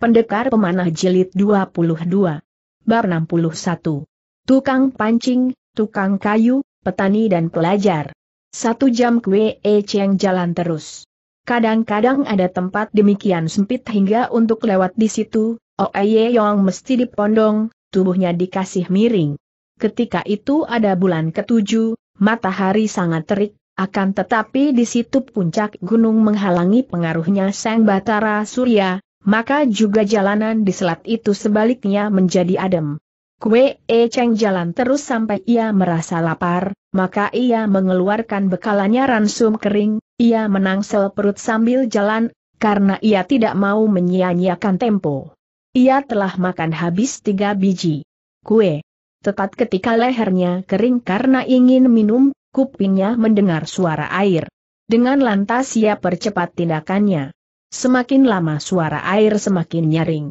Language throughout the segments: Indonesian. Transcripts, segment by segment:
Pendekar Pemanah Jilid 22. Bab 61. Tukang pancing, tukang kayu, petani dan pelajar. Satu jam kue e Cheng jalan terus. Kadang-kadang ada tempat demikian sempit hingga untuk lewat di situ, Oeye oh Yong mesti dipondong, tubuhnya dikasih miring. Ketika itu ada bulan ketujuh, matahari sangat terik, akan tetapi di situ puncak gunung menghalangi pengaruhnya sang batara surya, maka juga jalanan di selat itu sebaliknya menjadi adem. Kue E Cheng jalan terus sampai ia merasa lapar, maka ia mengeluarkan bekalannya ransum kering, ia menangsel perut sambil jalan, karena ia tidak mau menyia-nyiakan tempo. Ia telah makan habis tiga biji kue. Tepat ketika lehernya kering karena ingin minum, kupingnya mendengar suara air. Dengan lantas ia percepat tindakannya. Semakin lama suara air semakin nyaring.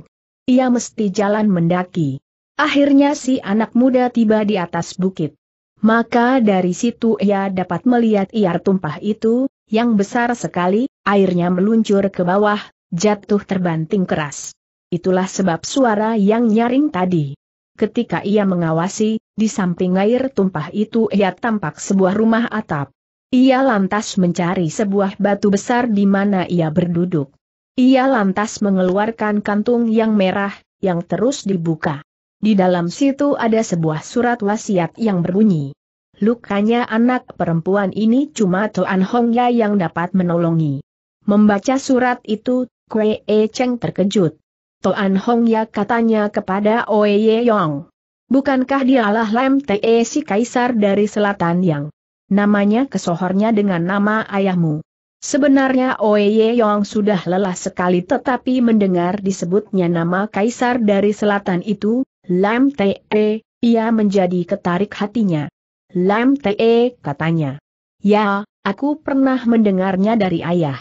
Ia mesti jalan mendaki. Akhirnya si anak muda tiba di atas bukit. Maka dari situ ia dapat melihat iar tumpah itu, yang besar sekali, airnya meluncur ke bawah, jatuh terbanting keras. Itulah sebab suara yang nyaring tadi. Ketika ia mengawasi, di samping air tumpah itu ia tampak sebuah rumah atap. Ia lantas mencari sebuah batu besar di mana ia berduduk. Ia lantas mengeluarkan kantung yang merah, yang terus dibuka. Di dalam situ ada sebuah surat wasiat yang berbunyi. Lukanya anak perempuan ini cuma Tuan Hongya yang dapat menolongi. Membaca surat itu, Kwe E Cheng terkejut. Tuan Hongya katanya kepada Oye Yong. Bukankah dialah Lem Te e Si Kaisar dari Selatan yang namanya kesohornya dengan nama ayahmu. Sebenarnya Oye Yong sudah lelah sekali tetapi mendengar disebutnya nama kaisar dari selatan itu, Lam Te, e, ia menjadi ketarik hatinya. Lam Te, e, katanya. Ya, aku pernah mendengarnya dari ayah.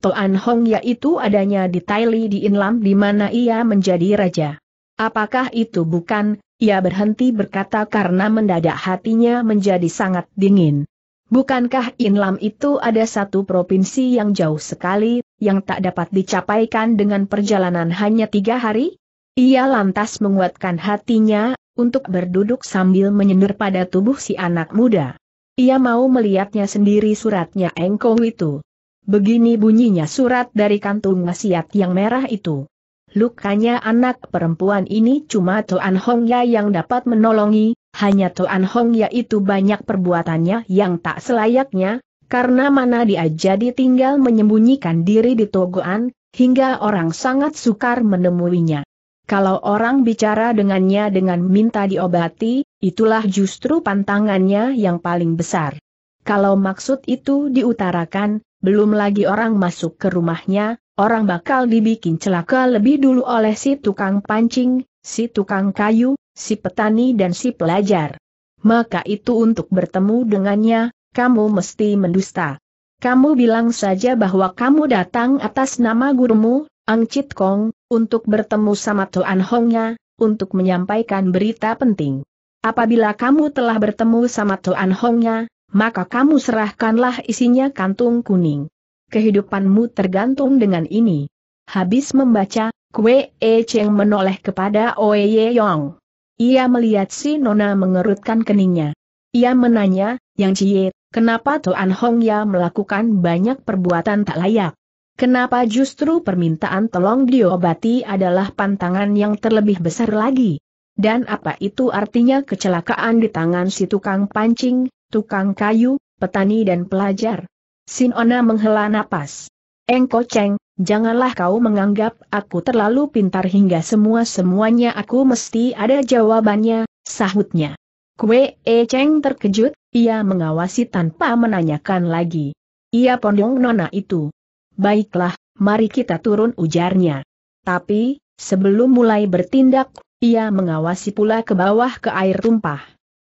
Toan Hong yaitu adanya di Taili di Inlam di mana ia menjadi raja. Apakah itu bukan, ia berhenti berkata karena mendadak hatinya menjadi sangat dingin. Bukankah Inlam itu ada satu provinsi yang jauh sekali, yang tak dapat dicapaikan dengan perjalanan hanya tiga hari? Ia lantas menguatkan hatinya, untuk berduduk sambil menyendur pada tubuh si anak muda. Ia mau melihatnya sendiri suratnya engkau itu. Begini bunyinya surat dari kantung wasiat yang merah itu. Lukanya anak perempuan ini cuma Tuan Hongya yang dapat menolongi, hanya tuan Hong yaitu banyak perbuatannya yang tak selayaknya, karena mana dia jadi tinggal menyembunyikan diri di Togoan, hingga orang sangat sukar menemuinya. Kalau orang bicara dengannya dengan minta diobati, itulah justru pantangannya yang paling besar. Kalau maksud itu diutarakan, belum lagi orang masuk ke rumahnya, orang bakal dibikin celaka lebih dulu oleh si tukang pancing, si tukang kayu, si petani dan si pelajar. Maka itu untuk bertemu dengannya, kamu mesti mendusta. Kamu bilang saja bahwa kamu datang atas nama gurumu, Ang Chit Kong, untuk bertemu sama Tuan Hongnya, untuk menyampaikan berita penting. Apabila kamu telah bertemu sama Tuan Hongnya, maka kamu serahkanlah isinya kantung kuning. Kehidupanmu tergantung dengan ini. Habis membaca, Kwe E Cheng menoleh kepada Oe Ye Yong. Ia melihat si Nona mengerutkan keningnya. Ia menanya, Yang Cie, kenapa tuan Hong Ya melakukan banyak perbuatan tak layak? Kenapa justru permintaan tolong diobati adalah pantangan yang terlebih besar lagi? Dan apa itu artinya kecelakaan di tangan si tukang pancing, tukang kayu, petani dan pelajar? Sinona menghela napas. Engko Cheng, janganlah kau menganggap aku terlalu pintar hingga semua-semuanya aku mesti ada jawabannya, sahutnya. Kue E Cheng terkejut, ia mengawasi tanpa menanyakan lagi. Ia pondong nona itu. Baiklah, mari kita turun ujarnya. Tapi, sebelum mulai bertindak, ia mengawasi pula ke bawah ke air tumpah.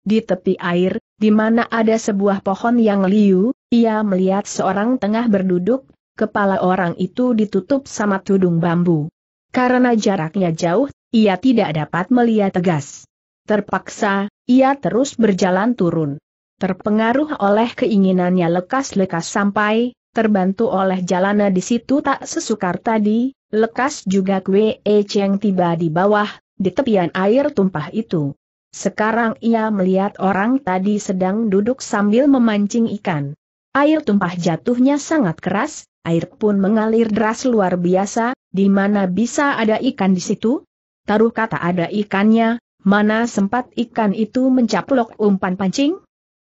Di tepi air, di mana ada sebuah pohon yang liu, ia melihat seorang tengah berduduk kepala orang itu ditutup sama tudung bambu. Karena jaraknya jauh, ia tidak dapat melihat tegas. Terpaksa, ia terus berjalan turun. Terpengaruh oleh keinginannya lekas-lekas sampai, terbantu oleh jalana di situ tak sesukar tadi, lekas juga kue eceng tiba di bawah, di tepian air tumpah itu. Sekarang ia melihat orang tadi sedang duduk sambil memancing ikan. Air tumpah jatuhnya sangat keras, air pun mengalir deras luar biasa, di mana bisa ada ikan di situ? Taruh kata ada ikannya, mana sempat ikan itu mencaplok umpan pancing?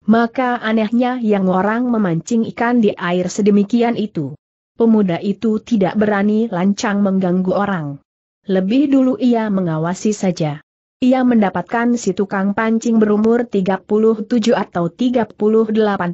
Maka anehnya yang orang memancing ikan di air sedemikian itu. Pemuda itu tidak berani lancang mengganggu orang. Lebih dulu ia mengawasi saja. Ia mendapatkan si tukang pancing berumur 37 atau 38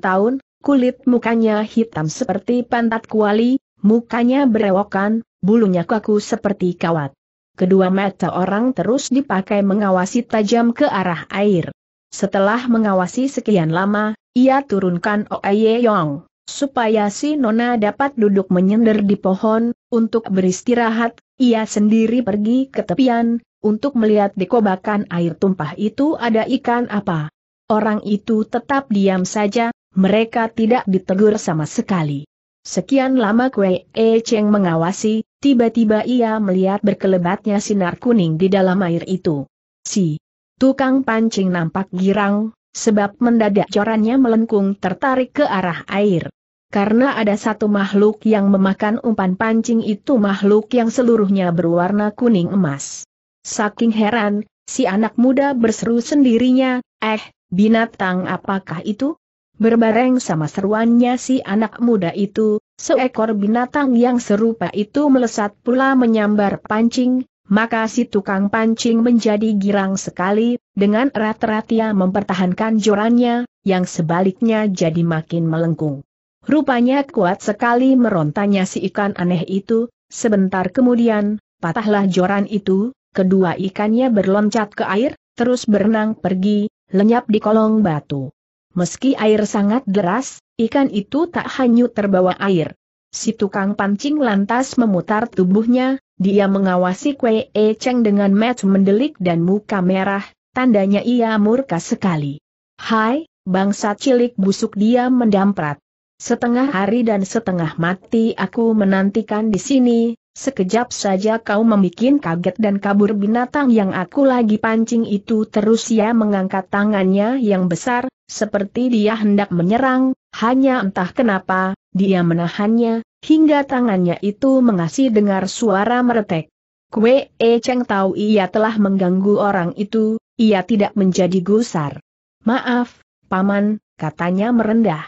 tahun, Kulit mukanya hitam seperti pantat kuali, mukanya berewokan, bulunya kaku seperti kawat. Kedua mata orang terus dipakai mengawasi tajam ke arah air. Setelah mengawasi sekian lama, ia turunkan Oye Yong, supaya si Nona dapat duduk menyender di pohon, untuk beristirahat, ia sendiri pergi ke tepian, untuk melihat di kobakan air tumpah itu ada ikan apa. Orang itu tetap diam saja, mereka tidak ditegur sama sekali. Sekian lama Kwee E Cheng mengawasi, tiba-tiba ia melihat berkelebatnya sinar kuning di dalam air itu. Si tukang pancing nampak girang, sebab mendadak corannya melengkung tertarik ke arah air. Karena ada satu makhluk yang memakan umpan pancing itu makhluk yang seluruhnya berwarna kuning emas. Saking heran, si anak muda berseru sendirinya, eh, binatang apakah itu? Berbareng sama seruannya si anak muda itu, seekor binatang yang serupa itu melesat pula menyambar pancing, maka si tukang pancing menjadi girang sekali, dengan erat-erat ia mempertahankan jorannya, yang sebaliknya jadi makin melengkung. Rupanya kuat sekali merontanya si ikan aneh itu, sebentar kemudian, patahlah joran itu, kedua ikannya berloncat ke air, terus berenang pergi, lenyap di kolong batu. Meski air sangat deras, ikan itu tak hanyut terbawa air. Si tukang pancing lantas memutar tubuhnya, dia mengawasi Kue E Cheng dengan match mendelik dan muka merah, tandanya ia murka sekali. Hai, bangsa cilik busuk dia mendamprat. Setengah hari dan setengah mati aku menantikan di sini, sekejap saja kau membuat kaget dan kabur binatang yang aku lagi pancing itu terus ia mengangkat tangannya yang besar, seperti dia hendak menyerang, hanya entah kenapa, dia menahannya, hingga tangannya itu mengasih dengar suara meretek. Kue E Cheng tahu ia telah mengganggu orang itu, ia tidak menjadi gusar. Maaf, Paman, katanya merendah.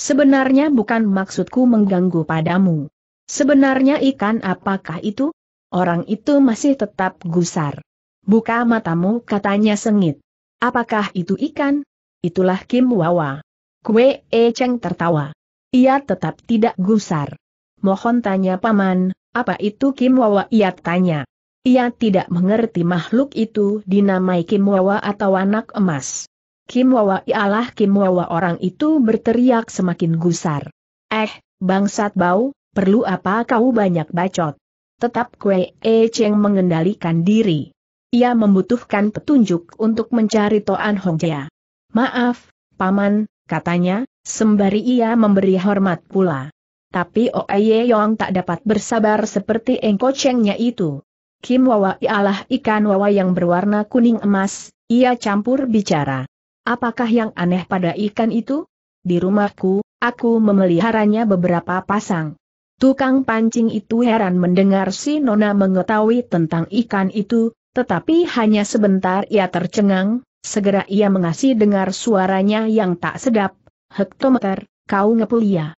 Sebenarnya bukan maksudku mengganggu padamu. Sebenarnya ikan apakah itu? Orang itu masih tetap gusar. Buka matamu katanya sengit. Apakah itu ikan? itulah Kim Wawa. Kue E Cheng tertawa. Ia tetap tidak gusar. Mohon tanya paman, apa itu Kim Wawa ia tanya. Ia tidak mengerti makhluk itu dinamai Kim Wawa atau anak emas. Kim Wawa ialah Kim Wawa orang itu berteriak semakin gusar. Eh, bangsat bau, perlu apa kau banyak bacot? Tetap Kue E Cheng mengendalikan diri. Ia membutuhkan petunjuk untuk mencari Toan Hongjia. Maaf, Paman, katanya, sembari ia memberi hormat pula. Tapi Oye Yong tak dapat bersabar seperti engkocengnya itu. Kim Wawa ialah ikan wawa yang berwarna kuning emas, ia campur bicara. Apakah yang aneh pada ikan itu? Di rumahku, aku memeliharanya beberapa pasang. Tukang pancing itu heran mendengar si Nona mengetahui tentang ikan itu, tetapi hanya sebentar ia tercengang, Segera ia mengasih dengar suaranya yang tak sedap, hektometer, kau ngepulia.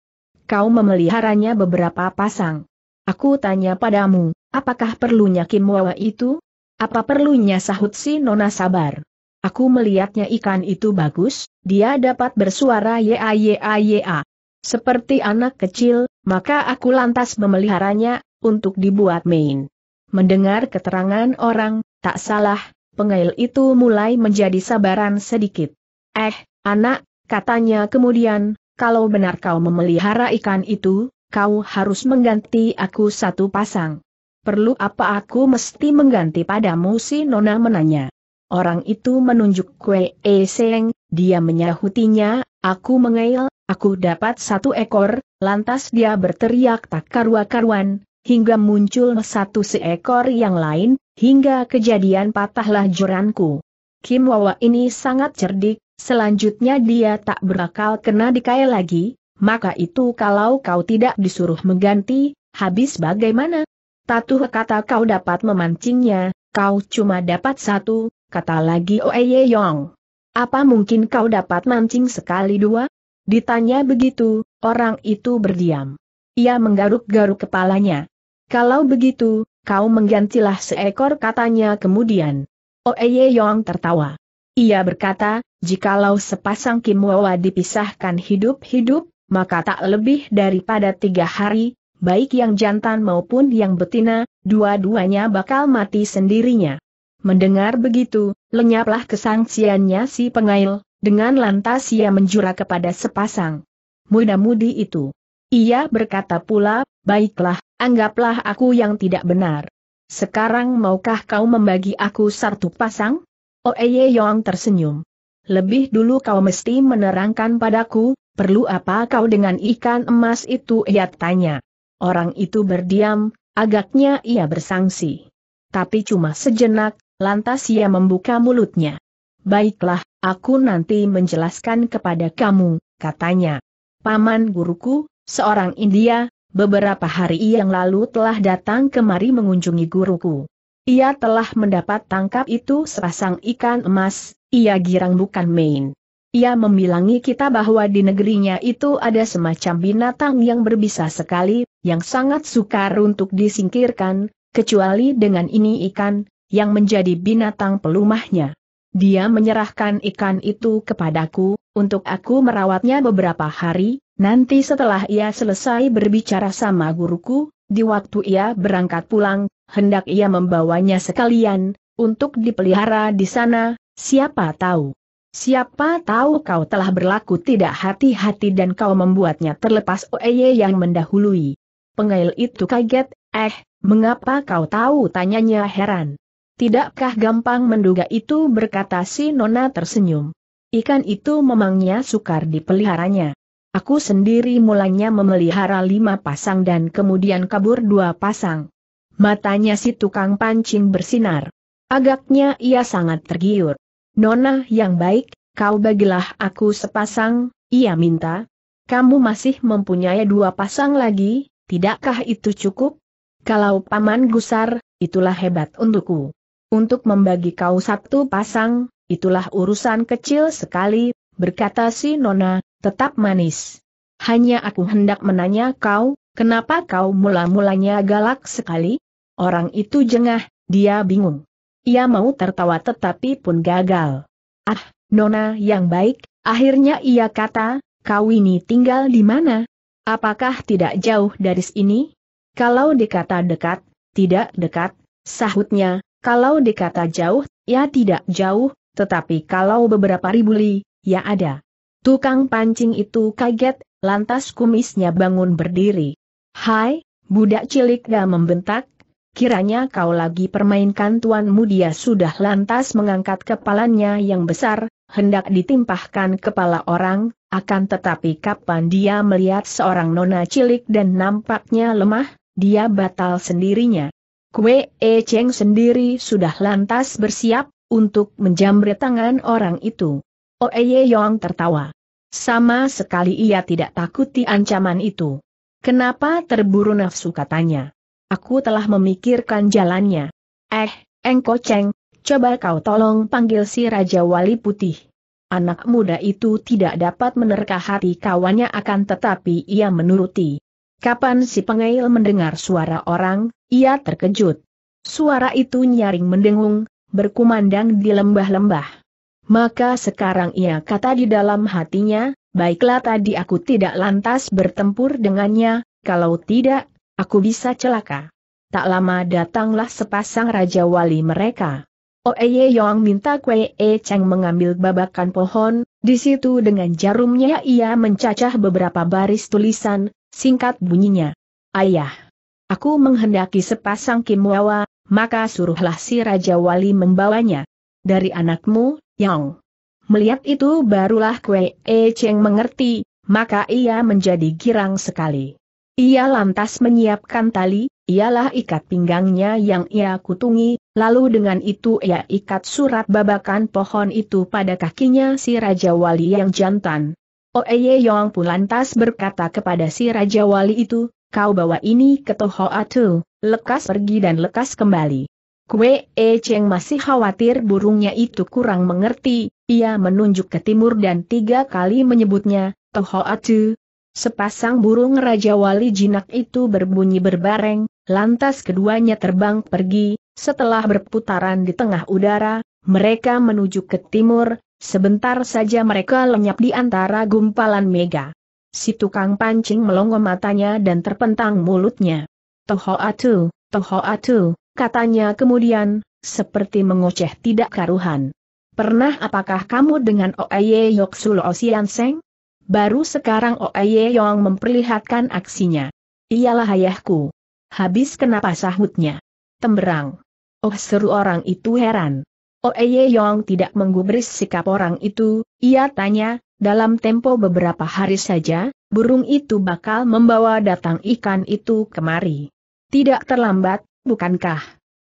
Kau memeliharanya beberapa pasang. Aku tanya padamu, apakah perlunya Kim Wawa itu? Apa perlunya sahut si Nona sabar? Aku melihatnya ikan itu bagus, dia dapat bersuara ya ya ya. Seperti anak kecil, maka aku lantas memeliharanya, untuk dibuat main. Mendengar keterangan orang, tak salah, pengail itu mulai menjadi sabaran sedikit. Eh, anak, katanya kemudian, kalau benar kau memelihara ikan itu, kau harus mengganti aku satu pasang. Perlu apa aku mesti mengganti padamu si Nona menanya. Orang itu menunjuk kue e seng, dia menyahutinya, aku mengail, aku dapat satu ekor, lantas dia berteriak tak karua-karuan, hingga muncul satu seekor yang lain, Hingga kejadian patahlah joranku. Kim Wawa ini sangat cerdik, selanjutnya dia tak berakal kena dikai lagi, maka itu kalau kau tidak disuruh mengganti, habis bagaimana? Tatuh kata kau dapat memancingnya, kau cuma dapat satu, kata lagi Oeye Yong. Apa mungkin kau dapat mancing sekali dua? Ditanya begitu, orang itu berdiam. Ia menggaruk-garuk kepalanya. Kalau begitu, kau menggantilah seekor katanya kemudian. Oeye Yong tertawa. Ia berkata, jikalau sepasang wawa dipisahkan hidup-hidup, maka tak lebih daripada tiga hari, baik yang jantan maupun yang betina, dua-duanya bakal mati sendirinya. Mendengar begitu, lenyaplah kesangsiannya si pengail, dengan lantas ia menjura kepada sepasang muda-mudi itu. Ia berkata pula, Baiklah, anggaplah aku yang tidak benar. Sekarang maukah kau membagi aku satu pasang? Oeye Yong tersenyum. Lebih dulu kau mesti menerangkan padaku, perlu apa kau dengan ikan emas itu ia tanya. Orang itu berdiam, agaknya ia bersangsi. Tapi cuma sejenak, lantas ia membuka mulutnya. Baiklah, aku nanti menjelaskan kepada kamu, katanya. Paman guruku, seorang India, beberapa hari yang lalu telah datang kemari mengunjungi guruku. Ia telah mendapat tangkap itu sepasang ikan emas, ia girang bukan main. Ia memilangi kita bahwa di negerinya itu ada semacam binatang yang berbisa sekali, yang sangat sukar untuk disingkirkan, kecuali dengan ini ikan, yang menjadi binatang pelumahnya. Dia menyerahkan ikan itu kepadaku, untuk aku merawatnya beberapa hari, Nanti setelah ia selesai berbicara sama guruku, di waktu ia berangkat pulang, hendak ia membawanya sekalian, untuk dipelihara di sana, siapa tahu. Siapa tahu kau telah berlaku tidak hati-hati dan kau membuatnya terlepas Oeye yang mendahului. Pengail itu kaget, eh, mengapa kau tahu tanyanya heran. Tidakkah gampang menduga itu berkata si Nona tersenyum. Ikan itu memangnya sukar dipeliharanya. Aku sendiri mulanya memelihara lima pasang dan kemudian kabur dua pasang. Matanya si tukang pancing bersinar. Agaknya ia sangat tergiur. Nona yang baik, kau bagilah aku sepasang, ia minta. Kamu masih mempunyai dua pasang lagi, tidakkah itu cukup? Kalau paman gusar, itulah hebat untukku. Untuk membagi kau satu pasang, itulah urusan kecil sekali, berkata si Nona, tetap manis. Hanya aku hendak menanya kau, kenapa kau mula-mulanya galak sekali? Orang itu jengah, dia bingung. Ia mau tertawa tetapi pun gagal. Ah, Nona yang baik, akhirnya ia kata, kau ini tinggal di mana? Apakah tidak jauh dari sini? Kalau dikata dekat, tidak dekat, sahutnya, kalau dikata jauh, ya tidak jauh, tetapi kalau beberapa ribu li, ya ada. Tukang pancing itu kaget, lantas kumisnya bangun berdiri. Hai, budak cilik gak membentak, kiranya kau lagi permainkan tuanmu dia sudah lantas mengangkat kepalanya yang besar, hendak ditimpahkan kepala orang, akan tetapi kapan dia melihat seorang nona cilik dan nampaknya lemah, dia batal sendirinya. Kue E Cheng sendiri sudah lantas bersiap, untuk menjamret tangan orang itu. Oeye Yong tertawa. Sama sekali ia tidak takuti ancaman itu. Kenapa terburu nafsu katanya? Aku telah memikirkan jalannya. Eh, Engko Cheng, coba kau tolong panggil si Raja Wali Putih. Anak muda itu tidak dapat menerka hati kawannya akan tetapi ia menuruti. Kapan si pengail mendengar suara orang, ia terkejut. Suara itu nyaring mendengung, berkumandang di lembah-lembah. Maka sekarang ia kata di dalam hatinya, baiklah tadi aku tidak lantas bertempur dengannya, kalau tidak, aku bisa celaka. Tak lama datanglah sepasang raja wali mereka. Oeye oh, Yong minta Kwe E Cheng mengambil babakan pohon, di situ dengan jarumnya ia mencacah beberapa baris tulisan, singkat bunyinya. Ayah, aku menghendaki sepasang Wawa, maka suruhlah si Raja Wali membawanya. Dari anakmu, yang. Melihat itu barulah Kue E Cheng mengerti, maka ia menjadi girang sekali. Ia lantas menyiapkan tali, ialah ikat pinggangnya yang ia kutungi, lalu dengan itu ia ikat surat babakan pohon itu pada kakinya si Raja Wali yang jantan. Oeye Yong pun lantas berkata kepada si Raja Wali itu, kau bawa ini ke Toho Atu, lekas pergi dan lekas kembali. Kue E Cheng masih khawatir burungnya itu kurang mengerti, ia menunjuk ke timur dan tiga kali menyebutnya, Toho Atu. Sepasang burung Raja Wali Jinak itu berbunyi berbareng, lantas keduanya terbang pergi, setelah berputaran di tengah udara, mereka menuju ke timur, sebentar saja mereka lenyap di antara gumpalan mega. Si tukang pancing melongo matanya dan terpentang mulutnya. Toho Atu, Toho Atu, katanya kemudian, seperti mengoceh tidak karuhan. Pernah apakah kamu dengan Oeye Yok Sul Osian Seng? Baru sekarang Oeye Yong memperlihatkan aksinya. Iyalah ayahku. Habis kenapa sahutnya? Temberang. Oh seru orang itu heran. Oeye Yong tidak menggubris sikap orang itu, ia tanya, dalam tempo beberapa hari saja, burung itu bakal membawa datang ikan itu kemari. Tidak terlambat, bukankah?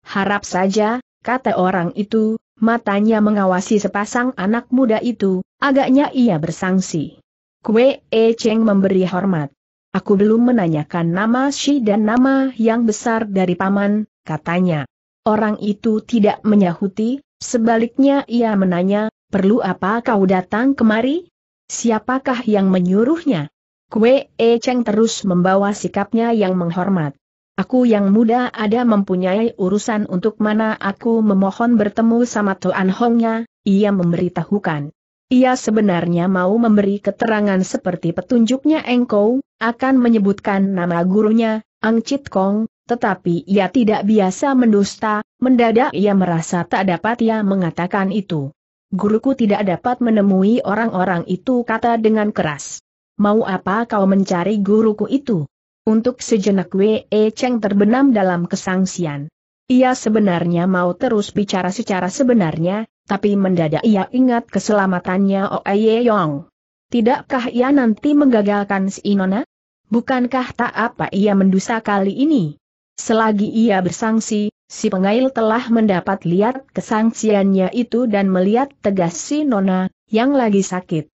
Harap saja, kata orang itu, matanya mengawasi sepasang anak muda itu, agaknya ia bersangsi. Kue E Cheng memberi hormat. Aku belum menanyakan nama Shi dan nama yang besar dari paman, katanya. Orang itu tidak menyahuti, sebaliknya ia menanya, perlu apa kau datang kemari? Siapakah yang menyuruhnya? Kue E Cheng terus membawa sikapnya yang menghormat. Aku yang muda ada mempunyai urusan untuk mana aku memohon bertemu sama Tuan Hongnya, ia memberitahukan. Ia sebenarnya mau memberi keterangan seperti petunjuknya Engkau, akan menyebutkan nama gurunya, Ang Chit Kong, tetapi ia tidak biasa mendusta, mendadak ia merasa tak dapat ia mengatakan itu. Guruku tidak dapat menemui orang-orang itu kata dengan keras. Mau apa kau mencari guruku itu? Untuk sejenak Wei Cheng terbenam dalam kesangsian. Ia sebenarnya mau terus bicara secara sebenarnya, tapi mendadak ia ingat keselamatannya Oye Yong. Tidakkah ia nanti menggagalkan si Inona? Bukankah tak apa ia mendusa kali ini? Selagi ia bersangsi, si pengail telah mendapat lihat kesangsiannya itu dan melihat tegas si Nona, yang lagi sakit.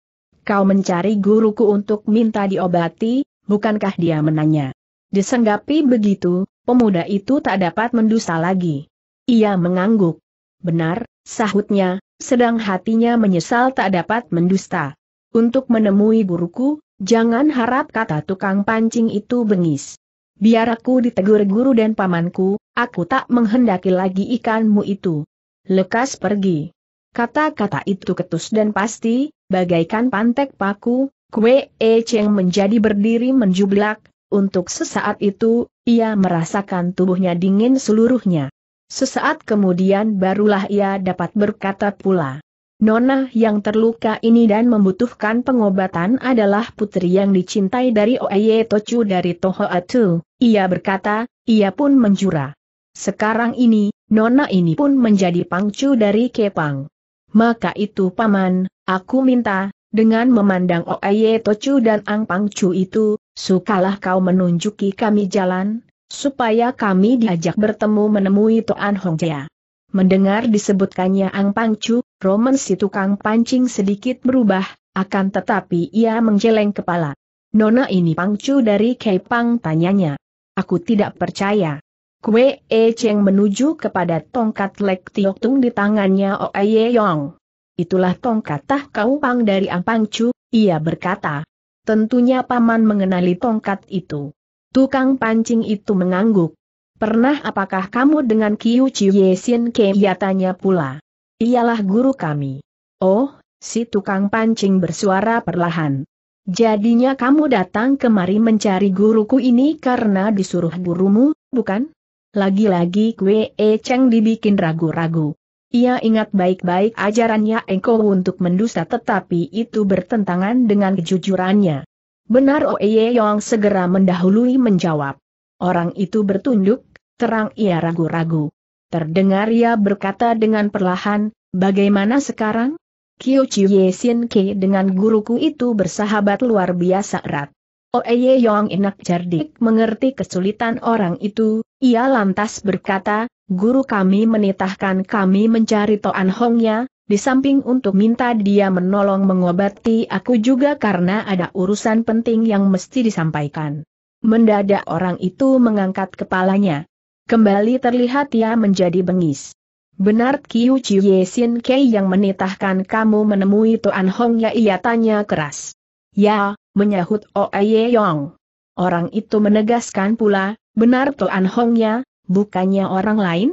Kau mencari guruku untuk minta diobati, bukankah dia menanya. Disenggapi begitu, pemuda itu tak dapat mendusta lagi. Ia mengangguk. Benar, sahutnya, sedang hatinya menyesal tak dapat mendusta. Untuk menemui guruku, jangan harap kata tukang pancing itu bengis. Biar aku ditegur guru dan pamanku, aku tak menghendaki lagi ikanmu itu. Lekas pergi. Kata-kata itu ketus dan pasti, bagaikan pantek paku, Kue E Cheng menjadi berdiri menjublak, untuk sesaat itu, ia merasakan tubuhnya dingin seluruhnya. Sesaat kemudian barulah ia dapat berkata pula. Nona yang terluka ini dan membutuhkan pengobatan adalah putri yang dicintai dari Oeye Tochu dari Toho Atu, ia berkata, ia pun menjura. Sekarang ini, Nona ini pun menjadi pangcu dari Kepang. Maka itu paman, aku minta, dengan memandang Oye Tochu dan Ang Pang itu, sukalah kau menunjuki kami jalan, supaya kami diajak bertemu menemui Toan Hong Jia. Mendengar disebutkannya Ang Pang Roman si tukang pancing sedikit berubah, akan tetapi ia menggeleng kepala. Nona ini Pang dari dari Pang tanyanya. Aku tidak percaya. Kue E Cheng menuju kepada tongkat Lek Tiok Tung di tangannya Oe Yong itulah tongkat tah kau pang dari Ampang Chu, ia berkata. Tentunya paman mengenali tongkat itu. Tukang pancing itu mengangguk. Pernah apakah kamu dengan Kiu Chiu Sin Ke? Ia tanya pula. Ialah guru kami. Oh, si tukang pancing bersuara perlahan. Jadinya kamu datang kemari mencari guruku ini karena disuruh gurumu, bukan? Lagi-lagi kue E Cheng dibikin ragu-ragu. Ia ingat baik-baik ajarannya Engko untuk mendusta tetapi itu bertentangan dengan kejujurannya. Benar Oye Yong segera mendahului menjawab. Orang itu bertunduk, terang ia ragu-ragu. Terdengar ia berkata dengan perlahan, bagaimana sekarang? Kyo Chiu Ye Sin Ke dengan guruku itu bersahabat luar biasa erat. Oeye Yong enak cerdik mengerti kesulitan orang itu, ia lantas berkata, guru kami menitahkan kami mencari Toan Hongnya, di samping untuk minta dia menolong mengobati aku juga karena ada urusan penting yang mesti disampaikan. Mendadak orang itu mengangkat kepalanya. Kembali terlihat ia menjadi bengis. Benar Kiu Chiu Ye Sin Kei yang menitahkan kamu menemui Tuan Hong ya ia tanya keras. Ya, menyahut Oe Yong. Orang itu menegaskan pula, benar tuan Hongnya, bukannya orang lain?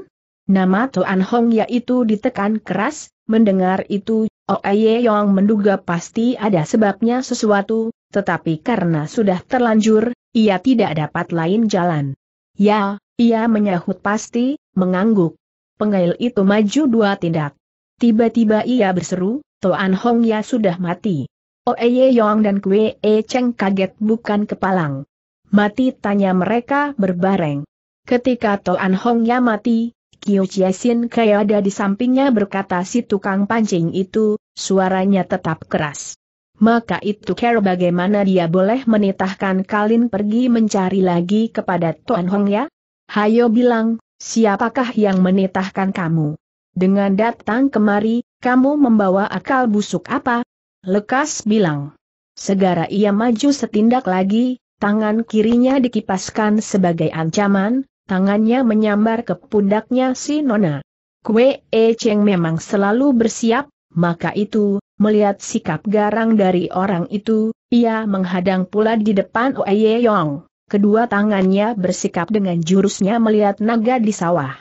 Nama tuan Hong ya itu ditekan keras, mendengar itu, Oe Yong menduga pasti ada sebabnya sesuatu, tetapi karena sudah terlanjur, ia tidak dapat lain jalan. Ya, ia menyahut pasti, mengangguk. Pengail itu maju dua tindak. Tiba-tiba ia berseru, tuan Hong ya sudah mati. Oeye oh, eh, Yong dan Kwe E eh, Cheng kaget bukan kepalang. Mati tanya mereka berbareng. Ketika Toan ya mati, Kyo Chiesin kaya ada di sampingnya berkata si tukang pancing itu, suaranya tetap keras. Maka itu kira bagaimana dia boleh menitahkan Kalin pergi mencari lagi kepada Toan ya? Hayo bilang, siapakah yang menitahkan kamu? Dengan datang kemari, kamu membawa akal busuk apa? Lekas bilang. Segera ia maju setindak lagi, tangan kirinya dikipaskan sebagai ancaman, tangannya menyambar ke pundaknya si Nona. Kue E Cheng memang selalu bersiap, maka itu, melihat sikap garang dari orang itu, ia menghadang pula di depan Oye Yong. Kedua tangannya bersikap dengan jurusnya melihat naga di sawah.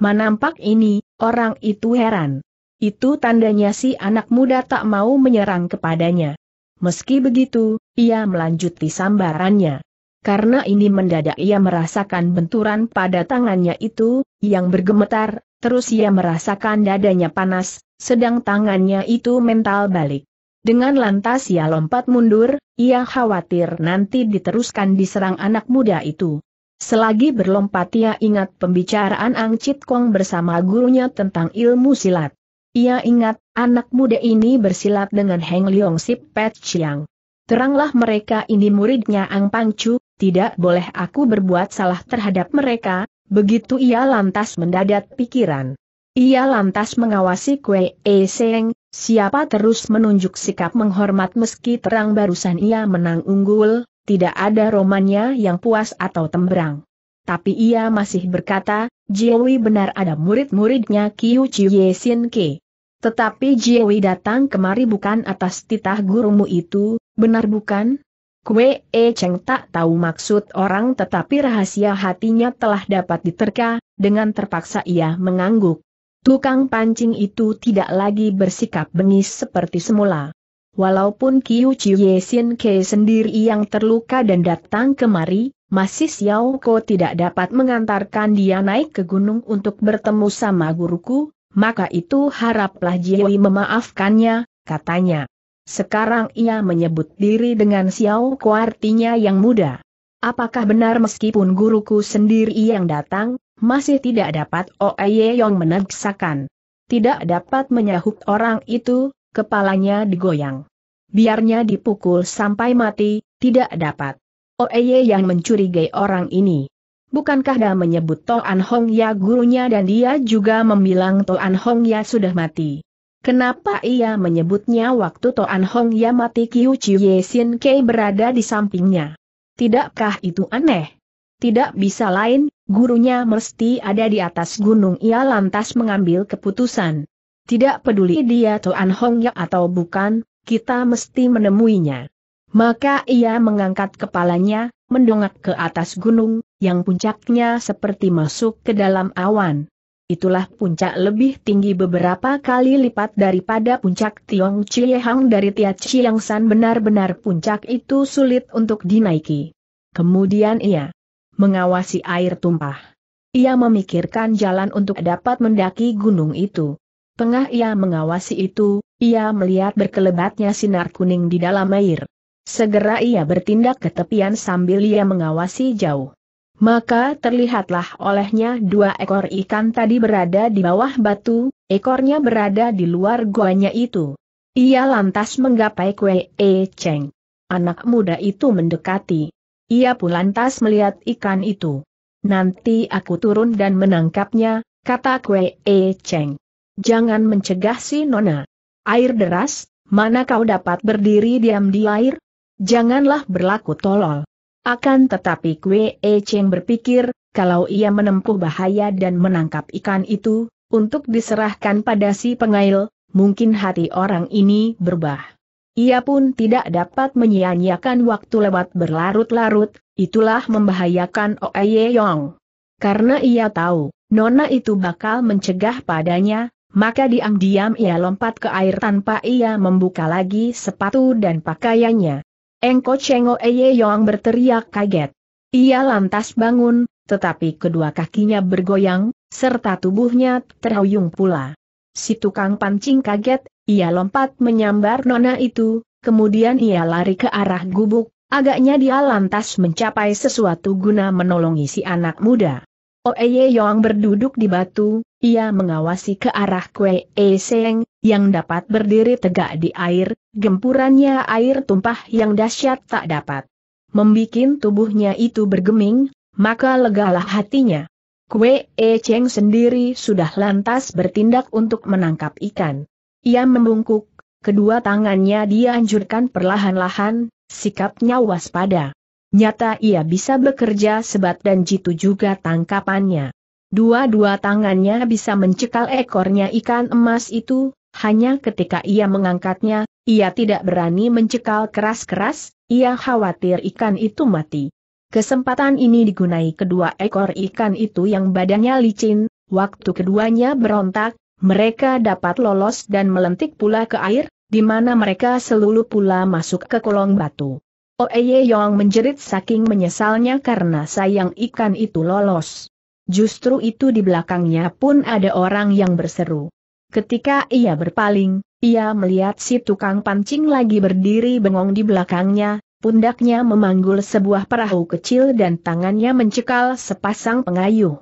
Menampak ini, orang itu heran. Itu tandanya si anak muda tak mau menyerang kepadanya. Meski begitu, ia melanjuti sambarannya. Karena ini mendadak ia merasakan benturan pada tangannya itu, yang bergemetar, terus ia merasakan dadanya panas, sedang tangannya itu mental balik. Dengan lantas ia lompat mundur, ia khawatir nanti diteruskan diserang anak muda itu. Selagi berlompat ia ingat pembicaraan Ang Chit Kong bersama gurunya tentang ilmu silat. Ia ingat, anak muda ini bersilat dengan Heng Leong Sip Pet Chiang. Teranglah mereka ini muridnya Ang Pangcu, tidak boleh aku berbuat salah terhadap mereka, begitu ia lantas mendadak pikiran. Ia lantas mengawasi Kue E Seng, siapa terus menunjuk sikap menghormat meski terang barusan ia menang unggul, tidak ada romannya yang puas atau tembrang tapi ia masih berkata, Jiwi benar ada murid-muridnya Kiu Chiye Sin Ke. Tetapi Jiwi datang kemari bukan atas titah gurumu itu, benar bukan? Kue E Cheng tak tahu maksud orang tetapi rahasia hatinya telah dapat diterka, dengan terpaksa ia mengangguk. Tukang pancing itu tidak lagi bersikap bengis seperti semula. Walaupun Kiu Chiye Sin Ke sendiri yang terluka dan datang kemari, masih Xiao Ko tidak dapat mengantarkan dia naik ke gunung untuk bertemu sama guruku, maka itu haraplah Jiwi memaafkannya, katanya. Sekarang ia menyebut diri dengan Xiao Ko artinya yang muda. Apakah benar meskipun guruku sendiri yang datang, masih tidak dapat Oe Yong menegsakan. Tidak dapat menyahut orang itu, kepalanya digoyang. Biarnya dipukul sampai mati, tidak dapat. Oeye yang mencurigai orang ini. Bukankah dia menyebut An Hong Ya gurunya dan dia juga membilang An Hong Ya sudah mati? Kenapa ia menyebutnya waktu An Hong Ya mati Kiu Chiu Sin Kei berada di sampingnya? Tidakkah itu aneh? Tidak bisa lain, gurunya mesti ada di atas gunung ia lantas mengambil keputusan. Tidak peduli dia An Hong Ya atau bukan, kita mesti menemuinya. Maka ia mengangkat kepalanya, mendongak ke atas gunung, yang puncaknya seperti masuk ke dalam awan. Itulah puncak lebih tinggi beberapa kali lipat daripada puncak Tiong Chiehang dari Tia Chiang San benar-benar puncak itu sulit untuk dinaiki. Kemudian ia mengawasi air tumpah. Ia memikirkan jalan untuk dapat mendaki gunung itu. Tengah ia mengawasi itu, ia melihat berkelebatnya sinar kuning di dalam air. Segera ia bertindak ke tepian sambil ia mengawasi jauh. Maka terlihatlah olehnya dua ekor ikan tadi berada di bawah batu, ekornya berada di luar guanya itu. Ia lantas menggapai kue E Cheng. Anak muda itu mendekati. Ia pun lantas melihat ikan itu. Nanti aku turun dan menangkapnya, kata kue E Cheng. Jangan mencegah si Nona. Air deras, mana kau dapat berdiri diam di air? Janganlah berlaku tolol. Akan tetapi Kwe e Cheng berpikir, kalau ia menempuh bahaya dan menangkap ikan itu, untuk diserahkan pada si pengail, mungkin hati orang ini berubah. Ia pun tidak dapat menyia-nyiakan waktu lewat berlarut-larut, itulah membahayakan Oeye Yong. Karena ia tahu, Nona itu bakal mencegah padanya, maka diam-diam ia lompat ke air tanpa ia membuka lagi sepatu dan pakaiannya. Engko Cheng Eye Yong berteriak kaget. Ia lantas bangun, tetapi kedua kakinya bergoyang, serta tubuhnya terhuyung pula. Si tukang pancing kaget, ia lompat menyambar nona itu, kemudian ia lari ke arah gubuk, agaknya dia lantas mencapai sesuatu guna menolongi si anak muda. Oeye Yong berduduk di batu, ia mengawasi ke arah Kue E Seng, yang dapat berdiri tegak di air, gempurannya air tumpah yang dahsyat tak dapat. Membikin tubuhnya itu bergeming, maka legalah hatinya. Kue E Cheng sendiri sudah lantas bertindak untuk menangkap ikan. Ia membungkuk, kedua tangannya dianjurkan perlahan-lahan, sikapnya waspada. Nyata ia bisa bekerja sebat dan jitu juga tangkapannya. Dua-dua tangannya bisa mencekal ekornya ikan emas itu, hanya ketika ia mengangkatnya, ia tidak berani mencekal keras-keras, ia khawatir ikan itu mati. Kesempatan ini digunai kedua ekor ikan itu yang badannya licin, waktu keduanya berontak, mereka dapat lolos dan melentik pula ke air, di mana mereka selulu pula masuk ke kolong batu. Oeye Yong menjerit saking menyesalnya karena sayang ikan itu lolos. Justru itu di belakangnya pun ada orang yang berseru. Ketika ia berpaling, ia melihat si tukang pancing lagi berdiri bengong di belakangnya, pundaknya memanggul sebuah perahu kecil dan tangannya mencekal sepasang pengayuh.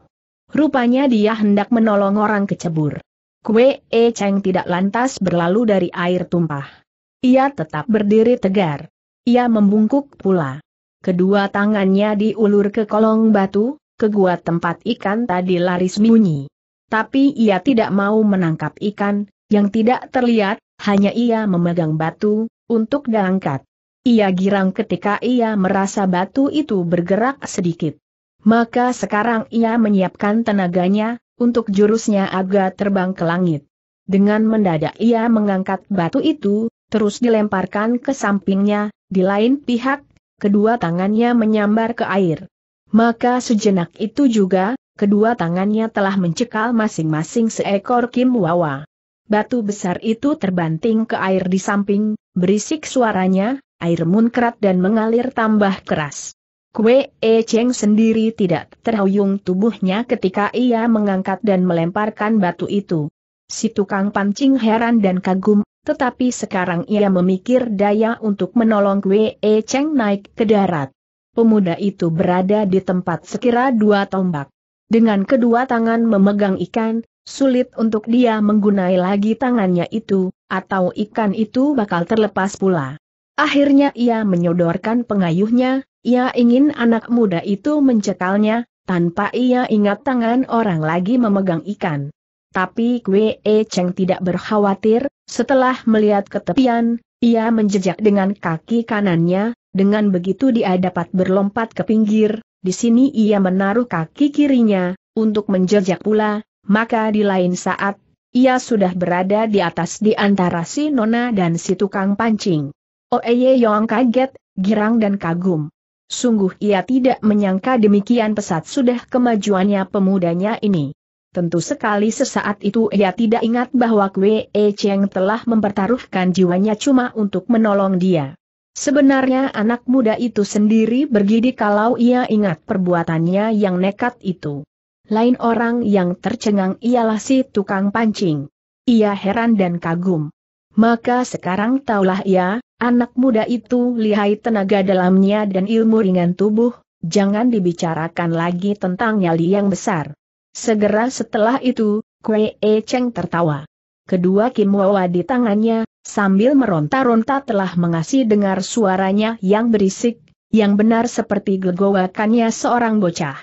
Rupanya dia hendak menolong orang kecebur. Kue E Cheng tidak lantas berlalu dari air tumpah. Ia tetap berdiri tegar. Ia membungkuk pula. Kedua tangannya diulur ke kolong batu, ke gua tempat ikan tadi laris bunyi. Tapi ia tidak mau menangkap ikan, yang tidak terlihat, hanya ia memegang batu, untuk diangkat. Ia girang ketika ia merasa batu itu bergerak sedikit. Maka sekarang ia menyiapkan tenaganya, untuk jurusnya agak terbang ke langit. Dengan mendadak ia mengangkat batu itu, terus dilemparkan ke sampingnya, di lain pihak, kedua tangannya menyambar ke air. Maka sejenak itu juga, kedua tangannya telah mencekal masing-masing seekor Kim Wawa. Batu besar itu terbanting ke air di samping, berisik suaranya, air munkrat dan mengalir tambah keras. Kue E Cheng sendiri tidak terhuyung tubuhnya ketika ia mengangkat dan melemparkan batu itu. Si tukang pancing heran dan kagum, tetapi sekarang ia memikir daya untuk menolong Wei e Cheng naik ke darat. Pemuda itu berada di tempat sekira dua tombak. Dengan kedua tangan memegang ikan, sulit untuk dia menggunai lagi tangannya itu, atau ikan itu bakal terlepas pula. Akhirnya ia menyodorkan pengayuhnya, ia ingin anak muda itu mencekalnya, tanpa ia ingat tangan orang lagi memegang ikan. Tapi Kwe Cheng tidak berkhawatir, setelah melihat ke tepian, ia menjejak dengan kaki kanannya, dengan begitu dia dapat berlompat ke pinggir, di sini ia menaruh kaki kirinya, untuk menjejak pula, maka di lain saat, ia sudah berada di atas di antara si Nona dan si tukang pancing. Oeye Yong kaget, girang dan kagum. Sungguh ia tidak menyangka demikian pesat sudah kemajuannya pemudanya ini. Tentu sekali sesaat itu ia tidak ingat bahwa Kwe E Cheng telah mempertaruhkan jiwanya cuma untuk menolong dia. Sebenarnya anak muda itu sendiri bergidi kalau ia ingat perbuatannya yang nekat itu. Lain orang yang tercengang ialah si tukang pancing. Ia heran dan kagum. Maka sekarang taulah ia, anak muda itu lihai tenaga dalamnya dan ilmu ringan tubuh, jangan dibicarakan lagi tentang nyali yang besar. Segera setelah itu, Kue E Cheng tertawa. Kedua Kim Wawa di tangannya, sambil meronta-ronta telah mengasih dengar suaranya yang berisik, yang benar seperti gelgowakannya seorang bocah.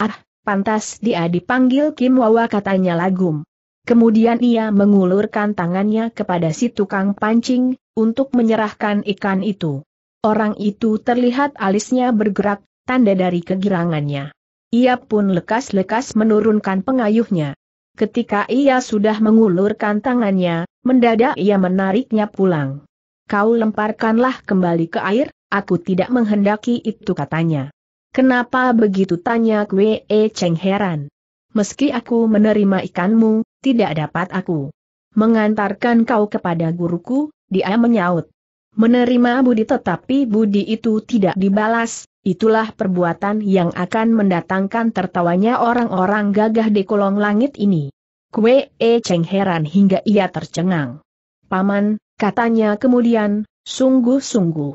Ah, pantas dia dipanggil Kim Wawa katanya lagum. Kemudian ia mengulurkan tangannya kepada si tukang pancing, untuk menyerahkan ikan itu. Orang itu terlihat alisnya bergerak, tanda dari kegirangannya. Ia pun lekas-lekas menurunkan pengayuhnya. Ketika ia sudah mengulurkan tangannya, mendadak ia menariknya pulang. Kau lemparkanlah kembali ke air, aku tidak menghendaki itu katanya. Kenapa begitu tanya Kwe e Cheng heran. Meski aku menerima ikanmu, tidak dapat aku mengantarkan kau kepada guruku, dia menyaut. Menerima budi tetapi budi itu tidak dibalas, itulah perbuatan yang akan mendatangkan tertawanya orang-orang gagah di kolong langit ini. Kue E Cheng heran hingga ia tercengang. Paman, katanya kemudian, sungguh-sungguh.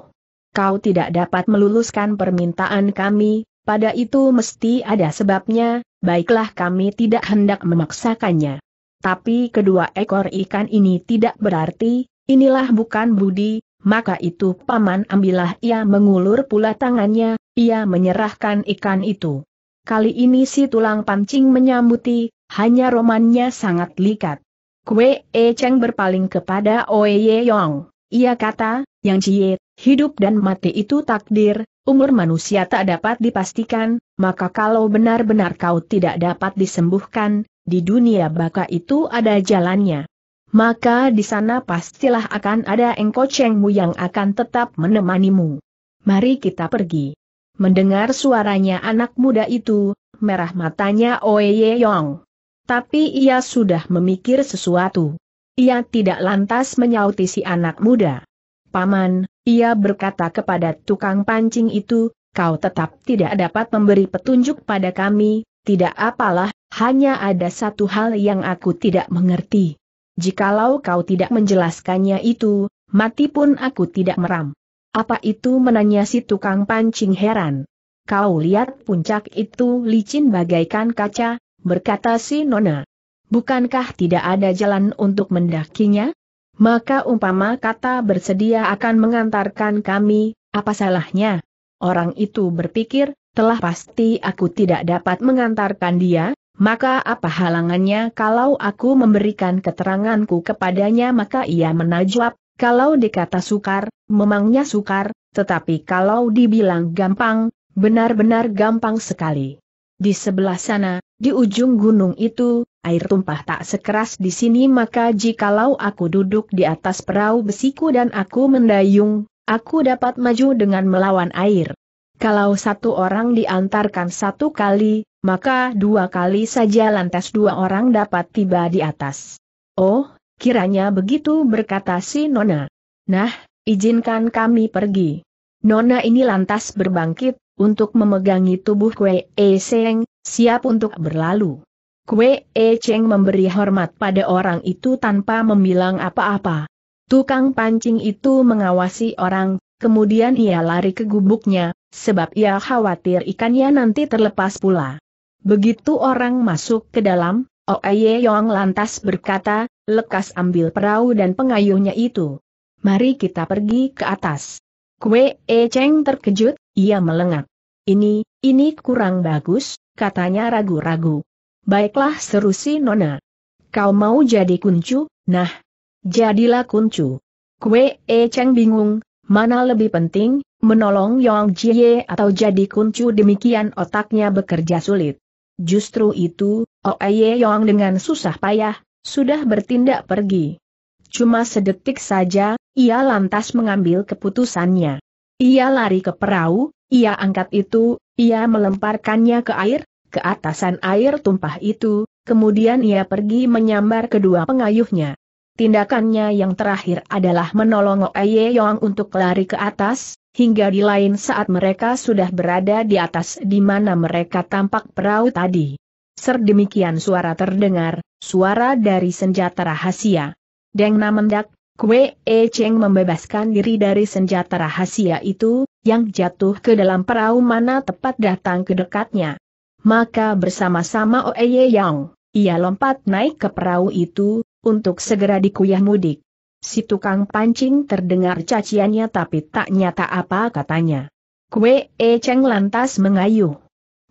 Kau tidak dapat meluluskan permintaan kami, pada itu mesti ada sebabnya, baiklah kami tidak hendak memaksakannya. Tapi kedua ekor ikan ini tidak berarti, inilah bukan budi, maka itu paman ambillah ia mengulur pula tangannya, ia menyerahkan ikan itu. Kali ini si tulang pancing menyambuti, hanya romannya sangat likat. Kue E Cheng berpaling kepada Oe Ye Yong. Ia kata, Yang Cie, hidup dan mati itu takdir, umur manusia tak dapat dipastikan, maka kalau benar-benar kau tidak dapat disembuhkan, di dunia baka itu ada jalannya maka di sana pastilah akan ada cengmu yang akan tetap menemanimu. Mari kita pergi. Mendengar suaranya anak muda itu, merah matanya Oye Yong. Tapi ia sudah memikir sesuatu. Ia tidak lantas menyauti si anak muda. Paman, ia berkata kepada tukang pancing itu, kau tetap tidak dapat memberi petunjuk pada kami, tidak apalah, hanya ada satu hal yang aku tidak mengerti. Jikalau kau tidak menjelaskannya itu, mati pun aku tidak meram. Apa itu menanya si tukang pancing heran. Kau lihat puncak itu licin bagaikan kaca, berkata si Nona. Bukankah tidak ada jalan untuk mendakinya? Maka umpama kata bersedia akan mengantarkan kami, apa salahnya? Orang itu berpikir, telah pasti aku tidak dapat mengantarkan dia, maka apa halangannya kalau aku memberikan keteranganku kepadanya maka ia menajwab, kalau dikata sukar, memangnya sukar, tetapi kalau dibilang gampang, benar-benar gampang sekali. Di sebelah sana, di ujung gunung itu, air tumpah tak sekeras di sini maka jikalau aku duduk di atas perahu besiku dan aku mendayung, aku dapat maju dengan melawan air. Kalau satu orang diantarkan satu kali, maka dua kali saja lantas dua orang dapat tiba di atas. Oh, kiranya begitu berkata si Nona. Nah, izinkan kami pergi. Nona ini lantas berbangkit, untuk memegangi tubuh Kwe E Seng, siap untuk berlalu. Kwe E Cheng memberi hormat pada orang itu tanpa membilang apa-apa. Tukang pancing itu mengawasi orang, kemudian ia lari ke gubuknya, sebab ia khawatir ikannya nanti terlepas pula. Begitu orang masuk ke dalam, Oye Yong lantas berkata, lekas ambil perahu dan pengayuhnya itu. Mari kita pergi ke atas. Kue E Cheng terkejut, ia melengak. Ini, ini kurang bagus, katanya ragu-ragu. Baiklah seru si Nona. Kau mau jadi kuncu, nah. Jadilah kuncu. Kue E Cheng bingung, mana lebih penting, menolong Yong Jie atau jadi kuncu demikian otaknya bekerja sulit. Justru itu, Oe oh Yong dengan susah payah, sudah bertindak pergi. Cuma sedetik saja, ia lantas mengambil keputusannya. Ia lari ke perahu, ia angkat itu, ia melemparkannya ke air, ke atasan air tumpah itu, kemudian ia pergi menyambar kedua pengayuhnya. Tindakannya yang terakhir adalah menolong Oe oh Yong untuk lari ke atas, hingga di lain saat mereka sudah berada di atas di mana mereka tampak perahu tadi. Serdemikian suara terdengar, suara dari senjata rahasia. Deng Namendak, Kwe E Cheng membebaskan diri dari senjata rahasia itu, yang jatuh ke dalam perahu mana tepat datang ke dekatnya. Maka bersama-sama Oeye Yang, ia lompat naik ke perahu itu, untuk segera dikuyah mudik. Si tukang pancing terdengar caciannya tapi tak nyata apa katanya. Kue E Cheng lantas mengayuh.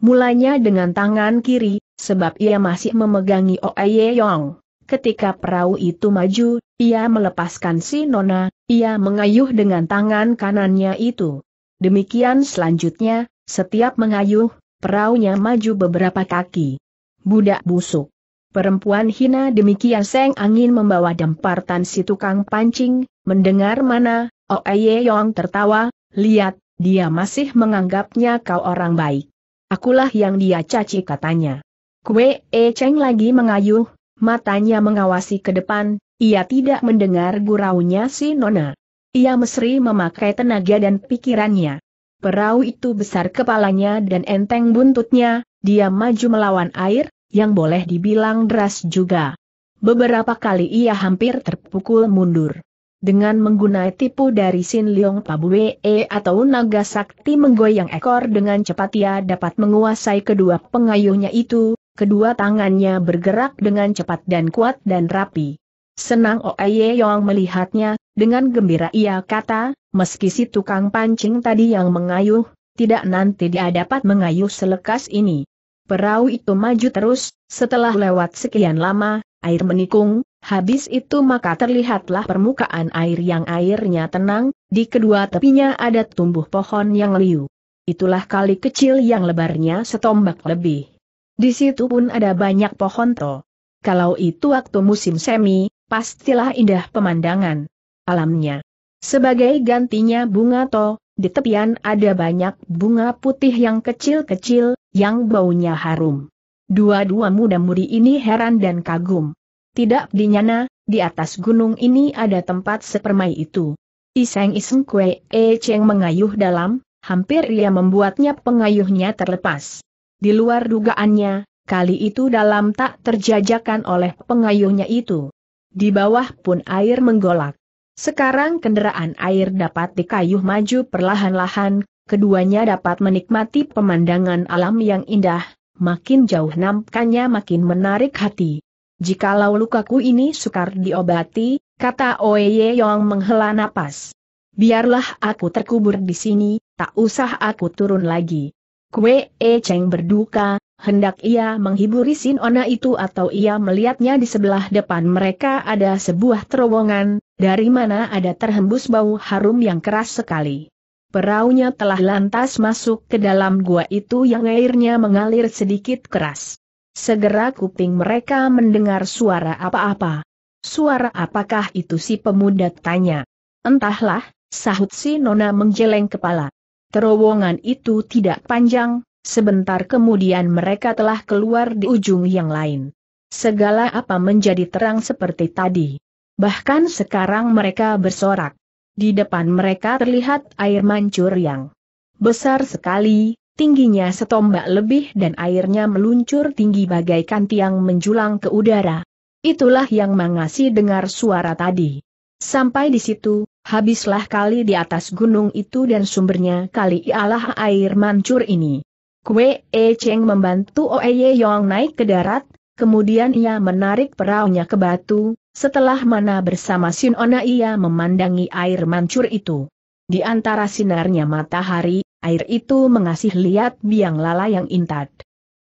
Mulanya dengan tangan kiri, sebab ia masih memegangi Ye Yong. Ketika perahu itu maju, ia melepaskan si Nona, ia mengayuh dengan tangan kanannya itu. Demikian selanjutnya, setiap mengayuh, perahunya maju beberapa kaki. Budak busuk. Perempuan hina demikian Seng Angin membawa dempar Tan si tukang pancing, mendengar mana, Oeye oh Yong tertawa, lihat, dia masih menganggapnya kau orang baik. Akulah yang dia caci katanya. Kue E Cheng lagi mengayuh, matanya mengawasi ke depan, ia tidak mendengar guraunya si Nona. Ia mesri memakai tenaga dan pikirannya. Perahu itu besar kepalanya dan enteng buntutnya, dia maju melawan air, yang boleh dibilang deras juga. Beberapa kali ia hampir terpukul mundur. Dengan menggunakan tipu dari Sin Leong Pabue atau naga sakti menggoyang ekor dengan cepat ia dapat menguasai kedua pengayuhnya itu, kedua tangannya bergerak dengan cepat dan kuat dan rapi. Senang Oye Yong melihatnya, dengan gembira ia kata, meski si tukang pancing tadi yang mengayuh, tidak nanti dia dapat mengayuh selekas ini. Perahu itu maju terus, setelah lewat sekian lama, air menikung, habis itu maka terlihatlah permukaan air yang airnya tenang, di kedua tepinya ada tumbuh pohon yang liu. Itulah kali kecil yang lebarnya setombak lebih. Di situ pun ada banyak pohon to. Kalau itu waktu musim semi, pastilah indah pemandangan. Alamnya. Sebagai gantinya bunga to, di tepian ada banyak bunga putih yang kecil-kecil, yang baunya harum. Dua-dua muda-mudi ini heran dan kagum. Tidak dinyana, di atas gunung ini ada tempat sepermai itu. Iseng-iseng kue E Cheng mengayuh dalam, hampir ia membuatnya pengayuhnya terlepas. Di luar dugaannya, kali itu dalam tak terjajakan oleh pengayuhnya itu. Di bawah pun air menggolak. Sekarang kendaraan air dapat dikayuh maju perlahan-lahan, keduanya dapat menikmati pemandangan alam yang indah, makin jauh nampaknya makin menarik hati. Jikalau lukaku ini sukar diobati, kata Oye Yong menghela napas. Biarlah aku terkubur di sini, tak usah aku turun lagi. Kue E Cheng berduka, hendak ia menghiburi Ona itu atau ia melihatnya di sebelah depan mereka ada sebuah terowongan, dari mana ada terhembus bau harum yang keras sekali. Peraunya telah lantas masuk ke dalam gua itu yang airnya mengalir sedikit keras. Segera kuping mereka mendengar suara apa-apa. Suara apakah itu si pemuda tanya. Entahlah, sahut si nona menjeleng kepala. Terowongan itu tidak panjang, sebentar kemudian mereka telah keluar di ujung yang lain. Segala apa menjadi terang seperti tadi. Bahkan sekarang mereka bersorak. Di depan mereka terlihat air mancur yang besar sekali, tingginya setombak lebih dan airnya meluncur tinggi bagaikan tiang menjulang ke udara. Itulah yang mengasi dengar suara tadi. Sampai di situ, habislah kali di atas gunung itu dan sumbernya kali ialah air mancur ini. Kue E Cheng membantu Oe Ye Yong naik ke darat, kemudian ia menarik peraunya ke batu, setelah mana bersama Sin Ona ia memandangi air mancur itu. Di antara sinarnya matahari, air itu mengasih lihat biang lala yang intat.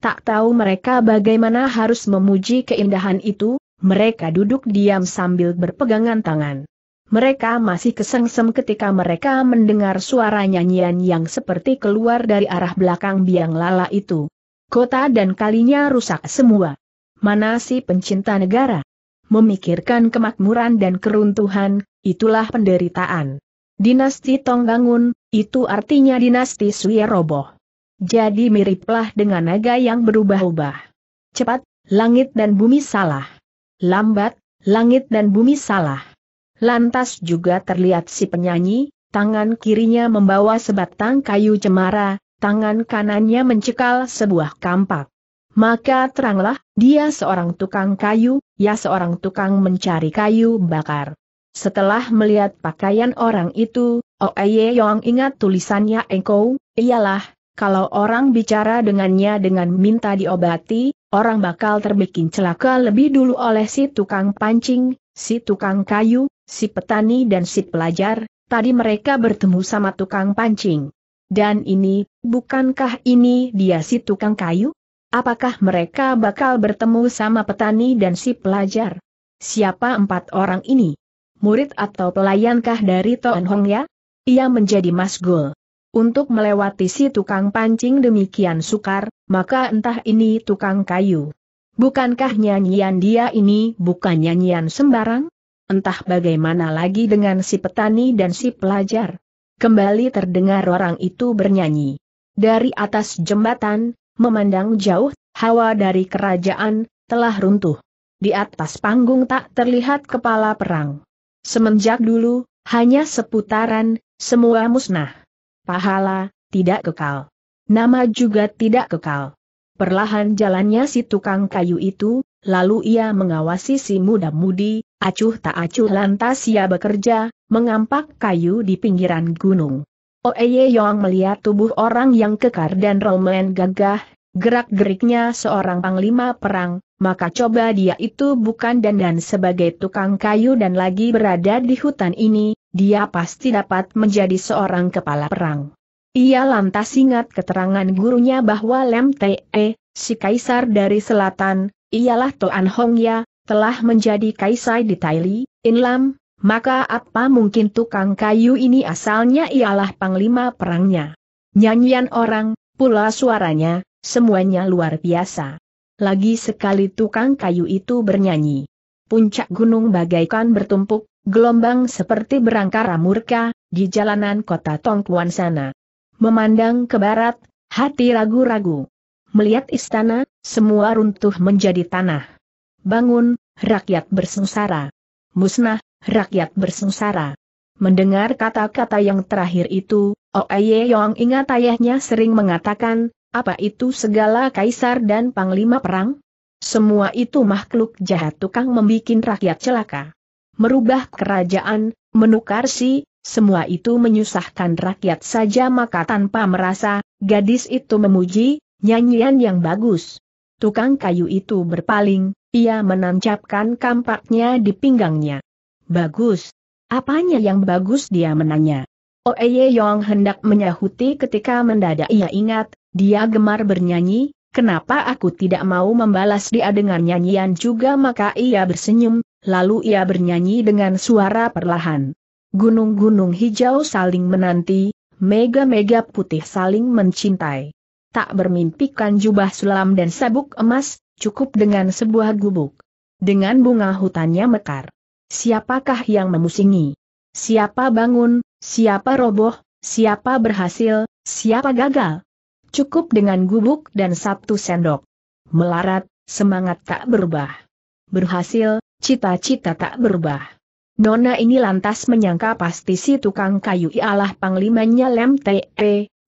Tak tahu mereka bagaimana harus memuji keindahan itu, mereka duduk diam sambil berpegangan tangan. Mereka masih kesengsem ketika mereka mendengar suara nyanyian yang seperti keluar dari arah belakang biang lala itu. Kota dan kalinya rusak semua. Mana si pencinta negara? memikirkan kemakmuran dan keruntuhan, itulah penderitaan. Dinasti Tonggangun, itu artinya dinasti roboh. Jadi miriplah dengan naga yang berubah-ubah. Cepat, langit dan bumi salah. Lambat, langit dan bumi salah. Lantas juga terlihat si penyanyi, tangan kirinya membawa sebatang kayu cemara, tangan kanannya mencekal sebuah kampak. Maka teranglah, dia seorang tukang kayu, ya seorang tukang mencari kayu bakar. Setelah melihat pakaian orang itu, Oeye Yong ingat tulisannya Engkau, ialah, kalau orang bicara dengannya dengan minta diobati, orang bakal terbikin celaka lebih dulu oleh si tukang pancing, si tukang kayu, si petani dan si pelajar, tadi mereka bertemu sama tukang pancing. Dan ini, bukankah ini dia si tukang kayu? Apakah mereka bakal bertemu sama petani dan si pelajar? Siapa empat orang ini? Murid atau pelayankah dari Toan Hong ya? Ia menjadi masgul. Untuk melewati si tukang pancing demikian sukar, maka entah ini tukang kayu. Bukankah nyanyian dia ini bukan nyanyian sembarang? Entah bagaimana lagi dengan si petani dan si pelajar. Kembali terdengar orang itu bernyanyi. Dari atas jembatan, Memandang jauh, hawa dari kerajaan, telah runtuh. Di atas panggung tak terlihat kepala perang. Semenjak dulu, hanya seputaran, semua musnah. Pahala, tidak kekal. Nama juga tidak kekal. Perlahan jalannya si tukang kayu itu, lalu ia mengawasi si muda-mudi, acuh tak acuh lantas ia bekerja, mengampak kayu di pinggiran gunung. Oeye Yong melihat tubuh orang yang kekar dan romen gagah, gerak-geriknya seorang panglima perang, maka coba dia itu bukan dandan sebagai tukang kayu dan lagi berada di hutan ini, dia pasti dapat menjadi seorang kepala perang. Ia lantas ingat keterangan gurunya bahwa Lem Te, eh, si kaisar dari selatan, ialah Toan Hong Ya, telah menjadi kaisar di Taili, Inlam, maka apa mungkin tukang kayu ini asalnya ialah panglima perangnya. Nyanyian orang, pula suaranya, semuanya luar biasa. Lagi sekali tukang kayu itu bernyanyi. Puncak gunung bagaikan bertumpuk, gelombang seperti berangkara murka, di jalanan kota Tongkuan sana. Memandang ke barat, hati ragu-ragu. Melihat istana, semua runtuh menjadi tanah. Bangun, rakyat bersengsara. Musnah, rakyat bersengsara. Mendengar kata-kata yang terakhir itu, Oye Yong ingat ayahnya sering mengatakan, apa itu segala kaisar dan panglima perang? Semua itu makhluk jahat tukang membuat rakyat celaka. Merubah kerajaan, menukar si, semua itu menyusahkan rakyat saja maka tanpa merasa, gadis itu memuji, nyanyian yang bagus. Tukang kayu itu berpaling, ia menancapkan kampaknya di pinggangnya. Bagus. Apanya yang bagus dia menanya. Oeye oh, Yong hendak menyahuti ketika mendadak ia ingat, dia gemar bernyanyi, kenapa aku tidak mau membalas dia dengan nyanyian juga maka ia bersenyum, lalu ia bernyanyi dengan suara perlahan. Gunung-gunung hijau saling menanti, mega-mega putih saling mencintai. Tak bermimpikan jubah sulam dan sabuk emas, cukup dengan sebuah gubuk. Dengan bunga hutannya mekar. Siapakah yang memusingi? Siapa bangun, siapa roboh, siapa berhasil, siapa gagal? Cukup dengan gubuk dan satu sendok. Melarat, semangat tak berubah. Berhasil, cita-cita tak berubah. Nona ini lantas menyangka pasti si tukang kayu ialah panglimanya Lem Te,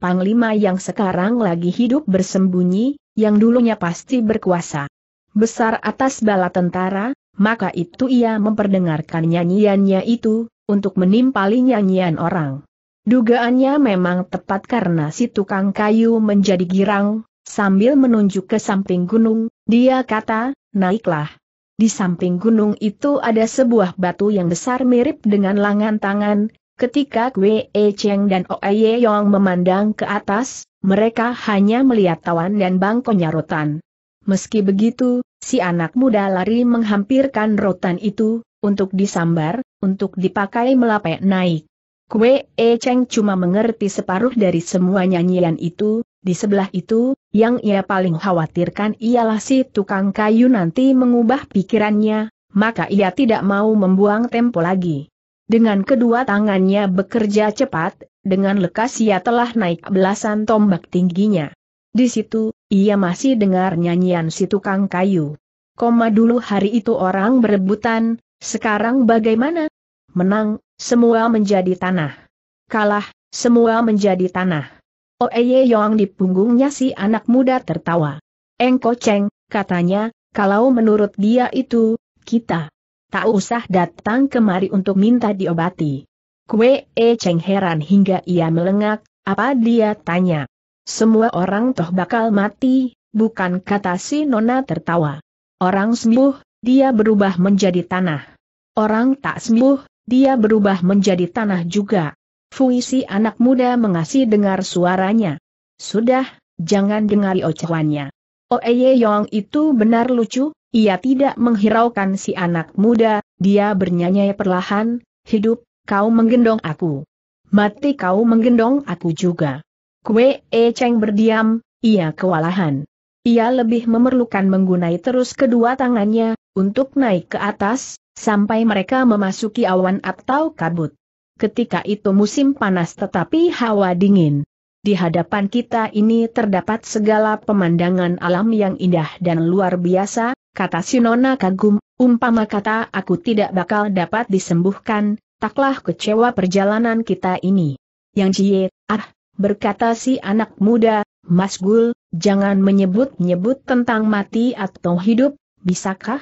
panglima yang sekarang lagi hidup bersembunyi, yang dulunya pasti berkuasa. Besar atas bala tentara, maka itu ia memperdengarkan nyanyiannya itu, untuk menimpali nyanyian orang. Dugaannya memang tepat karena si tukang kayu menjadi girang, sambil menunjuk ke samping gunung, dia kata, naiklah. Di samping gunung itu ada sebuah batu yang besar mirip dengan langan tangan, ketika Kwe E Cheng dan Oe Yong memandang ke atas, mereka hanya melihat tawan dan bangkonya rotan. Meski begitu, si anak muda lari menghampirkan rotan itu, untuk disambar, untuk dipakai melapai naik. Kue E Cheng cuma mengerti separuh dari semua nyanyian itu, di sebelah itu, yang ia paling khawatirkan ialah si tukang kayu nanti mengubah pikirannya, maka ia tidak mau membuang tempo lagi. Dengan kedua tangannya bekerja cepat, dengan lekas ia telah naik belasan tombak tingginya. Di situ, ia masih dengar nyanyian si tukang kayu. Koma dulu hari itu orang berebutan, sekarang bagaimana? Menang, semua menjadi tanah. Kalah, semua menjadi tanah. Oeye oh, Yong di punggungnya si anak muda tertawa. Engko Cheng, katanya, kalau menurut dia itu, kita tak usah datang kemari untuk minta diobati. Kue E Cheng heran hingga ia melengak, apa dia tanya. Semua orang toh bakal mati, bukan kata si Nona tertawa. Orang sembuh, dia berubah menjadi tanah. Orang tak sembuh, dia berubah menjadi tanah juga. Fuisi anak muda mengasih dengar suaranya. Sudah, jangan dengari ocehannya. Oeye oh, Yong itu benar lucu, ia tidak menghiraukan si anak muda, dia bernyanyi perlahan, hidup, kau menggendong aku. Mati kau menggendong aku juga. Kue E Cheng berdiam, ia kewalahan. Ia lebih memerlukan menggunai terus kedua tangannya, untuk naik ke atas, sampai mereka memasuki awan atau kabut. Ketika itu musim panas tetapi hawa dingin. Di hadapan kita ini terdapat segala pemandangan alam yang indah dan luar biasa, kata Sinona kagum, umpama kata aku tidak bakal dapat disembuhkan, taklah kecewa perjalanan kita ini. Yang Jie, ah, berkata si anak muda, Mas Gul, jangan menyebut-nyebut tentang mati atau hidup, bisakah?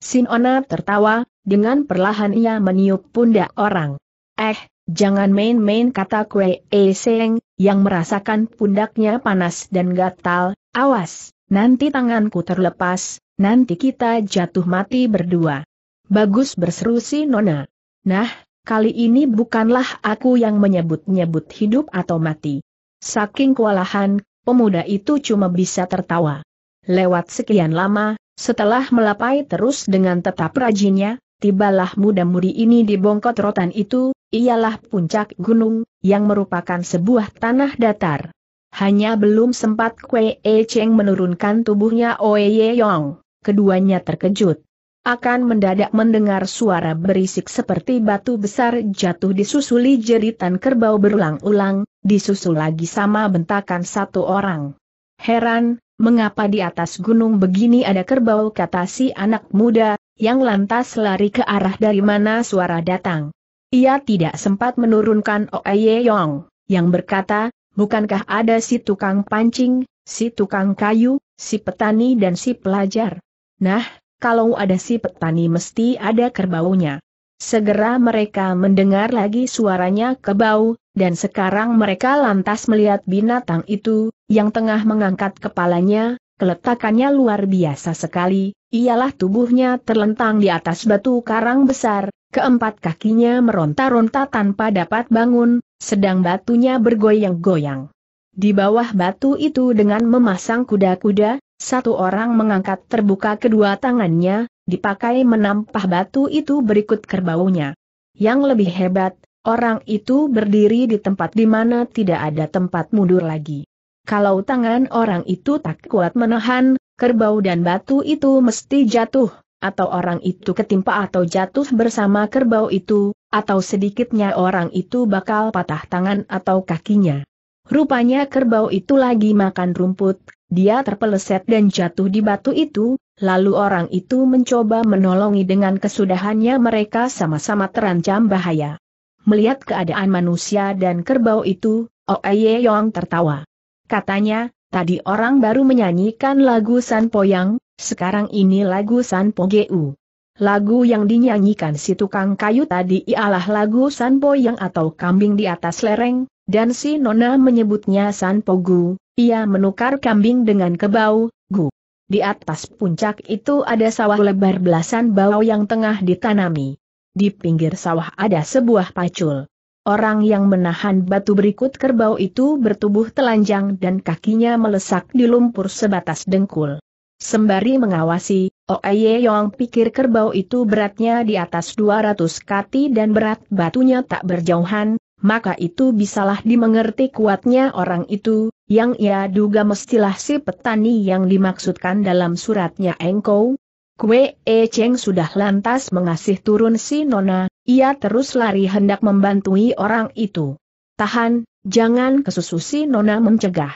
Sinona tertawa, dengan perlahan ia meniup pundak orang. Eh, jangan main-main kata kue e yang merasakan pundaknya panas dan gatal, awas, nanti tanganku terlepas, nanti kita jatuh mati berdua. Bagus berseru si Nona. Nah, kali ini bukanlah aku yang menyebut-nyebut hidup atau mati. Saking kewalahan, pemuda itu cuma bisa tertawa. Lewat sekian lama, setelah melapai terus dengan tetap rajinnya, tibalah muda-mudi ini di bongkot rotan itu, ialah puncak gunung, yang merupakan sebuah tanah datar. Hanya belum sempat Kwee E Cheng menurunkan tubuhnya Oe Ye Yong, keduanya terkejut akan mendadak mendengar suara berisik seperti batu besar jatuh disusuli jeritan kerbau berulang-ulang, disusul lagi sama bentakan satu orang. Heran, mengapa di atas gunung begini ada kerbau kata si anak muda, yang lantas lari ke arah dari mana suara datang. Ia tidak sempat menurunkan Oye Yong, yang berkata, bukankah ada si tukang pancing, si tukang kayu, si petani dan si pelajar. Nah, kalau ada si petani mesti ada kerbaunya. Segera mereka mendengar lagi suaranya kebau, dan sekarang mereka lantas melihat binatang itu, yang tengah mengangkat kepalanya, keletakannya luar biasa sekali, ialah tubuhnya terlentang di atas batu karang besar, keempat kakinya meronta-ronta tanpa dapat bangun, sedang batunya bergoyang-goyang. Di bawah batu itu dengan memasang kuda-kuda, satu orang mengangkat terbuka kedua tangannya, dipakai menampah batu itu berikut kerbaunya. Yang lebih hebat, orang itu berdiri di tempat di mana tidak ada tempat mundur lagi. Kalau tangan orang itu tak kuat menahan, kerbau dan batu itu mesti jatuh, atau orang itu ketimpa atau jatuh bersama kerbau itu, atau sedikitnya orang itu bakal patah tangan atau kakinya. Rupanya kerbau itu lagi makan rumput, dia terpeleset dan jatuh di batu itu, lalu orang itu mencoba menolongi dengan kesudahannya mereka sama-sama terancam bahaya. Melihat keadaan manusia dan kerbau itu, Oeye Yong tertawa. Katanya, tadi orang baru menyanyikan lagu San Poyang, sekarang ini lagu San Pogeu. Lagu yang dinyanyikan si tukang kayu tadi ialah lagu San Poyang atau kambing di atas lereng, dan si Nona menyebutnya San Pogu, ia menukar kambing dengan kebau, gu. Di atas puncak itu ada sawah lebar belasan bau yang tengah ditanami. Di pinggir sawah ada sebuah pacul. Orang yang menahan batu berikut kerbau itu bertubuh telanjang dan kakinya melesak di lumpur sebatas dengkul. Sembari mengawasi, Oye Yong pikir kerbau itu beratnya di atas 200 kati dan berat batunya tak berjauhan, maka itu bisalah dimengerti kuatnya orang itu, yang ia duga mestilah si petani yang dimaksudkan dalam suratnya engkau. Kue E Cheng sudah lantas mengasih turun si Nona, ia terus lari hendak membantui orang itu. Tahan, jangan kesusu si Nona mencegah.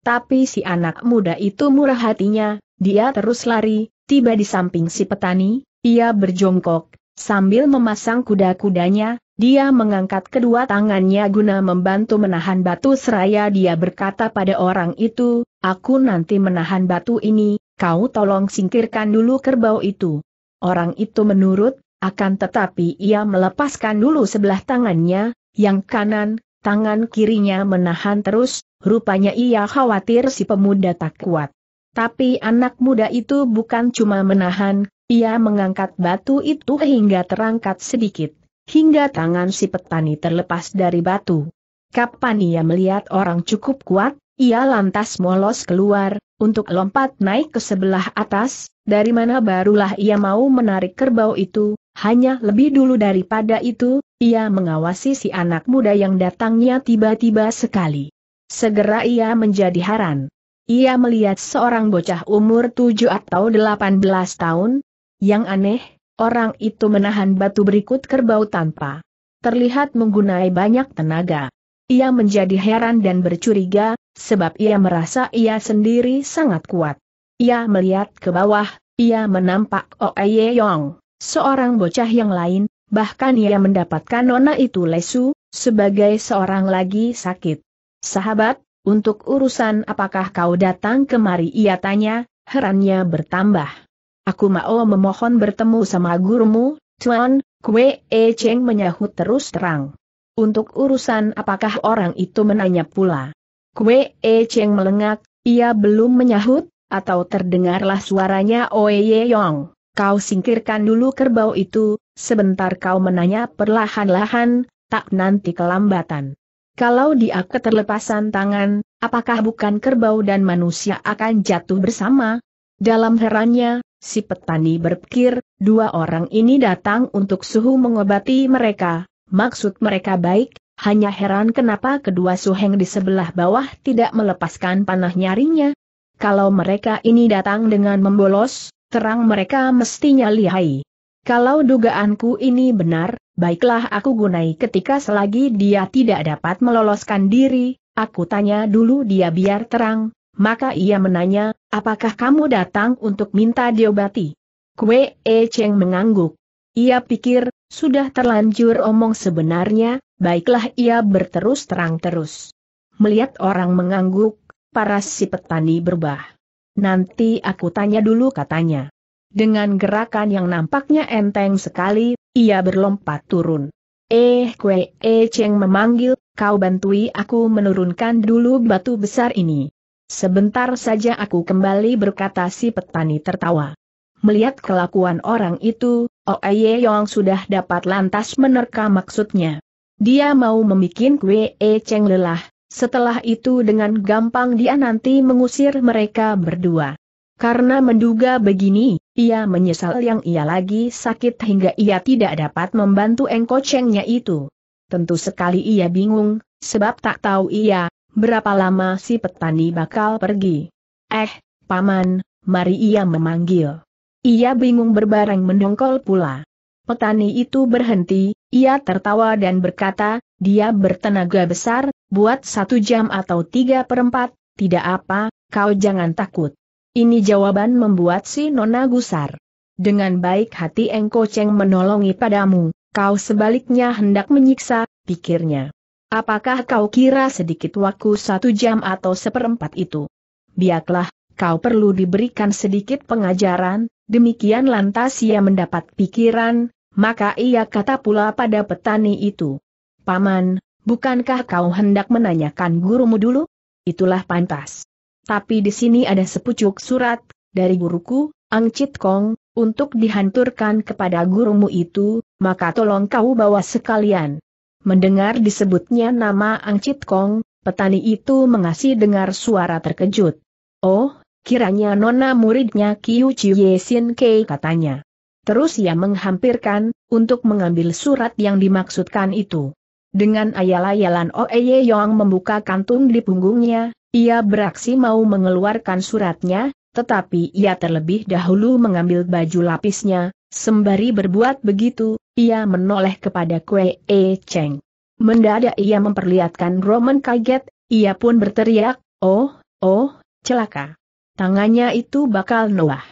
Tapi si anak muda itu murah hatinya, dia terus lari, tiba di samping si petani, ia berjongkok, sambil memasang kuda-kudanya, dia mengangkat kedua tangannya guna membantu menahan batu seraya dia berkata pada orang itu, aku nanti menahan batu ini, kau tolong singkirkan dulu kerbau itu. Orang itu menurut, akan tetapi ia melepaskan dulu sebelah tangannya, yang kanan, tangan kirinya menahan terus, rupanya ia khawatir si pemuda tak kuat. Tapi anak muda itu bukan cuma menahan, ia mengangkat batu itu hingga terangkat sedikit hingga tangan si petani terlepas dari batu. Kapan ia melihat orang cukup kuat, ia lantas molos keluar, untuk lompat naik ke sebelah atas, dari mana barulah ia mau menarik kerbau itu, hanya lebih dulu daripada itu, ia mengawasi si anak muda yang datangnya tiba-tiba sekali. Segera ia menjadi heran. Ia melihat seorang bocah umur 7 atau 18 tahun, yang aneh, Orang itu menahan batu berikut kerbau tanpa terlihat menggunai banyak tenaga. Ia menjadi heran dan bercuriga, sebab ia merasa ia sendiri sangat kuat. Ia melihat ke bawah, ia menampak Oe Yong, seorang bocah yang lain, bahkan ia mendapatkan nona itu lesu, sebagai seorang lagi sakit. Sahabat, untuk urusan apakah kau datang kemari ia tanya, herannya bertambah. Aku mau memohon bertemu sama gurumu, Tuan, Kue E Cheng menyahut terus terang. Untuk urusan apakah orang itu menanya pula. Kue E Cheng melengak, ia belum menyahut, atau terdengarlah suaranya Ye Yong. Kau singkirkan dulu kerbau itu, sebentar kau menanya perlahan-lahan, tak nanti kelambatan. Kalau dia keterlepasan tangan, apakah bukan kerbau dan manusia akan jatuh bersama? Dalam herannya, si petani berpikir, dua orang ini datang untuk suhu mengobati mereka, maksud mereka baik, hanya heran kenapa kedua suheng di sebelah bawah tidak melepaskan panah nyarinya. Kalau mereka ini datang dengan membolos, terang mereka mestinya lihai. Kalau dugaanku ini benar, baiklah aku gunai ketika selagi dia tidak dapat meloloskan diri, aku tanya dulu dia biar terang, maka ia menanya, apakah kamu datang untuk minta diobati? Kue E Cheng mengangguk. Ia pikir, sudah terlanjur omong sebenarnya, baiklah ia berterus terang terus. Melihat orang mengangguk, para si petani berbah. Nanti aku tanya dulu katanya. Dengan gerakan yang nampaknya enteng sekali, ia berlompat turun. Eh Kue E Cheng memanggil, kau bantui aku menurunkan dulu batu besar ini. Sebentar saja aku kembali berkata si petani tertawa. Melihat kelakuan orang itu, Oe oh Yong sudah dapat lantas menerka maksudnya. Dia mau membuat kue e Cheng lelah, setelah itu dengan gampang dia nanti mengusir mereka berdua. Karena menduga begini, ia menyesal yang ia lagi sakit hingga ia tidak dapat membantu Chengnya itu. Tentu sekali ia bingung, sebab tak tahu ia, berapa lama si petani bakal pergi? Eh, paman, mari ia memanggil. Ia bingung berbareng mendongkol pula. Petani itu berhenti, ia tertawa dan berkata, dia bertenaga besar, buat satu jam atau tiga perempat, tidak apa, kau jangan takut. Ini jawaban membuat si Nona gusar. Dengan baik hati Engko ceng menolongi padamu, kau sebaliknya hendak menyiksa, pikirnya. Apakah kau kira sedikit waktu satu jam atau seperempat itu? Biaklah, kau perlu diberikan sedikit pengajaran, demikian lantas ia mendapat pikiran, maka ia kata pula pada petani itu. Paman, bukankah kau hendak menanyakan gurumu dulu? Itulah pantas. Tapi di sini ada sepucuk surat, dari guruku, Angcit Kong, untuk dihanturkan kepada gurumu itu, maka tolong kau bawa sekalian. Mendengar disebutnya nama Ang Chit Kong, petani itu mengasih dengar suara terkejut. Oh, kiranya nona muridnya Kiu Chie Sin Kei katanya. Terus ia menghampirkan, untuk mengambil surat yang dimaksudkan itu. Dengan ayal-ayalan Oeye Yong membuka kantung di punggungnya, ia beraksi mau mengeluarkan suratnya, tetapi ia terlebih dahulu mengambil baju lapisnya, Sembari berbuat begitu, ia menoleh kepada Kue E Cheng. Mendadak ia memperlihatkan Roman kaget, ia pun berteriak, oh, oh, celaka. Tangannya itu bakal noah.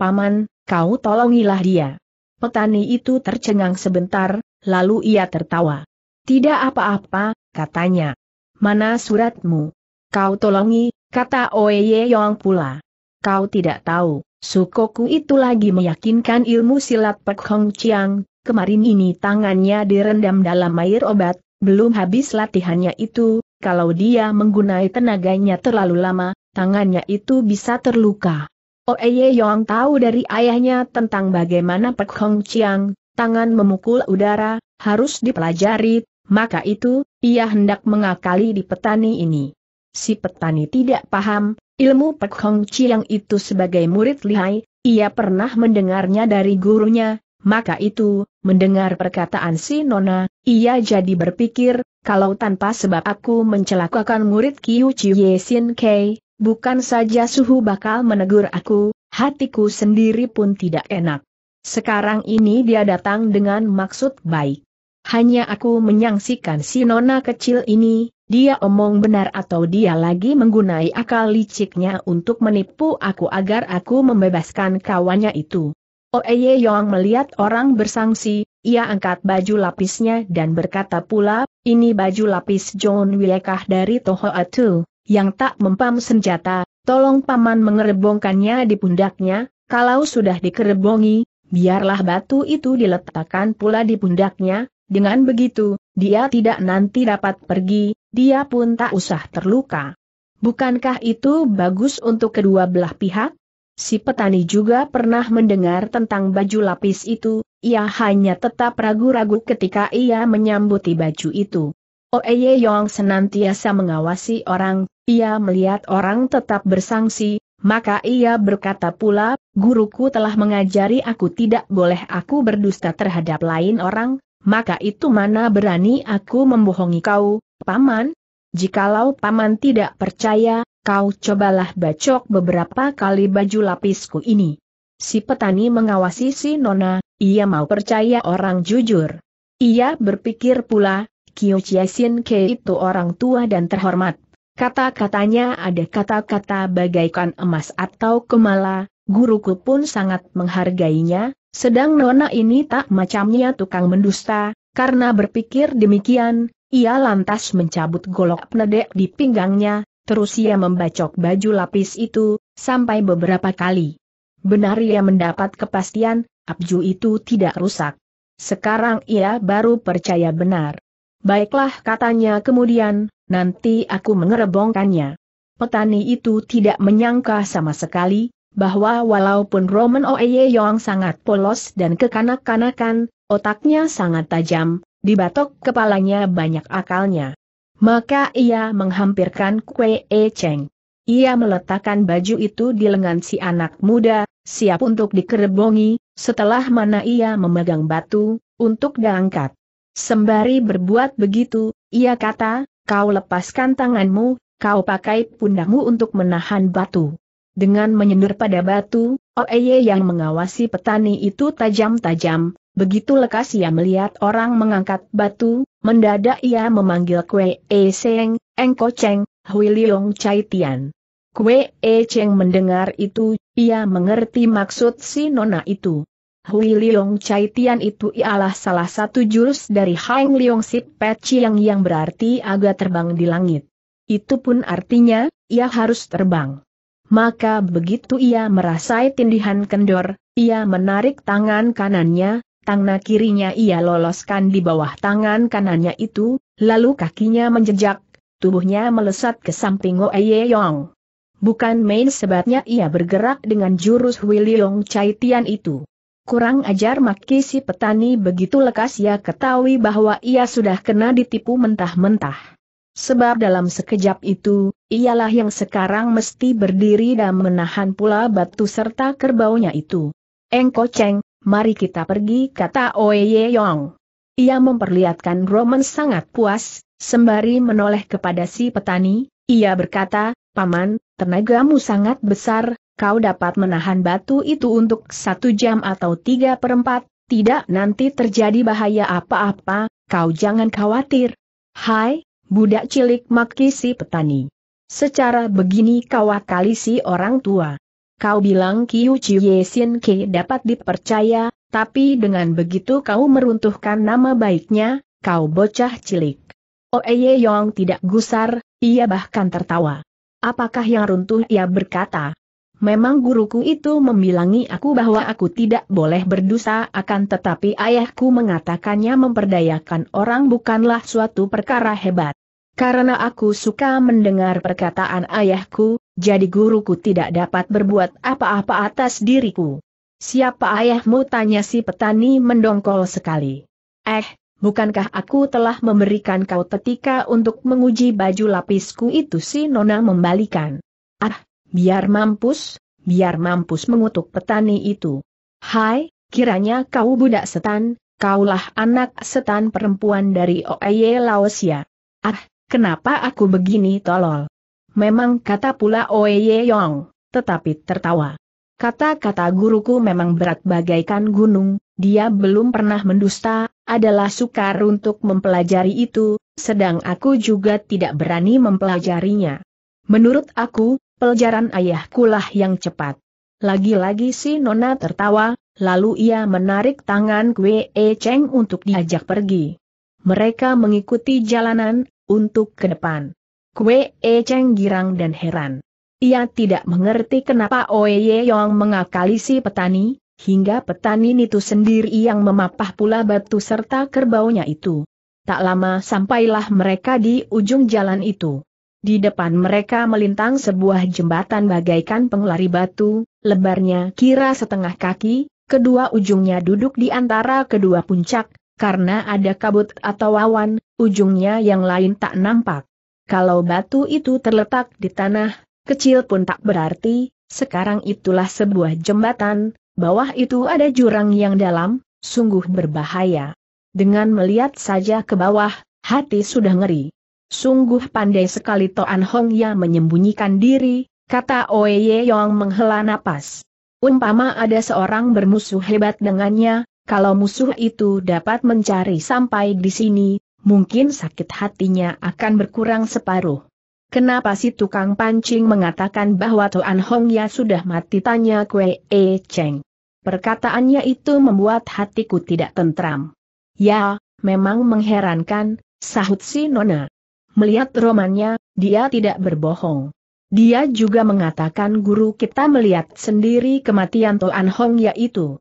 Paman, kau tolongilah dia. Petani itu tercengang sebentar, lalu ia tertawa. Tidak apa-apa, katanya. Mana suratmu? Kau tolongi, kata Oeye Yong pula. Kau tidak tahu, Sukoku itu lagi meyakinkan ilmu silat Pek Hong Chiang, kemarin ini tangannya direndam dalam air obat, belum habis latihannya itu, kalau dia menggunai tenaganya terlalu lama, tangannya itu bisa terluka. Oeye Yong tahu dari ayahnya tentang bagaimana Pek Hong Chiang, tangan memukul udara, harus dipelajari, maka itu, ia hendak mengakali di petani ini. Si petani tidak paham, Ilmu Pekong Chiang itu sebagai murid lihai, ia pernah mendengarnya dari gurunya, maka itu, mendengar perkataan si Nona, ia jadi berpikir, kalau tanpa sebab aku mencelakakan murid Kiu Chiu Sin Kei, bukan saja suhu bakal menegur aku, hatiku sendiri pun tidak enak. Sekarang ini dia datang dengan maksud baik. Hanya aku menyaksikan si Nona kecil ini, dia omong benar atau dia lagi menggunai akal liciknya untuk menipu aku agar aku membebaskan kawannya itu. Oeye oh, Yong melihat orang bersangsi, ia angkat baju lapisnya dan berkata pula, ini baju lapis John Wiekah dari Toho Tohoatu, yang tak mempam senjata, tolong paman mengerebongkannya di pundaknya, kalau sudah dikerebongi, biarlah batu itu diletakkan pula di pundaknya, dengan begitu, dia tidak nanti dapat pergi, dia pun tak usah terluka. Bukankah itu bagus untuk kedua belah pihak? Si petani juga pernah mendengar tentang baju lapis itu, ia hanya tetap ragu-ragu ketika ia menyambuti baju itu. Oeye oh, Yong senantiasa mengawasi orang, ia melihat orang tetap bersangsi, maka ia berkata pula, guruku telah mengajari aku tidak boleh aku berdusta terhadap lain orang, maka itu mana berani aku membohongi kau, Paman? Jikalau Paman tidak percaya, kau cobalah bacok beberapa kali baju lapisku ini. Si petani mengawasi si Nona, ia mau percaya orang jujur. Ia berpikir pula, Kyo Chiesin Ke itu orang tua dan terhormat. Kata-katanya ada kata-kata bagaikan emas atau kemala, guruku pun sangat menghargainya, sedang nona ini tak macamnya tukang mendusta, karena berpikir demikian, ia lantas mencabut golok pendek di pinggangnya, terus ia membacok baju lapis itu, sampai beberapa kali. Benar ia mendapat kepastian, abju itu tidak rusak. Sekarang ia baru percaya benar. Baiklah katanya kemudian, nanti aku mengerebongkannya. Petani itu tidak menyangka sama sekali, bahwa walaupun Roman Oeye Yong sangat polos dan kekanak-kanakan, otaknya sangat tajam, di batok kepalanya banyak akalnya. Maka ia menghampirkan Kue E Cheng. Ia meletakkan baju itu di lengan si anak muda, siap untuk dikerebongi, setelah mana ia memegang batu, untuk diangkat. Sembari berbuat begitu, ia kata, kau lepaskan tanganmu, kau pakai pundakmu untuk menahan batu. Dengan menyendur pada batu, Oeye yang mengawasi petani itu tajam-tajam, begitu lekas ia melihat orang mengangkat batu, mendadak ia memanggil Kwe E Seng, Engko Cheng, Hui Long Chai Tian. Kwe E Cheng mendengar itu, ia mengerti maksud si nona itu. Hui Long Chai Tian itu ialah salah satu jurus dari Hang Leong Sip Chiang yang berarti agak terbang di langit. Itu pun artinya, ia harus terbang. Maka begitu ia merasai tindihan kendor, ia menarik tangan kanannya, tangna kirinya ia loloskan di bawah tangan kanannya itu, lalu kakinya menjejak, tubuhnya melesat ke samping Oye Yong. Bukan main sebatnya ia bergerak dengan jurus Wiliong Chai Tian itu. Kurang ajar maki si petani begitu lekas ia ketahui bahwa ia sudah kena ditipu mentah-mentah sebab dalam sekejap itu, ialah yang sekarang mesti berdiri dan menahan pula batu serta kerbaunya itu. Engko Cheng, mari kita pergi kata Oye Yong. Ia memperlihatkan Roman sangat puas, sembari menoleh kepada si petani, ia berkata, Paman, tenagamu sangat besar, kau dapat menahan batu itu untuk satu jam atau tiga perempat, tidak nanti terjadi bahaya apa-apa, kau jangan khawatir. Hai, Budak cilik maki si petani. Secara begini kau kali si orang tua. Kau bilang Kiu Chiye Sin Ke dapat dipercaya, tapi dengan begitu kau meruntuhkan nama baiknya, kau bocah cilik. Oeye oh, Yong tidak gusar, ia bahkan tertawa. Apakah yang runtuh ia berkata? Memang guruku itu membilangi aku bahwa aku tidak boleh berdosa akan tetapi ayahku mengatakannya memperdayakan orang bukanlah suatu perkara hebat. Karena aku suka mendengar perkataan ayahku, jadi guruku tidak dapat berbuat apa-apa atas diriku. Siapa ayahmu tanya si petani mendongkol sekali. Eh, bukankah aku telah memberikan kau tetika untuk menguji baju lapisku itu si nona membalikan. Ah, biar mampus, biar mampus mengutuk petani itu. Hai, kiranya kau budak setan, kaulah anak setan perempuan dari Oeye Laosia. Ah, Kenapa aku begini tolol? Memang kata pula Oe Ye Yong, tetapi tertawa. Kata-kata guruku memang berat bagaikan gunung, dia belum pernah mendusta, adalah sukar untuk mempelajari itu, sedang aku juga tidak berani mempelajarinya. Menurut aku, pelajaran ayahkulah yang cepat. Lagi-lagi si Nona tertawa, lalu ia menarik tangan Kwe E Cheng untuk diajak pergi. Mereka mengikuti jalanan, untuk ke depan. Kue E Cheng girang dan heran. Ia tidak mengerti kenapa Oe Ye Yong mengakali si petani, hingga petani itu sendiri yang memapah pula batu serta kerbaunya itu. Tak lama sampailah mereka di ujung jalan itu. Di depan mereka melintang sebuah jembatan bagaikan pengelari batu, lebarnya kira setengah kaki, kedua ujungnya duduk di antara kedua puncak, karena ada kabut atau awan, ujungnya yang lain tak nampak. Kalau batu itu terletak di tanah, kecil pun tak berarti, sekarang itulah sebuah jembatan, bawah itu ada jurang yang dalam, sungguh berbahaya. Dengan melihat saja ke bawah, hati sudah ngeri. Sungguh pandai sekali Toan Hong yang menyembunyikan diri, kata Oye Yong menghela napas. Umpama ada seorang bermusuh hebat dengannya, kalau musuh itu dapat mencari sampai di sini, mungkin sakit hatinya akan berkurang separuh. Kenapa si tukang pancing mengatakan bahwa Tuan Hong Ya sudah mati tanya Kwe E Cheng. Perkataannya itu membuat hatiku tidak tentram. Ya, memang mengherankan, sahut si Nona. Melihat romannya, dia tidak berbohong. Dia juga mengatakan guru kita melihat sendiri kematian Tuan Hong Ya itu.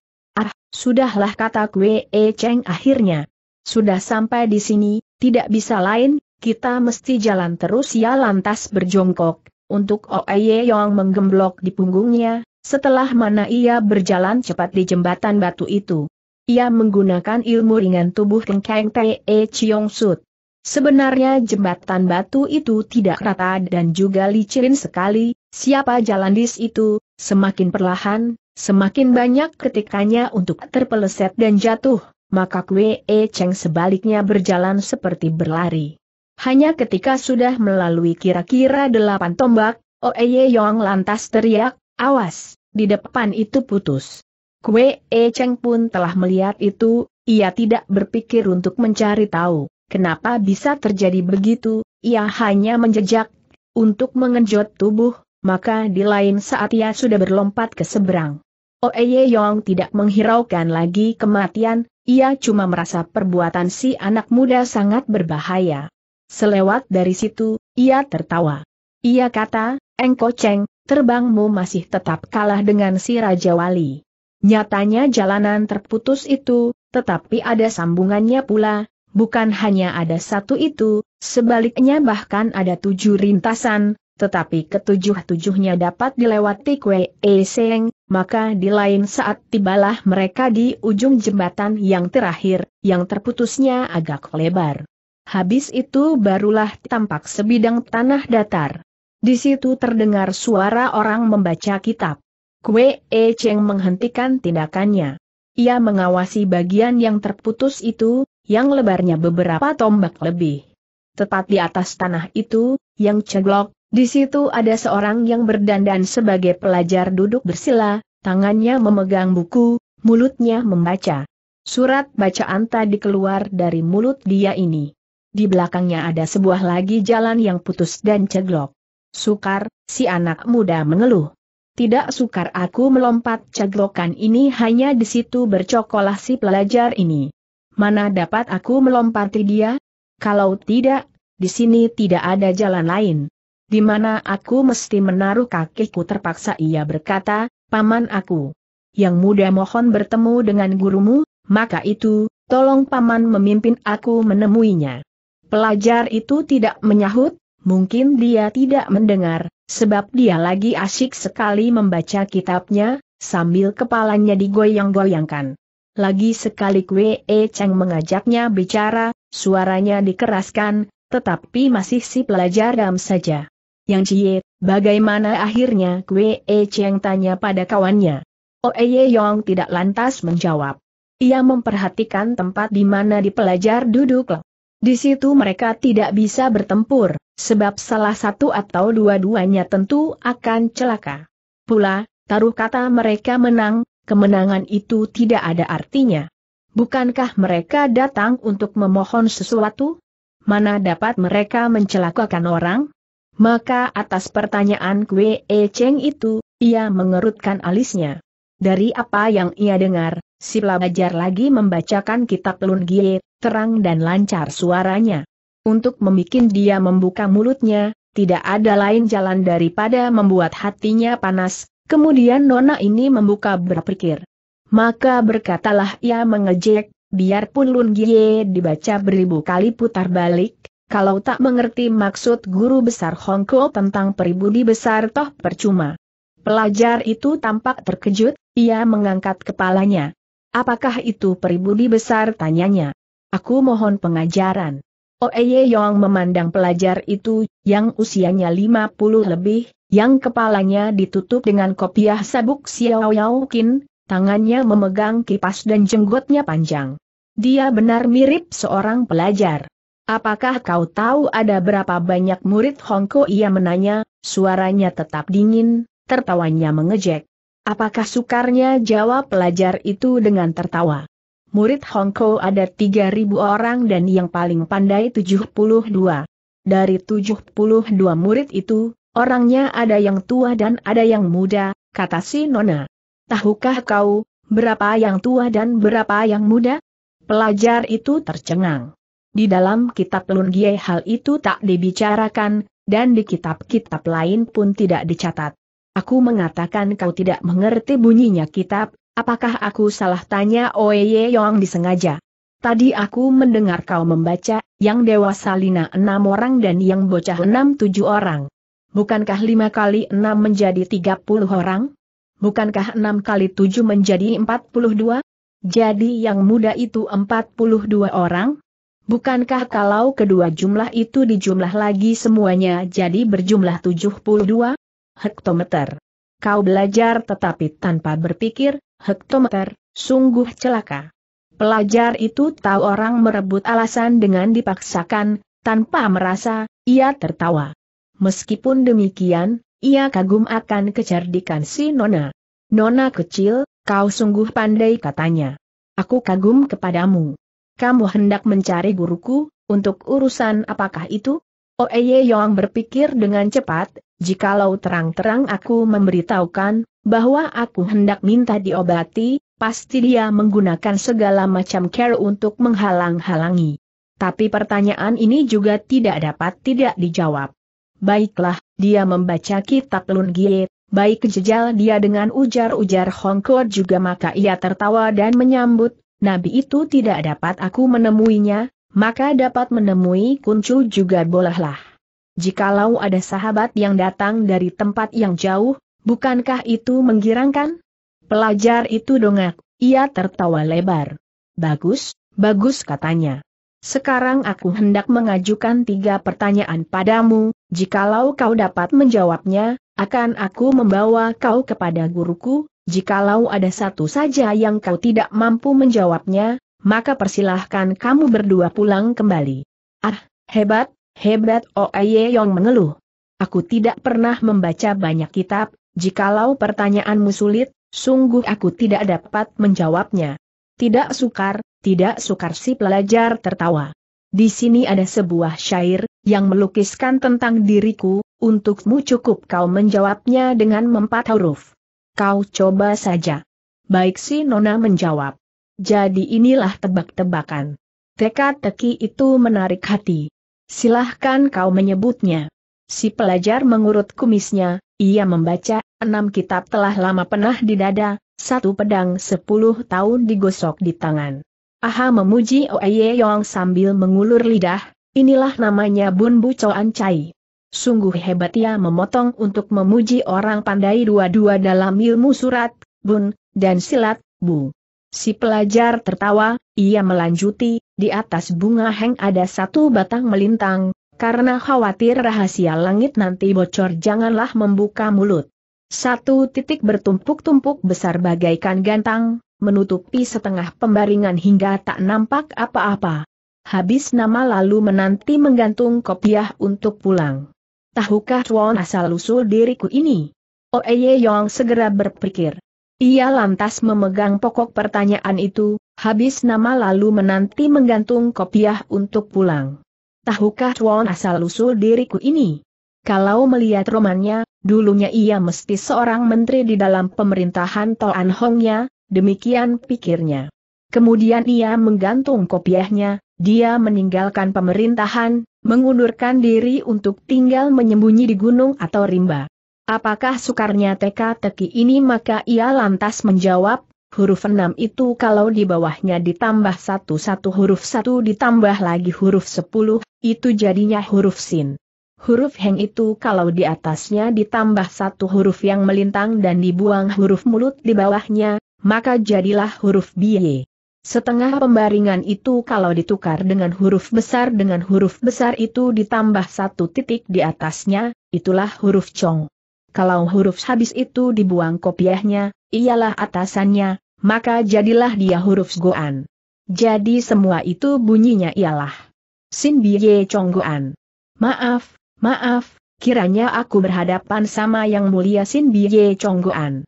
Sudahlah kata Kwe e Cheng akhirnya. Sudah sampai di sini, tidak bisa lain, kita mesti jalan terus ya lantas berjongkok, untuk Oe Yong menggemblok di punggungnya, setelah mana ia berjalan cepat di jembatan batu itu. Ia menggunakan ilmu ringan tubuh Kengkeng Te Chiong Sut. Sebenarnya jembatan batu itu tidak rata dan juga licin sekali, siapa jalan di situ, semakin perlahan, Semakin banyak ketikannya untuk terpeleset dan jatuh, maka Kwe e Cheng sebaliknya berjalan seperti berlari. Hanya ketika sudah melalui kira-kira delapan tombak, Oeye Yong lantas teriak, awas, di depan itu putus. Kwe e Cheng pun telah melihat itu, ia tidak berpikir untuk mencari tahu, kenapa bisa terjadi begitu, ia hanya menjejak, untuk mengenjot tubuh, maka di lain saat ia sudah berlompat ke seberang. Oeye oh, Yong tidak menghiraukan lagi kematian, ia cuma merasa perbuatan si anak muda sangat berbahaya. Selewat dari situ, ia tertawa. Ia kata, Engko Cheng, terbangmu masih tetap kalah dengan si Raja Wali. Nyatanya jalanan terputus itu, tetapi ada sambungannya pula, bukan hanya ada satu itu, sebaliknya bahkan ada tujuh rintasan, tetapi ketujuh-tujuhnya dapat dilewati Kue E Seng, maka di lain saat tibalah mereka di ujung jembatan yang terakhir, yang terputusnya agak lebar. Habis itu barulah tampak sebidang tanah datar. Di situ terdengar suara orang membaca kitab. Kue E Cheng menghentikan tindakannya. Ia mengawasi bagian yang terputus itu, yang lebarnya beberapa tombak lebih. Tepat di atas tanah itu, yang ceglok, di situ ada seorang yang berdandan sebagai pelajar duduk bersila, tangannya memegang buku, mulutnya membaca. Surat bacaan tadi keluar dari mulut dia ini. Di belakangnya ada sebuah lagi jalan yang putus dan ceglok. Sukar, si anak muda mengeluh. Tidak sukar aku melompat ceglokan ini hanya di situ bercokolah si pelajar ini. Mana dapat aku melompati dia? Kalau tidak, di sini tidak ada jalan lain. Di mana aku mesti menaruh kakiku terpaksa ia berkata, Paman aku. Yang muda mohon bertemu dengan gurumu, maka itu, tolong Paman memimpin aku menemuinya. Pelajar itu tidak menyahut, mungkin dia tidak mendengar, sebab dia lagi asyik sekali membaca kitabnya, sambil kepalanya digoyang-goyangkan. Lagi sekali Kwe E Cheng mengajaknya bicara, suaranya dikeraskan, tetapi masih si pelajar dam saja. Yang Cie, bagaimana akhirnya Kwe E Cheng tanya pada kawannya. Oe oh, Ye Yong tidak lantas menjawab. Ia memperhatikan tempat di mana dipelajar duduk. Di situ mereka tidak bisa bertempur, sebab salah satu atau dua-duanya tentu akan celaka. Pula, taruh kata mereka menang, kemenangan itu tidak ada artinya. Bukankah mereka datang untuk memohon sesuatu? Mana dapat mereka mencelakakan orang? Maka atas pertanyaan Kwe E Cheng itu, ia mengerutkan alisnya. Dari apa yang ia dengar, si pelajar lagi membacakan kitab Lun Gie, terang dan lancar suaranya. Untuk membuat dia membuka mulutnya, tidak ada lain jalan daripada membuat hatinya panas, kemudian nona ini membuka berpikir. Maka berkatalah ia mengejek, biarpun Lun Gie dibaca beribu kali putar balik, kalau tak mengerti maksud guru besar Hongko tentang peribudi besar toh percuma. Pelajar itu tampak terkejut, ia mengangkat kepalanya. Apakah itu peribudi besar tanyanya? Aku mohon pengajaran. Oeye Yong memandang pelajar itu, yang usianya 50 lebih, yang kepalanya ditutup dengan kopiah sabuk Xiao Yao Kin, tangannya memegang kipas dan jenggotnya panjang. Dia benar mirip seorang pelajar. Apakah kau tahu ada berapa banyak murid Hongko? Ia menanya, suaranya tetap dingin, tertawanya mengejek. Apakah sukarnya jawab pelajar itu dengan tertawa? Murid Hongko ada 3.000 orang dan yang paling pandai 72. Dari 72 murid itu, orangnya ada yang tua dan ada yang muda, kata si Nona. Tahukah kau, berapa yang tua dan berapa yang muda? Pelajar itu tercengang. Di dalam kitab Lungie hal itu tak dibicarakan, dan di kitab-kitab lain pun tidak dicatat. Aku mengatakan kau tidak mengerti bunyinya kitab, apakah aku salah tanya Oye Yong disengaja? Tadi aku mendengar kau membaca, yang dewasa lina enam orang dan yang bocah enam tujuh orang. Bukankah lima kali enam menjadi tiga puluh orang? Bukankah enam kali tujuh menjadi empat puluh dua? Jadi yang muda itu empat puluh dua orang? Bukankah kalau kedua jumlah itu dijumlah lagi semuanya jadi berjumlah 72 hektometer? Kau belajar tetapi tanpa berpikir, hektometer, sungguh celaka. Pelajar itu tahu orang merebut alasan dengan dipaksakan, tanpa merasa, ia tertawa. Meskipun demikian, ia kagum akan kecerdikan si Nona. Nona kecil, kau sungguh pandai katanya. Aku kagum kepadamu kamu hendak mencari guruku, untuk urusan apakah itu? Oeye Yong berpikir dengan cepat, jikalau terang-terang aku memberitahukan, bahwa aku hendak minta diobati, pasti dia menggunakan segala macam care untuk menghalang-halangi. Tapi pertanyaan ini juga tidak dapat tidak dijawab. Baiklah, dia membaca kitab Lun Gie, baik kejejal dia dengan ujar-ujar Hongkot juga maka ia tertawa dan menyambut, nabi itu tidak dapat aku menemuinya, maka dapat menemui kuncu juga bolehlah. Jikalau ada sahabat yang datang dari tempat yang jauh, bukankah itu menggirangkan? Pelajar itu dongak, ia tertawa lebar. Bagus, bagus katanya. Sekarang aku hendak mengajukan tiga pertanyaan padamu, jikalau kau dapat menjawabnya, akan aku membawa kau kepada guruku, jikalau ada satu saja yang kau tidak mampu menjawabnya, maka persilahkan kamu berdua pulang kembali. Ah, hebat, hebat Oye oh Yong mengeluh. Aku tidak pernah membaca banyak kitab, jikalau pertanyaanmu sulit, sungguh aku tidak dapat menjawabnya. Tidak sukar, tidak sukar si pelajar tertawa. Di sini ada sebuah syair, yang melukiskan tentang diriku, untukmu cukup kau menjawabnya dengan empat huruf. Kau coba saja. Baik si Nona menjawab. Jadi inilah tebak-tebakan. Teka-teki itu menarik hati. Silahkan kau menyebutnya. Si pelajar mengurut kumisnya, ia membaca, enam kitab telah lama penah di dada, satu pedang sepuluh tahun digosok di tangan. Aha memuji Oye Yong sambil mengulur lidah, inilah namanya Bun Bu Choan Chai. Sungguh hebat ia memotong untuk memuji orang pandai dua-dua dalam ilmu surat, bun, dan silat, bu. Si pelajar tertawa, ia melanjuti, di atas bunga heng ada satu batang melintang, karena khawatir rahasia langit nanti bocor janganlah membuka mulut. Satu titik bertumpuk-tumpuk besar bagaikan gantang, menutupi setengah pembaringan hingga tak nampak apa-apa. Habis nama lalu menanti menggantung kopiah untuk pulang tahukah Chuan asal-usul diriku ini? Oeye Yong segera berpikir. Ia lantas memegang pokok pertanyaan itu, habis nama lalu menanti menggantung kopiah untuk pulang. Tahukah Chuan asal-usul diriku ini? Kalau melihat romannya, dulunya ia mesti seorang menteri di dalam pemerintahan Toan Hongnya, demikian pikirnya. Kemudian ia menggantung kopiahnya, dia meninggalkan pemerintahan, mengundurkan diri untuk tinggal menyembunyi di gunung atau rimba. Apakah sukarnya teka-teki ini maka ia lantas menjawab, huruf enam itu kalau di bawahnya ditambah satu-satu huruf satu ditambah lagi huruf sepuluh, itu jadinya huruf sin. Huruf heng itu kalau di atasnya ditambah satu huruf yang melintang dan dibuang huruf mulut di bawahnya, maka jadilah huruf biye. Setengah pembaringan itu kalau ditukar dengan huruf besar dengan huruf besar itu ditambah satu titik di atasnya, itulah huruf chong. Kalau huruf habis itu dibuang kopiahnya, ialah atasannya, maka jadilah dia huruf goan. Jadi semua itu bunyinya ialah Sin Biye Chong Goan. Maaf, maaf, kiranya aku berhadapan sama yang mulia Sin Biye Chong Goan.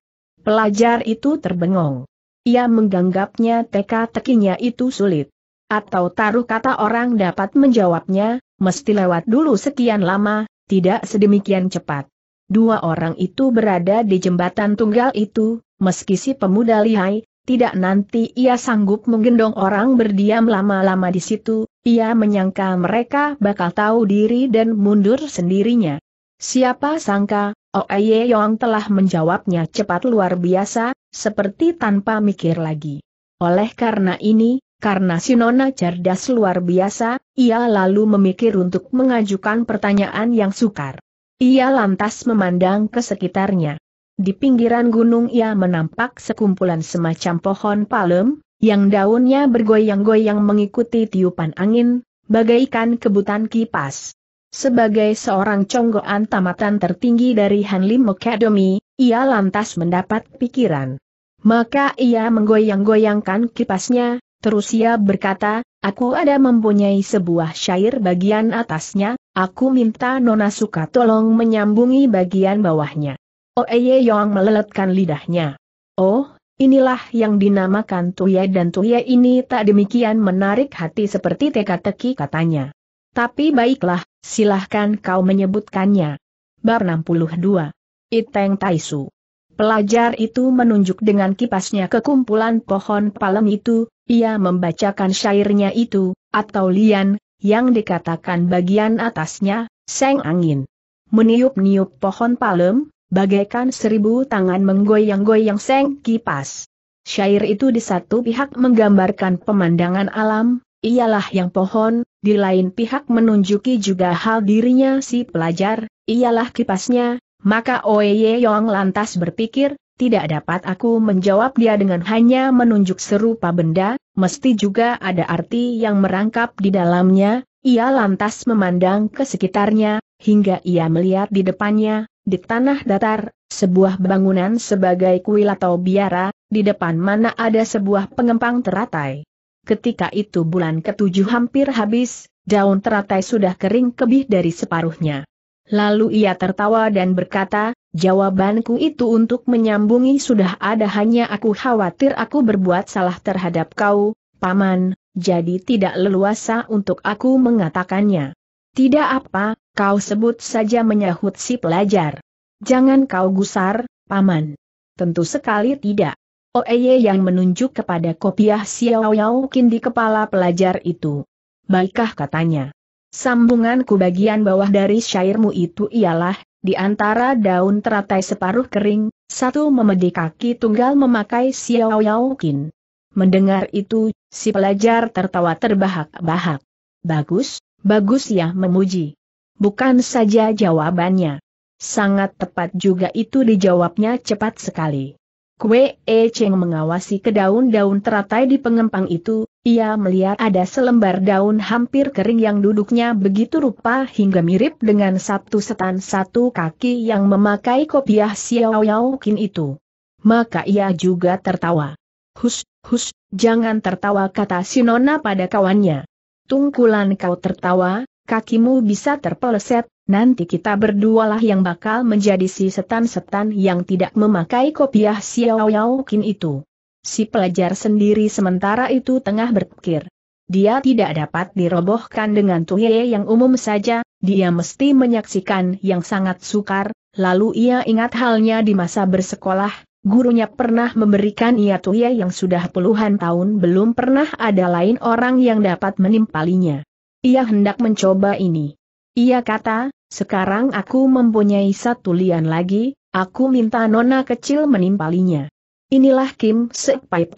Pelajar itu terbengong. Ia mengganggapnya teka-tekinya itu sulit. Atau taruh kata orang dapat menjawabnya, mesti lewat dulu sekian lama, tidak sedemikian cepat. Dua orang itu berada di jembatan tunggal itu, meski si pemuda lihai, tidak nanti ia sanggup menggendong orang berdiam lama-lama di situ, ia menyangka mereka bakal tahu diri dan mundur sendirinya. Siapa sangka, Oeye Yong telah menjawabnya cepat luar biasa, seperti tanpa mikir lagi. Oleh karena ini, karena Sinona cerdas luar biasa, ia lalu memikir untuk mengajukan pertanyaan yang sukar. Ia lantas memandang ke sekitarnya. Di pinggiran gunung ia menampak sekumpulan semacam pohon palem, yang daunnya bergoyang-goyang mengikuti tiupan angin, bagaikan kebutan kipas. Sebagai seorang conggoan tamatan tertinggi dari Hanlim Academy, ia lantas mendapat pikiran. Maka ia menggoyang-goyangkan kipasnya, terus ia berkata, aku ada mempunyai sebuah syair bagian atasnya, aku minta Nona Suka tolong menyambungi bagian bawahnya. Oeye oh, Yong meleletkan lidahnya. Oh, Inilah yang dinamakan Tuya dan Tuya ini tak demikian menarik hati seperti teka-teki katanya. Tapi baiklah, silahkan kau menyebutkannya. Bar 62 Iteng Taisu. Pelajar itu menunjuk dengan kipasnya ke kumpulan pohon palem itu, ia membacakan syairnya itu, atau lian, yang dikatakan bagian atasnya, seng angin. Meniup-niup pohon palem, bagaikan seribu tangan menggoyang-goyang seng kipas. Syair itu di satu pihak menggambarkan pemandangan alam, ialah yang pohon, di lain pihak menunjuki juga hal dirinya si pelajar, ialah kipasnya, maka Oye Yong lantas berpikir, tidak dapat aku menjawab dia dengan hanya menunjuk serupa benda, mesti juga ada arti yang merangkap di dalamnya, ia lantas memandang ke sekitarnya, hingga ia melihat di depannya, di tanah datar, sebuah bangunan sebagai kuil atau biara, di depan mana ada sebuah pengempang teratai. Ketika itu bulan ketujuh hampir habis, daun teratai sudah kering kebih dari separuhnya. Lalu ia tertawa dan berkata, jawabanku itu untuk menyambungi sudah ada hanya aku khawatir aku berbuat salah terhadap kau, paman, jadi tidak leluasa untuk aku mengatakannya. Tidak apa, kau sebut saja menyahut si pelajar. Jangan kau gusar, paman. Tentu sekali tidak. Oeye yang menunjuk kepada kopiah Xiao Yao di kepala pelajar itu. Baiklah katanya. Sambunganku bagian bawah dari syairmu itu ialah, di antara daun teratai separuh kering, satu memedi kaki tunggal memakai siau yau kin. Mendengar itu, si pelajar tertawa terbahak-bahak. Bagus, bagus ya memuji. Bukan saja jawabannya. Sangat tepat juga itu dijawabnya cepat sekali. Kue E Cheng mengawasi ke daun-daun teratai di pengempang itu, ia melihat ada selembar daun hampir kering yang duduknya begitu rupa hingga mirip dengan satu setan satu kaki yang memakai kopiah Xiao Yao kin itu. Maka ia juga tertawa. Hus, hus, jangan tertawa kata Sinona pada kawannya. Tungkulan kau tertawa, kakimu bisa terpeleset, nanti kita berdualah yang bakal menjadi si setan-setan yang tidak memakai kopiah Xiao Yao Qin itu. Si pelajar sendiri sementara itu tengah berpikir. Dia tidak dapat dirobohkan dengan tuye yang umum saja, dia mesti menyaksikan yang sangat sukar, lalu ia ingat halnya di masa bersekolah, gurunya pernah memberikan ia tuye yang sudah puluhan tahun belum pernah ada lain orang yang dapat menimpalinya. Ia hendak mencoba ini. Ia kata, sekarang aku mempunyai satu lian lagi, aku minta nona kecil menimpalinya. Inilah Kim Sek Pai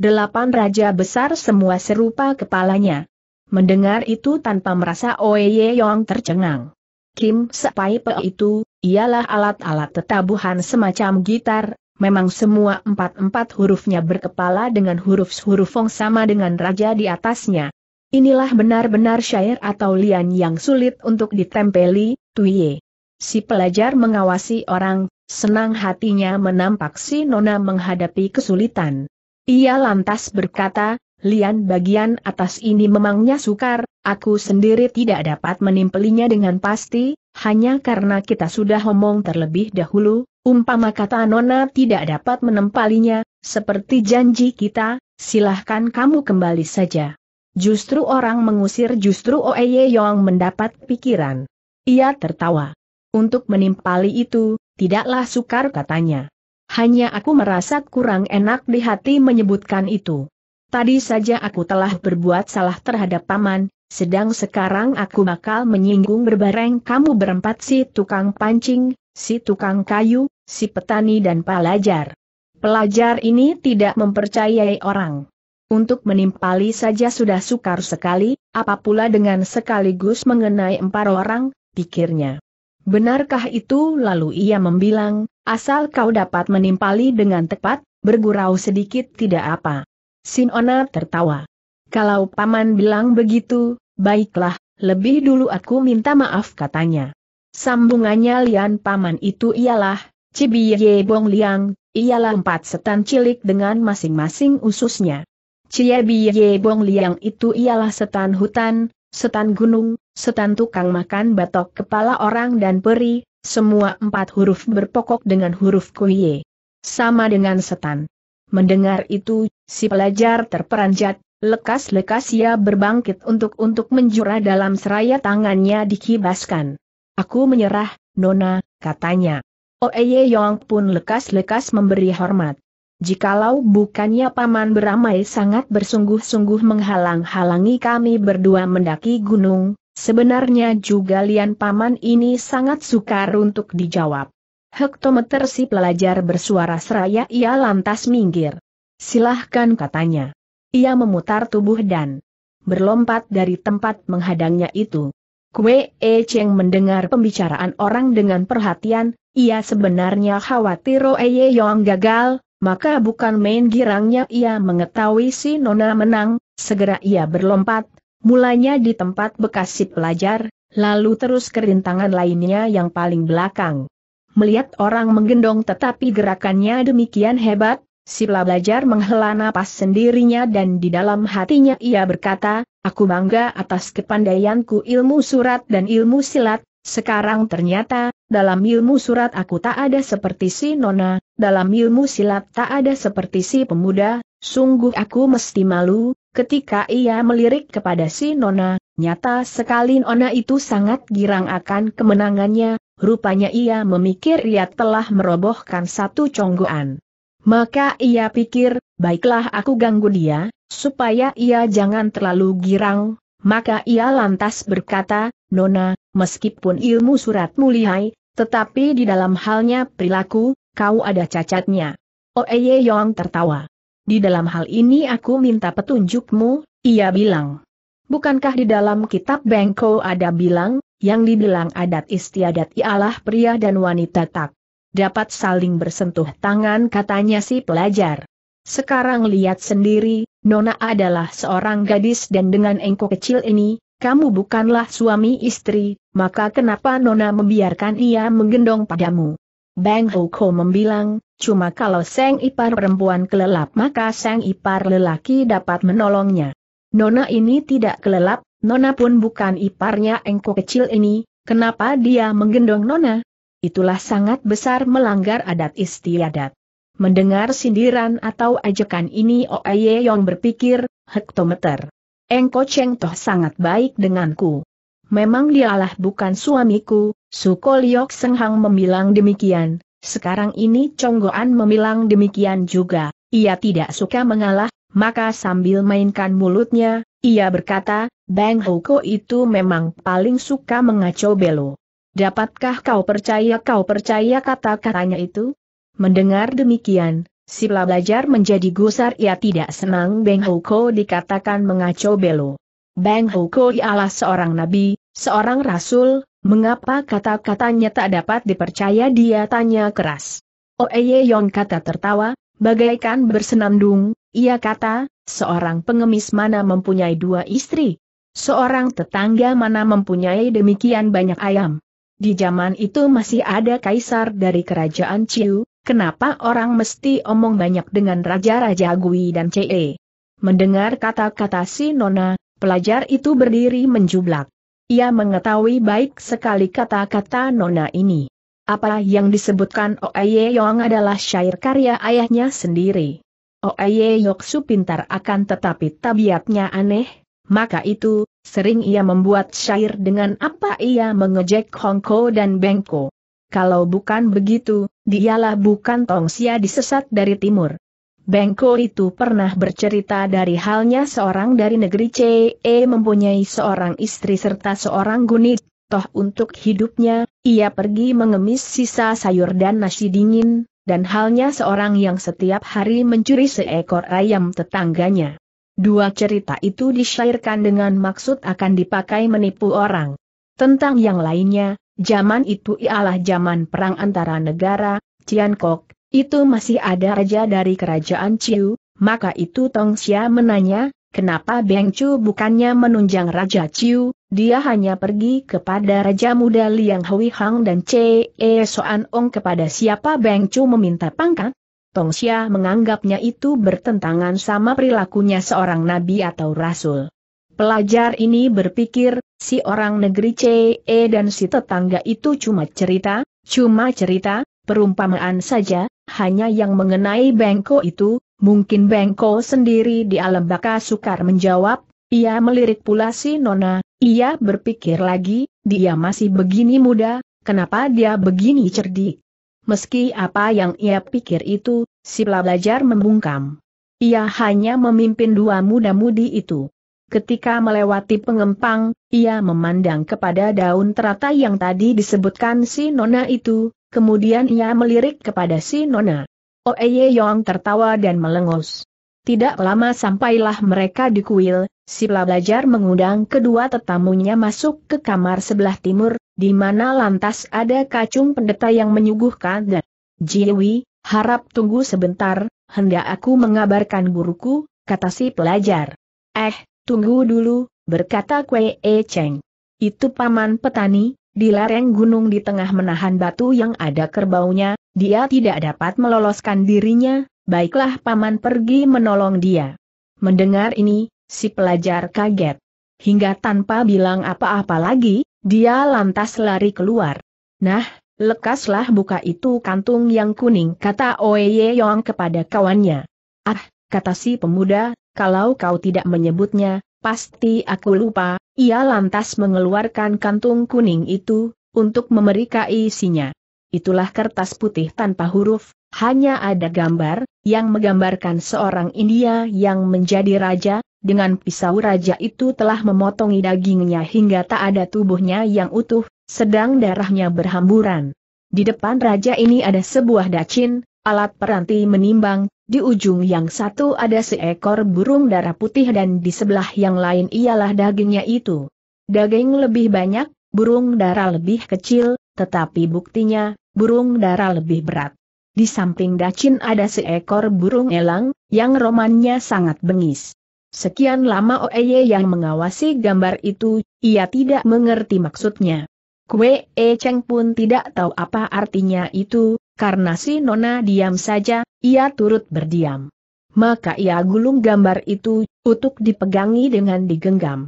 delapan raja besar semua serupa kepalanya. Mendengar itu tanpa merasa Oye Yong tercengang. Kim Sek itu, ialah alat-alat tetabuhan semacam gitar, memang semua empat-empat hurufnya berkepala dengan huruf-huruf fong sama dengan raja di atasnya. Inilah benar-benar syair atau lian yang sulit untuk ditempeli, Tuye. Si pelajar mengawasi orang, senang hatinya menampak si Nona menghadapi kesulitan. Ia lantas berkata, lian bagian atas ini memangnya sukar, aku sendiri tidak dapat menimpelinya dengan pasti, hanya karena kita sudah omong terlebih dahulu, umpama kata Nona tidak dapat menempalinya, seperti janji kita, silahkan kamu kembali saja. Justru orang mengusir justru Oeye Yong mendapat pikiran. Ia tertawa. Untuk menimpali itu, tidaklah sukar katanya. Hanya aku merasa kurang enak di hati menyebutkan itu. Tadi saja aku telah berbuat salah terhadap paman, sedang sekarang aku bakal menyinggung berbareng kamu berempat si tukang pancing, si tukang kayu, si petani dan pelajar. Pelajar ini tidak mempercayai orang. Untuk menimpali saja sudah sukar sekali, apa pula dengan sekaligus mengenai empat orang, pikirnya. Benarkah itu? Lalu ia membilang, asal kau dapat menimpali dengan tepat, bergurau sedikit tidak apa. Sinona tertawa. Kalau paman bilang begitu, baiklah, lebih dulu aku minta maaf katanya. Sambungannya Lian paman itu ialah, Cibiye Bong Liang, ialah empat setan cilik dengan masing-masing ususnya. Cie Biye Bong Liang itu ialah setan hutan, setan gunung, setan tukang makan batok kepala orang dan peri, semua empat huruf berpokok dengan huruf kuye. Sama dengan setan. Mendengar itu, si pelajar terperanjat, lekas-lekas ia berbangkit untuk-untuk menjura dalam seraya tangannya dikibaskan. Aku menyerah, Nona, katanya. Oeye Yong pun lekas-lekas memberi hormat. Jikalau bukannya Paman beramai sangat bersungguh-sungguh menghalang-halangi kami berdua mendaki gunung, sebenarnya juga lian Paman ini sangat sukar untuk dijawab. Hektometer si pelajar bersuara seraya ia lantas minggir. Silahkan katanya. Ia memutar tubuh dan berlompat dari tempat menghadangnya itu. Kue E Cheng mendengar pembicaraan orang dengan perhatian, ia sebenarnya khawatir Roe Yeong gagal, maka bukan main girangnya ia mengetahui si Nona menang, segera ia berlompat, mulanya di tempat bekas si pelajar, lalu terus ke rintangan lainnya yang paling belakang. Melihat orang menggendong tetapi gerakannya demikian hebat, si pelajar menghela napas sendirinya dan di dalam hatinya ia berkata, aku bangga atas kepandaianku ilmu surat dan ilmu silat, sekarang ternyata, dalam ilmu surat aku tak ada seperti si nona, dalam ilmu silat tak ada seperti si pemuda, sungguh aku mesti malu, ketika ia melirik kepada si nona, nyata sekali nona itu sangat girang akan kemenangannya, rupanya ia memikir ia telah merobohkan satu conggoan. Maka ia pikir, baiklah aku ganggu dia, supaya ia jangan terlalu girang, maka ia lantas berkata, Nona, meskipun ilmu surat mulihai, tetapi di dalam halnya perilaku, kau ada cacatnya. Oeye Yong tertawa. Di dalam hal ini aku minta petunjukmu, ia bilang. Bukankah di dalam kitab Bengko ada bilang, yang dibilang adat istiadat ialah pria dan wanita tak dapat saling bersentuh tangan katanya si pelajar. Sekarang lihat sendiri, Nona adalah seorang gadis dan dengan engko kecil ini, kamu bukanlah suami istri, maka kenapa Nona membiarkan ia menggendong padamu? Bang Hoko membilang, cuma kalau Seng Ipar perempuan kelelap maka Seng Ipar lelaki dapat menolongnya. Nona ini tidak kelelap, Nona pun bukan iparnya engko kecil ini, kenapa dia menggendong Nona? Itulah sangat besar melanggar adat istiadat. Mendengar sindiran atau ajakan ini Oye Yong berpikir, hektometer. Engko Cheng Toh sangat baik denganku. Memang dialah bukan suamiku, Suko Liok Senghang memilang demikian, sekarang ini Conggoan memilang demikian juga, ia tidak suka mengalah, maka sambil mainkan mulutnya, ia berkata, Bang Hoko itu memang paling suka mengacau belo. Dapatkah kau percaya kau percaya kata-katanya itu? Mendengar demikian, Sila belajar menjadi gusar ia tidak senang Beng Hoko dikatakan mengacau belo. Beng Hoko ialah seorang nabi, seorang rasul, mengapa kata-katanya tak dapat dipercaya dia tanya keras. Oeye oh, Yong kata tertawa, bagaikan bersenandung, ia kata, seorang pengemis mana mempunyai dua istri? Seorang tetangga mana mempunyai demikian banyak ayam? Di zaman itu masih ada kaisar dari kerajaan Chiu, Kenapa orang mesti omong banyak dengan Raja-Raja Gui dan Ce? Mendengar kata-kata si Nona, pelajar itu berdiri menjublak. Ia mengetahui baik sekali kata-kata Nona ini. Apa yang disebutkan Oeye Yong adalah syair karya ayahnya sendiri. Oeye Yoksu pintar akan tetapi tabiatnya aneh, maka itu, sering ia membuat syair dengan apa ia mengejek Hongko dan Bengko kalau bukan begitu, dialah bukan Tong Xia disesat dari timur. Bengko itu pernah bercerita dari halnya seorang dari negeri CE e mempunyai seorang istri serta seorang gunit, toh untuk hidupnya, ia pergi mengemis sisa sayur dan nasi dingin, dan halnya seorang yang setiap hari mencuri seekor ayam tetangganya. Dua cerita itu disyairkan dengan maksud akan dipakai menipu orang. Tentang yang lainnya, Zaman itu ialah zaman perang antara negara, Ciankok itu masih ada raja dari kerajaan Ciu, maka itu Tong Xia menanya, kenapa Beng Chu bukannya menunjang Raja Ciu, dia hanya pergi kepada Raja Muda Liang Hui Hang dan Ce e Soan Ong kepada siapa Beng Chu meminta pangkat? Tong Xia menganggapnya itu bertentangan sama perilakunya seorang nabi atau rasul. Pelajar ini berpikir, Si orang negeri CE dan si tetangga itu cuma cerita, cuma cerita, perumpamaan saja, hanya yang mengenai Bengko itu, mungkin Bengko sendiri di alam baka sukar menjawab, ia melirik pula si Nona, ia berpikir lagi, dia masih begini muda, kenapa dia begini cerdik? Meski apa yang ia pikir itu, si pelajar membungkam. Ia hanya memimpin dua muda-mudi itu. Ketika melewati pengempang, ia memandang kepada daun teratai yang tadi disebutkan si Nona itu, kemudian ia melirik kepada si Nona. Oeye Yong tertawa dan melengos. Tidak lama sampailah mereka di kuil, si pelajar mengundang kedua tetamunya masuk ke kamar sebelah timur, di mana lantas ada kacung pendeta yang menyuguhkan dan Jiwi, harap tunggu sebentar, hendak aku mengabarkan guruku, kata si pelajar. Eh, Tunggu dulu, berkata Kwee E Cheng. Itu paman petani, di lereng gunung di tengah menahan batu yang ada kerbaunya, dia tidak dapat meloloskan dirinya, baiklah paman pergi menolong dia. Mendengar ini, si pelajar kaget. Hingga tanpa bilang apa-apa lagi, dia lantas lari keluar. Nah, lekaslah buka itu kantung yang kuning kata Oeye Yong kepada kawannya. Ah, kata si pemuda, kalau kau tidak menyebutnya, pasti aku lupa, ia lantas mengeluarkan kantung kuning itu, untuk memeriksa isinya. Itulah kertas putih tanpa huruf, hanya ada gambar, yang menggambarkan seorang India yang menjadi raja, dengan pisau raja itu telah memotongi dagingnya hingga tak ada tubuhnya yang utuh, sedang darahnya berhamburan. Di depan raja ini ada sebuah dacin, alat peranti menimbang, di ujung yang satu ada seekor burung darah putih dan di sebelah yang lain ialah dagingnya itu. Daging lebih banyak, burung darah lebih kecil, tetapi buktinya, burung darah lebih berat. Di samping Dacin ada seekor burung elang, yang romannya sangat bengis. Sekian lama Oeye yang mengawasi gambar itu, ia tidak mengerti maksudnya. Kue E Cheng pun tidak tahu apa artinya itu, karena si Nona diam saja, ia turut berdiam. Maka ia gulung gambar itu, untuk dipegangi dengan digenggam.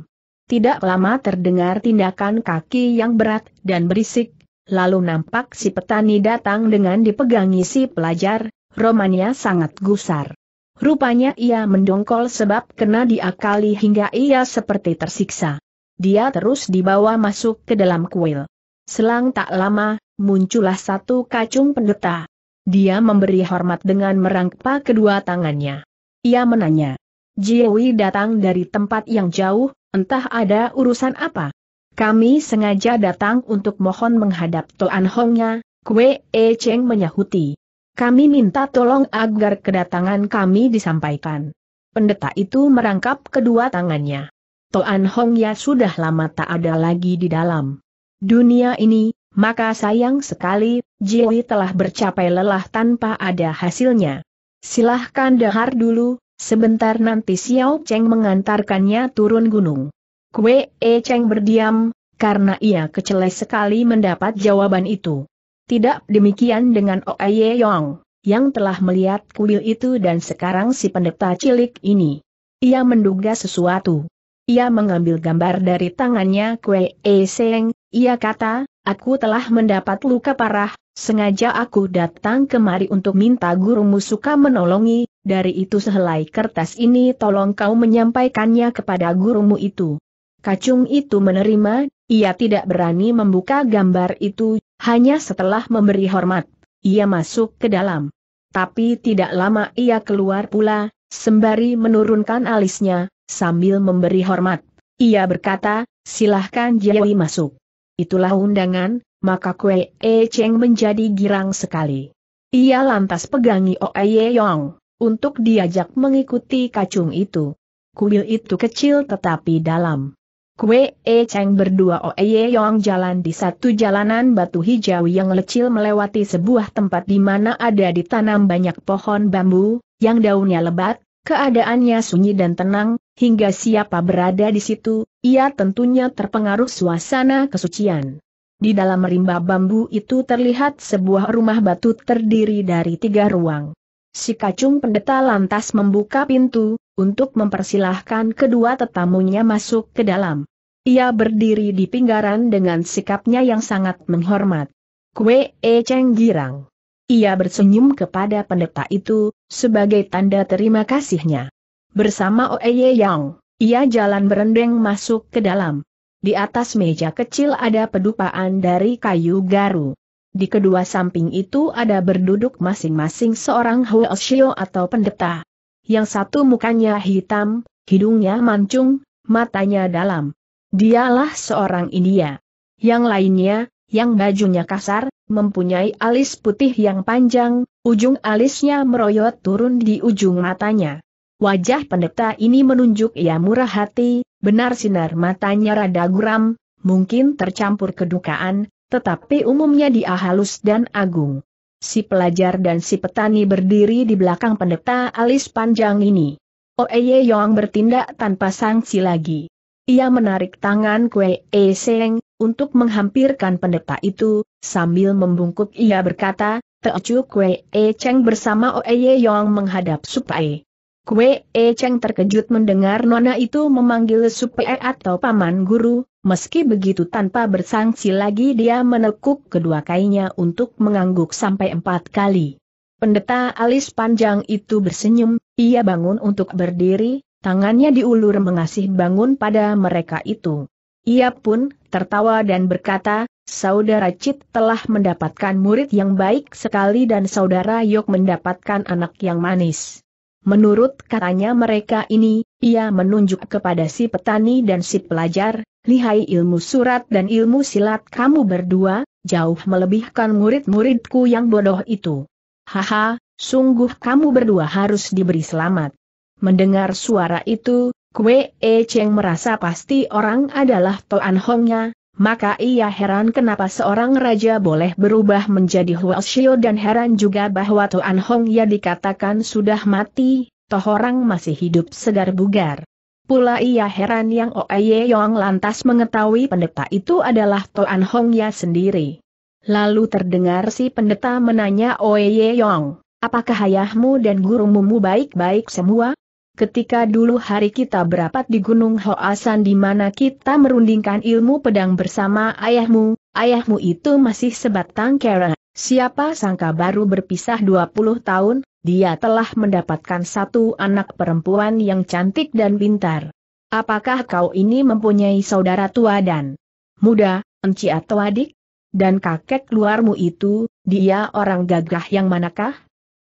Tidak lama terdengar tindakan kaki yang berat dan berisik, lalu nampak si petani datang dengan dipegangi si pelajar, romannya sangat gusar. Rupanya ia mendongkol sebab kena diakali hingga ia seperti tersiksa. Dia terus dibawa masuk ke dalam kuil. Selang tak lama, muncullah satu kacung pendeta, dia memberi hormat dengan merangkap kedua tangannya. Ia menanya. Jiwi datang dari tempat yang jauh, entah ada urusan apa. Kami sengaja datang untuk mohon menghadap Toan Hongnya, Kwe E Cheng menyahuti. Kami minta tolong agar kedatangan kami disampaikan. Pendeta itu merangkap kedua tangannya. Toan Hongya sudah lama tak ada lagi di dalam dunia ini, maka sayang sekali, Jiwi telah bercapai lelah tanpa ada hasilnya. Silahkan dahar dulu, sebentar nanti Xiao Cheng mengantarkannya turun gunung. Kue E Cheng berdiam, karena ia kecelai sekali mendapat jawaban itu. Tidak demikian dengan Oye Yong, yang telah melihat kuil itu dan sekarang si pendeta cilik ini. Ia menduga sesuatu. Ia mengambil gambar dari tangannya Kue E Seng, ia kata, Aku telah mendapat luka parah, sengaja aku datang kemari untuk minta gurumu suka menolongi, dari itu sehelai kertas ini tolong kau menyampaikannya kepada gurumu itu. Kacung itu menerima, ia tidak berani membuka gambar itu, hanya setelah memberi hormat, ia masuk ke dalam. Tapi tidak lama ia keluar pula, sembari menurunkan alisnya, sambil memberi hormat. Ia berkata, silahkan Jiawi masuk itulah undangan, maka Kue E Cheng menjadi girang sekali. Ia lantas pegangi Oe Yong, untuk diajak mengikuti kacung itu. Kuil itu kecil tetapi dalam. Kue E Cheng berdua Oe Yong jalan di satu jalanan batu hijau yang lecil melewati sebuah tempat di mana ada ditanam banyak pohon bambu, yang daunnya lebat, Keadaannya sunyi dan tenang, hingga siapa berada di situ, ia tentunya terpengaruh suasana kesucian. Di dalam rimba bambu itu terlihat sebuah rumah batu terdiri dari tiga ruang. Si kacung pendeta lantas membuka pintu, untuk mempersilahkan kedua tetamunya masuk ke dalam. Ia berdiri di pinggaran dengan sikapnya yang sangat menghormat. Kue E Cheng Girang. Ia bersenyum kepada pendeta itu, sebagai tanda terima kasihnya. Bersama Oeye Yang, ia jalan berendeng masuk ke dalam. Di atas meja kecil ada pedupaan dari kayu garu. Di kedua samping itu ada berduduk masing-masing seorang Huoshio atau pendeta. Yang satu mukanya hitam, hidungnya mancung, matanya dalam. Dialah seorang India. Yang lainnya, yang bajunya kasar, mempunyai alis putih yang panjang, ujung alisnya meroyot turun di ujung matanya. Wajah pendeta ini menunjuk ia murah hati, benar sinar matanya rada guram, mungkin tercampur kedukaan, tetapi umumnya dia halus dan agung. Si pelajar dan si petani berdiri di belakang pendeta alis panjang ini. Oeye Yong bertindak tanpa sanksi lagi. Ia menarik tangan Kue E Seng, untuk menghampirkan pendeta itu, sambil membungkuk ia berkata, Teocu Kue E Cheng bersama Oe Yong menghadap Supai. Kue E Cheng terkejut mendengar nona itu memanggil Supai atau paman guru, meski begitu tanpa bersangsi lagi dia menekuk kedua kainya untuk mengangguk sampai empat kali. Pendeta alis panjang itu bersenyum, ia bangun untuk berdiri, Tangannya diulur mengasih bangun pada mereka itu. Ia pun tertawa dan berkata, Saudara Cit telah mendapatkan murid yang baik sekali dan Saudara Yok mendapatkan anak yang manis. Menurut katanya mereka ini, ia menunjuk kepada si petani dan si pelajar, lihai ilmu surat dan ilmu silat kamu berdua, jauh melebihkan murid-muridku yang bodoh itu. Haha, sungguh kamu berdua harus diberi selamat. Mendengar suara itu, Kue E Cheng merasa pasti orang adalah Toan Hongnya, maka ia heran kenapa seorang raja boleh berubah menjadi Huo Shio dan heran juga bahwa Toan ya dikatakan sudah mati, toh orang masih hidup segar bugar. Pula ia heran yang Oye Yong lantas mengetahui pendeta itu adalah Toan ya sendiri. Lalu terdengar si pendeta menanya Oye Yong, apakah ayahmu dan gurumu baik-baik semua? Ketika dulu hari kita berapat di Gunung Hoasan di mana kita merundingkan ilmu pedang bersama ayahmu, ayahmu itu masih sebatang kera. Siapa sangka baru berpisah 20 tahun, dia telah mendapatkan satu anak perempuan yang cantik dan pintar. Apakah kau ini mempunyai saudara tua dan muda, enci atau adik? Dan kakek keluarmu itu, dia orang gagah yang manakah?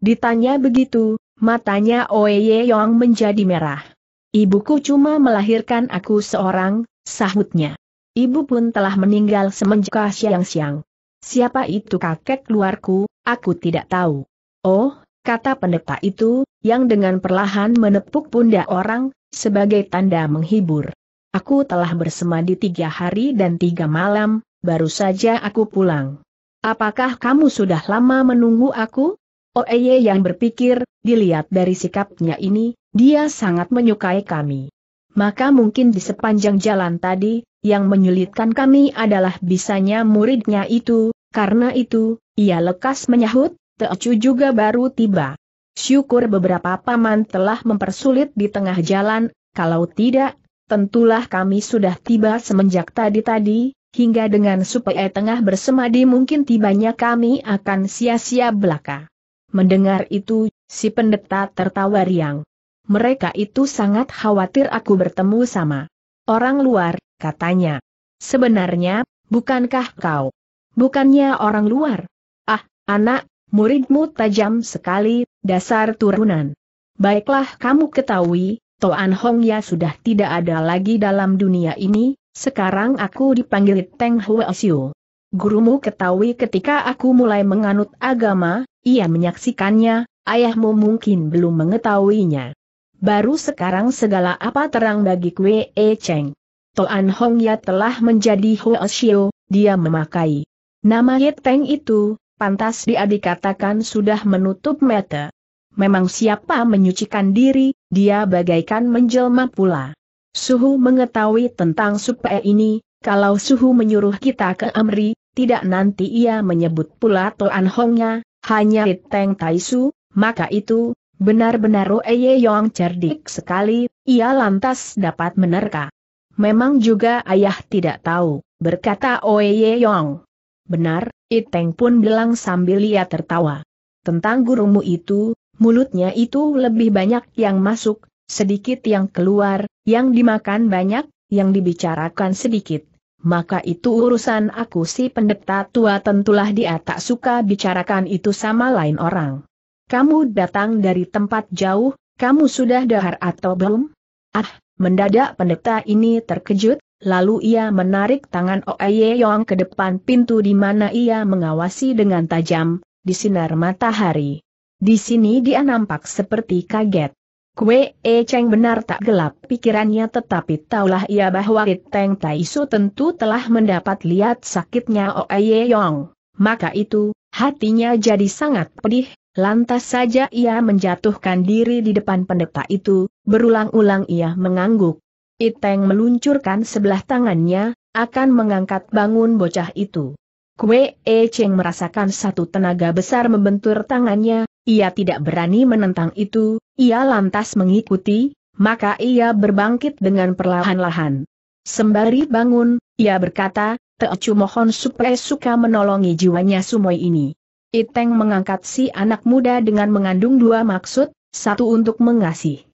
Ditanya begitu, matanya Oye Yong menjadi merah. Ibuku cuma melahirkan aku seorang, sahutnya. Ibu pun telah meninggal semenjak siang-siang. Siapa itu kakek keluarku, aku tidak tahu. Oh, kata pendeta itu, yang dengan perlahan menepuk pundak orang, sebagai tanda menghibur. Aku telah bersemadi tiga hari dan tiga malam, baru saja aku pulang. Apakah kamu sudah lama menunggu aku? Oeye yang berpikir, dilihat dari sikapnya ini, dia sangat menyukai kami. Maka mungkin di sepanjang jalan tadi, yang menyulitkan kami adalah bisanya muridnya itu, karena itu, ia lekas menyahut, Teocu juga baru tiba. Syukur beberapa paman telah mempersulit di tengah jalan, kalau tidak, tentulah kami sudah tiba semenjak tadi-tadi, hingga dengan supaya tengah bersemadi mungkin tibanya kami akan sia-sia belaka. Mendengar itu, si pendeta tertawa riang. Mereka itu sangat khawatir aku bertemu sama orang luar, katanya. Sebenarnya, bukankah kau? Bukannya orang luar? Ah, anak, muridmu tajam sekali, dasar turunan. Baiklah kamu ketahui, Toan Hong ya sudah tidak ada lagi dalam dunia ini, sekarang aku dipanggil Teng Hua Siu. Gurumu ketahui ketika aku mulai menganut agama, ia menyaksikannya, ayahmu mungkin belum mengetahuinya. Baru sekarang segala apa terang bagi Kwe E Cheng. Toan Hong Ya telah menjadi Xiu, dia memakai. Nama Ye Teng itu, pantas dia dikatakan sudah menutup mata. Memang siapa menyucikan diri, dia bagaikan menjelma pula. Suhu mengetahui tentang supaya ini, kalau Suhu menyuruh kita ke Amri, tidak nanti ia menyebut pula Toan Hongnya, hanya Teng Taisu, maka itu, benar-benar Ye Yong cerdik sekali, ia lantas dapat menerka. Memang juga ayah tidak tahu, berkata Oe Ye Yong. Benar, Iteng pun bilang sambil ia tertawa. Tentang gurumu itu, mulutnya itu lebih banyak yang masuk, sedikit yang keluar, yang dimakan banyak, yang dibicarakan sedikit maka itu urusan aku si pendeta tua tentulah dia tak suka bicarakan itu sama lain orang. Kamu datang dari tempat jauh, kamu sudah dahar atau belum? Ah, mendadak pendeta ini terkejut, lalu ia menarik tangan Oe Yong ke depan pintu di mana ia mengawasi dengan tajam, di sinar matahari. Di sini dia nampak seperti kaget. Kue E Cheng benar tak gelap pikirannya tetapi taulah ia bahwa Teng Su tentu telah mendapat lihat sakitnya oh Ye Yong. Maka itu, hatinya jadi sangat pedih, lantas saja ia menjatuhkan diri di depan pendeta itu, berulang-ulang ia mengangguk. Iteng meluncurkan sebelah tangannya, akan mengangkat bangun bocah itu. Kue E Cheng merasakan satu tenaga besar membentur tangannya, ia tidak berani menentang itu, ia lantas mengikuti, maka ia berbangkit dengan perlahan-lahan. Sembari bangun, ia berkata, Teocu mohon supaya suka menolongi jiwanya Sumoy ini. Iteng mengangkat si anak muda dengan mengandung dua maksud, satu untuk mengasih.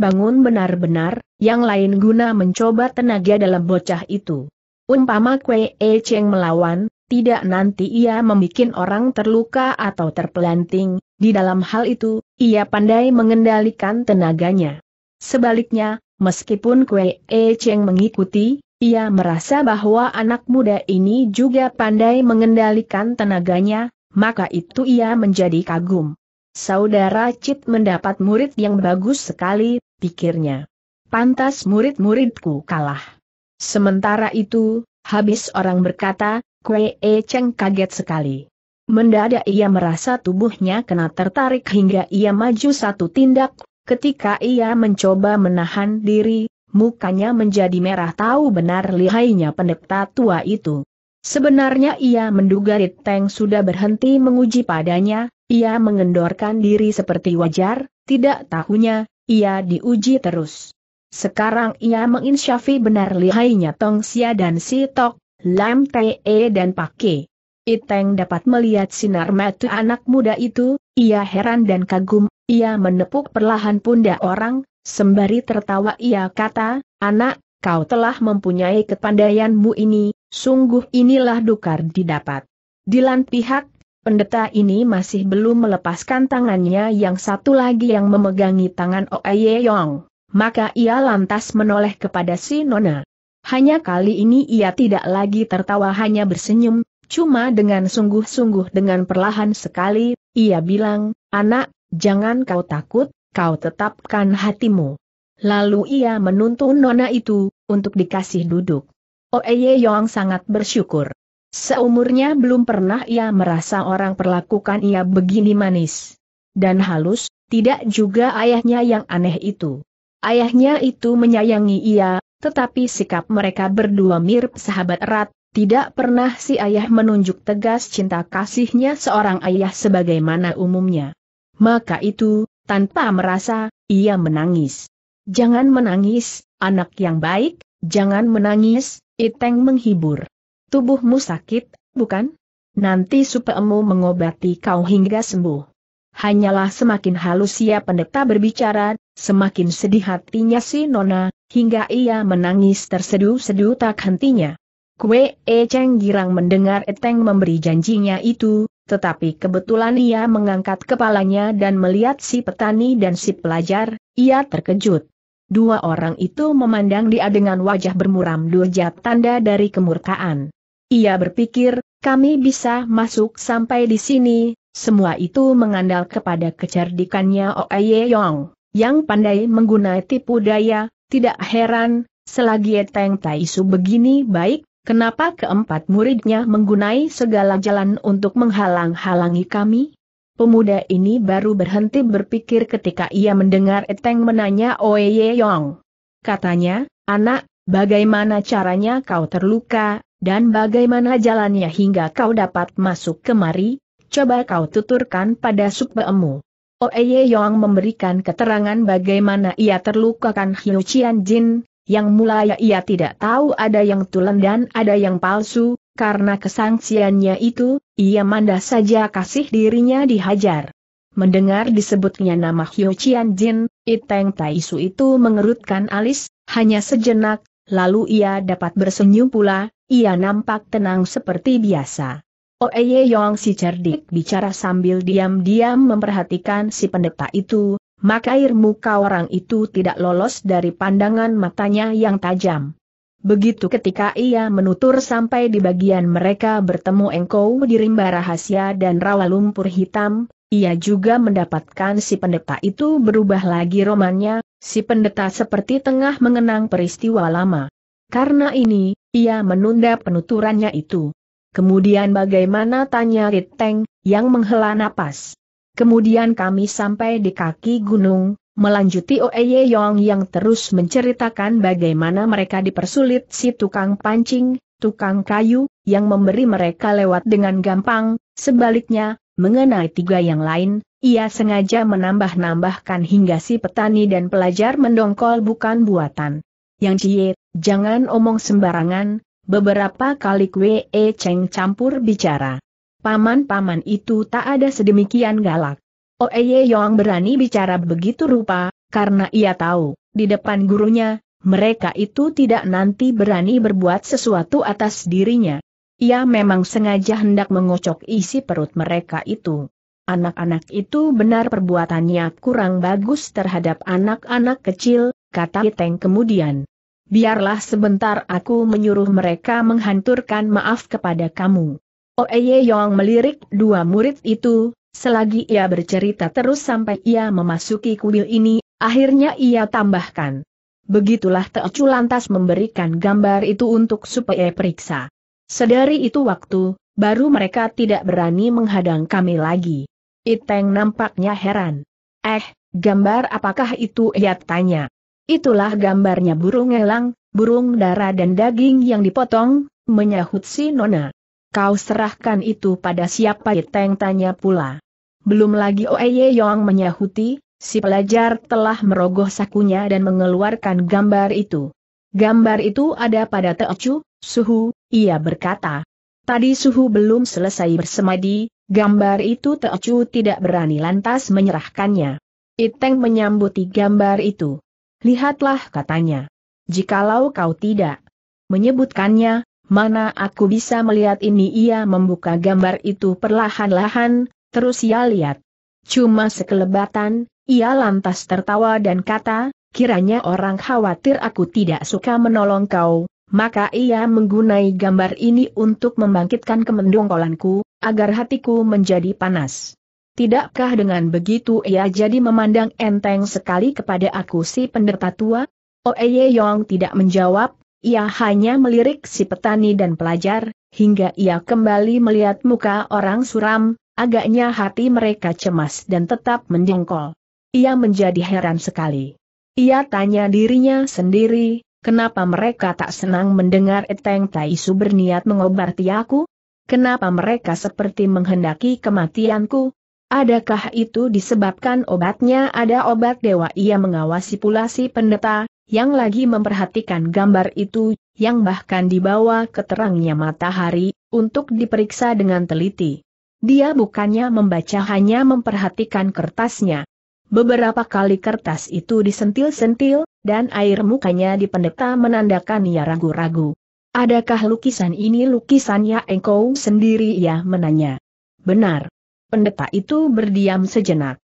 Bangun benar-benar, yang lain guna mencoba tenaga dalam bocah itu. Umpama Kwe E Cheng melawan, tidak nanti ia membuat orang terluka atau terpelanting, di dalam hal itu, ia pandai mengendalikan tenaganya. Sebaliknya, meskipun Kue E Cheng mengikuti, ia merasa bahwa anak muda ini juga pandai mengendalikan tenaganya, maka itu ia menjadi kagum. Saudara Cit mendapat murid yang bagus sekali, pikirnya. Pantas murid-muridku kalah. Sementara itu, habis orang berkata, Kue E Cheng kaget sekali. Mendadak ia merasa tubuhnya kena tertarik hingga ia maju satu tindak, ketika ia mencoba menahan diri, mukanya menjadi merah tahu benar lihainya pendeta tua itu. Sebenarnya ia menduga Riteng sudah berhenti menguji padanya, ia mengendorkan diri seperti wajar, tidak tahunya, ia diuji terus. Sekarang ia menginsyafi benar lihainya Tong Xia dan Si Tok, Lam Te e dan Pak Ke. Iteng dapat melihat sinar mata anak muda itu, ia heran dan kagum, ia menepuk perlahan pundak orang, sembari tertawa ia kata, anak, kau telah mempunyai kepandaianmu ini, sungguh inilah dukar didapat. Di lain pihak, pendeta ini masih belum melepaskan tangannya yang satu lagi yang memegangi tangan Oye Yong, maka ia lantas menoleh kepada si Nona. Hanya kali ini ia tidak lagi tertawa hanya bersenyum, Cuma dengan sungguh-sungguh dengan perlahan sekali, ia bilang, anak, jangan kau takut, kau tetapkan hatimu. Lalu ia menuntun nona itu, untuk dikasih duduk. Oeye oh, Yong sangat bersyukur. Seumurnya belum pernah ia merasa orang perlakukan ia begini manis. Dan halus, tidak juga ayahnya yang aneh itu. Ayahnya itu menyayangi ia, tetapi sikap mereka berdua mirip sahabat erat, tidak pernah si ayah menunjuk tegas cinta kasihnya seorang ayah sebagaimana umumnya. Maka itu, tanpa merasa, ia menangis. Jangan menangis, anak yang baik, jangan menangis, Iteng menghibur. Tubuhmu sakit, bukan? Nanti supemu mengobati kau hingga sembuh. Hanyalah semakin halus ia pendeta berbicara, semakin sedih hatinya si Nona, hingga ia menangis terseduh-seduh tak hentinya. Kue E Cheng girang mendengar Eteng memberi janjinya itu, tetapi kebetulan ia mengangkat kepalanya dan melihat si petani dan si pelajar, ia terkejut. Dua orang itu memandang dia dengan wajah bermuram durja tanda dari kemurkaan. Ia berpikir, kami bisa masuk sampai di sini, semua itu mengandalkan kepada kecerdikannya Oye Yong, yang pandai menggunakan tipu daya, tidak heran, selagi Eteng Taisu begini baik, Kenapa keempat muridnya menggunai segala jalan untuk menghalang-halangi kami? Pemuda ini baru berhenti berpikir ketika ia mendengar Eteng menanya Oye Yong. Katanya, anak, bagaimana caranya kau terluka, dan bagaimana jalannya hingga kau dapat masuk kemari, coba kau tuturkan pada Sukbeemu. Oeye Yong memberikan keterangan bagaimana ia terlukakan Hiu Cian Jin, yang mulai ia tidak tahu ada yang tulen dan ada yang palsu, karena kesangsiannya itu, ia manda saja kasih dirinya dihajar. Mendengar disebutnya nama Hyo Chian Jin, Iteng Taisu itu mengerutkan alis, hanya sejenak, lalu ia dapat bersenyum pula, ia nampak tenang seperti biasa. Oe Ye Yong si cerdik bicara sambil diam-diam memperhatikan si pendeta itu, maka air muka orang itu tidak lolos dari pandangan matanya yang tajam. Begitu ketika ia menutur sampai di bagian mereka bertemu engkau di rimba rahasia dan rawa lumpur hitam, ia juga mendapatkan si pendeta itu berubah lagi romannya, si pendeta seperti tengah mengenang peristiwa lama. Karena ini, ia menunda penuturannya itu. Kemudian bagaimana tanya Riteng, yang menghela napas. Kemudian kami sampai di kaki gunung, melanjuti Oeye Yong yang terus menceritakan bagaimana mereka dipersulit si tukang pancing, tukang kayu, yang memberi mereka lewat dengan gampang, sebaliknya, mengenai tiga yang lain, ia sengaja menambah-nambahkan hingga si petani dan pelajar mendongkol bukan buatan. Yang cie, jangan omong sembarangan, beberapa kali kue e ceng campur bicara paman-paman itu tak ada sedemikian galak. Oeye oh, Yong berani bicara begitu rupa, karena ia tahu, di depan gurunya, mereka itu tidak nanti berani berbuat sesuatu atas dirinya. Ia memang sengaja hendak mengocok isi perut mereka itu. Anak-anak itu benar perbuatannya kurang bagus terhadap anak-anak kecil, kata Iteng kemudian. Biarlah sebentar aku menyuruh mereka menghanturkan maaf kepada kamu. Oeye oh, Yong melirik dua murid itu, selagi ia bercerita terus sampai ia memasuki kuil ini, akhirnya ia tambahkan. Begitulah Teocu lantas memberikan gambar itu untuk supaya periksa. Sedari itu waktu, baru mereka tidak berani menghadang kami lagi. Iteng nampaknya heran. Eh, gambar apakah itu ia tanya. Itulah gambarnya burung elang, burung darah dan daging yang dipotong, menyahut si Nona. Kau serahkan itu pada siapa Iteng tanya pula. Belum lagi Oeye Yong menyahuti, si pelajar telah merogoh sakunya dan mengeluarkan gambar itu. Gambar itu ada pada Teocu, Suhu, ia berkata. Tadi Suhu belum selesai bersemadi, gambar itu Teocu tidak berani lantas menyerahkannya. Iteng menyambuti gambar itu. Lihatlah katanya. Jikalau kau tidak menyebutkannya, Mana aku bisa melihat ini ia membuka gambar itu perlahan-lahan, terus ia lihat. Cuma sekelebatan, ia lantas tertawa dan kata, kiranya orang khawatir aku tidak suka menolong kau, maka ia menggunai gambar ini untuk membangkitkan kemendongkolanku, agar hatiku menjadi panas. Tidakkah dengan begitu ia jadi memandang enteng sekali kepada aku si pendeta tua? Oeye oh, Yong tidak menjawab, ia hanya melirik si petani dan pelajar, hingga ia kembali melihat muka orang suram, agaknya hati mereka cemas dan tetap menjengkol. Ia menjadi heran sekali. Ia tanya dirinya sendiri, kenapa mereka tak senang mendengar Eteng Taisu berniat mengobati aku? Kenapa mereka seperti menghendaki kematianku? Adakah itu disebabkan obatnya ada obat dewa ia mengawasi pula si pendeta, yang lagi memperhatikan gambar itu, yang bahkan dibawa ke terangnya matahari, untuk diperiksa dengan teliti. Dia bukannya membaca hanya memperhatikan kertasnya. Beberapa kali kertas itu disentil-sentil, dan air mukanya dipendeta menandakan ia ragu-ragu. Adakah lukisan ini lukisannya engkau sendiri Ya, menanya. Benar. Pendeta itu berdiam sejenak.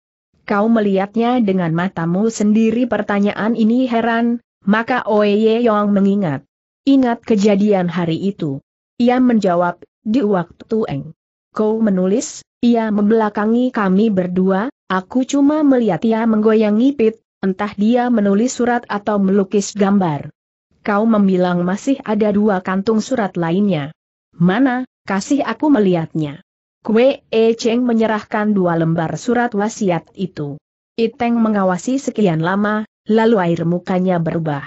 Kau melihatnya dengan matamu sendiri pertanyaan ini heran, maka Oye Yong mengingat. Ingat kejadian hari itu. Ia menjawab, di waktu Eng. Kau menulis, ia membelakangi kami berdua, aku cuma melihat ia menggoyangi Pit, entah dia menulis surat atau melukis gambar. Kau membilang masih ada dua kantung surat lainnya. Mana, kasih aku melihatnya. Kue E Cheng menyerahkan dua lembar surat wasiat itu. Iteng mengawasi sekian lama, lalu air mukanya berubah.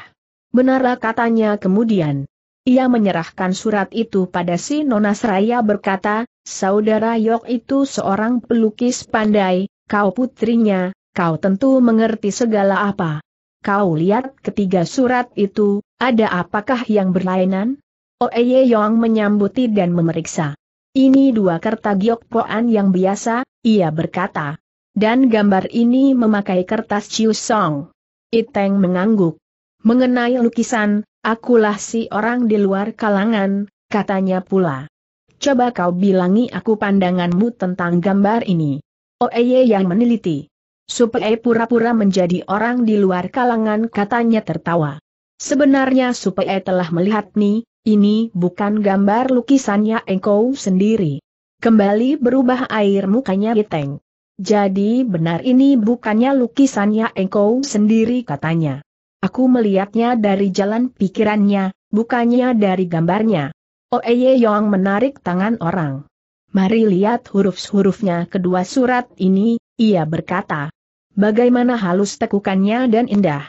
Benarlah katanya kemudian. Ia menyerahkan surat itu pada si Nona Seraya berkata, Saudara Yok itu seorang pelukis pandai, kau putrinya, kau tentu mengerti segala apa. Kau lihat ketiga surat itu, ada apakah yang berlainan? Oeye Yong menyambuti dan memeriksa. Ini dua kerta Gyokpoan yang biasa, ia berkata. Dan gambar ini memakai kertas song. Iteng mengangguk. Mengenai lukisan, akulah si orang di luar kalangan, katanya pula. Coba kau bilangi aku pandanganmu tentang gambar ini. Oeye oh, yang meneliti. Supaya pura-pura menjadi orang di luar kalangan katanya tertawa. Sebenarnya supaya telah melihat nih, ini bukan gambar lukisannya engkau sendiri. Kembali berubah air mukanya geteng. Jadi benar ini bukannya lukisannya engkau sendiri katanya. Aku melihatnya dari jalan pikirannya, bukannya dari gambarnya. Oeye oh, Yong menarik tangan orang. Mari lihat huruf-hurufnya kedua surat ini, ia berkata. Bagaimana halus tekukannya dan indah.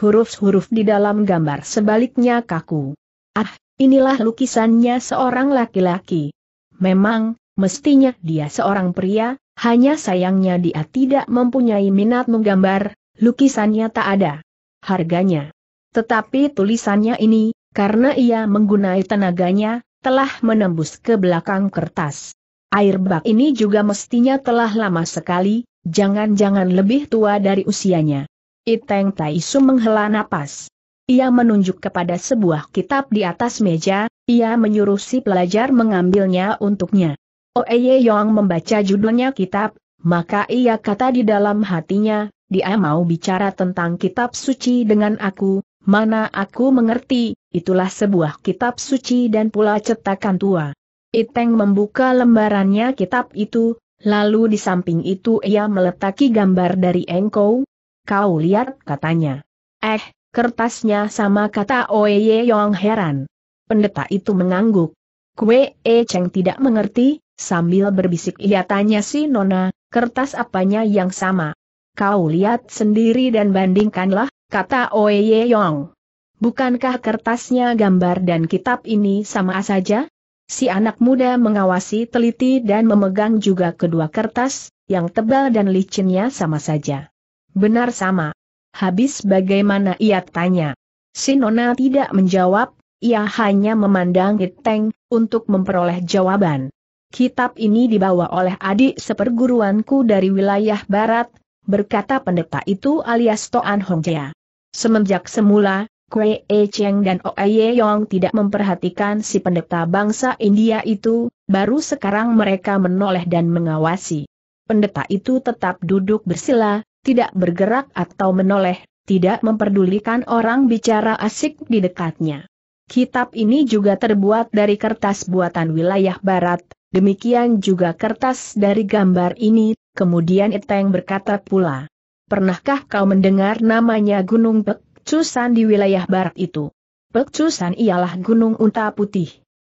Huruf-huruf di dalam gambar sebaliknya kaku. Ah, Inilah lukisannya seorang laki-laki. Memang, mestinya dia seorang pria, hanya sayangnya dia tidak mempunyai minat menggambar, lukisannya tak ada harganya. Tetapi tulisannya ini, karena ia menggunai tenaganya, telah menembus ke belakang kertas. Air bak ini juga mestinya telah lama sekali, jangan-jangan lebih tua dari usianya. Iteng Taisu menghela napas. Ia menunjuk kepada sebuah kitab di atas meja, ia menyuruh si pelajar mengambilnya untuknya. Oeye Yong membaca judulnya kitab, maka ia kata di dalam hatinya, dia mau bicara tentang kitab suci dengan aku, mana aku mengerti, itulah sebuah kitab suci dan pula cetakan tua. Iteng membuka lembarannya kitab itu, lalu di samping itu ia meletaki gambar dari engkau. Kau lihat katanya. Eh, Kertasnya sama kata Oye Yong heran. Pendeta itu mengangguk. Kue E Cheng tidak mengerti, sambil berbisik ia tanya si Nona, kertas apanya yang sama. Kau lihat sendiri dan bandingkanlah, kata Oye Yong. Bukankah kertasnya gambar dan kitab ini sama saja? Si anak muda mengawasi teliti dan memegang juga kedua kertas, yang tebal dan licinnya sama saja. Benar sama habis bagaimana ia tanya. Sinona tidak menjawab, ia hanya memandang Iteng, untuk memperoleh jawaban. Kitab ini dibawa oleh adik seperguruanku dari wilayah barat, berkata pendeta itu alias Toan Hongjia. Semenjak semula, Kwe E Cheng dan Ye Yong tidak memperhatikan si pendeta bangsa India itu, baru sekarang mereka menoleh dan mengawasi. Pendeta itu tetap duduk bersila, tidak bergerak atau menoleh, tidak memperdulikan orang bicara asik di dekatnya. Kitab ini juga terbuat dari kertas buatan wilayah barat, demikian juga kertas dari gambar ini, kemudian Iteng berkata pula. Pernahkah kau mendengar namanya Gunung Pekcusan di wilayah barat itu? Pekcusan ialah Gunung Unta Putih.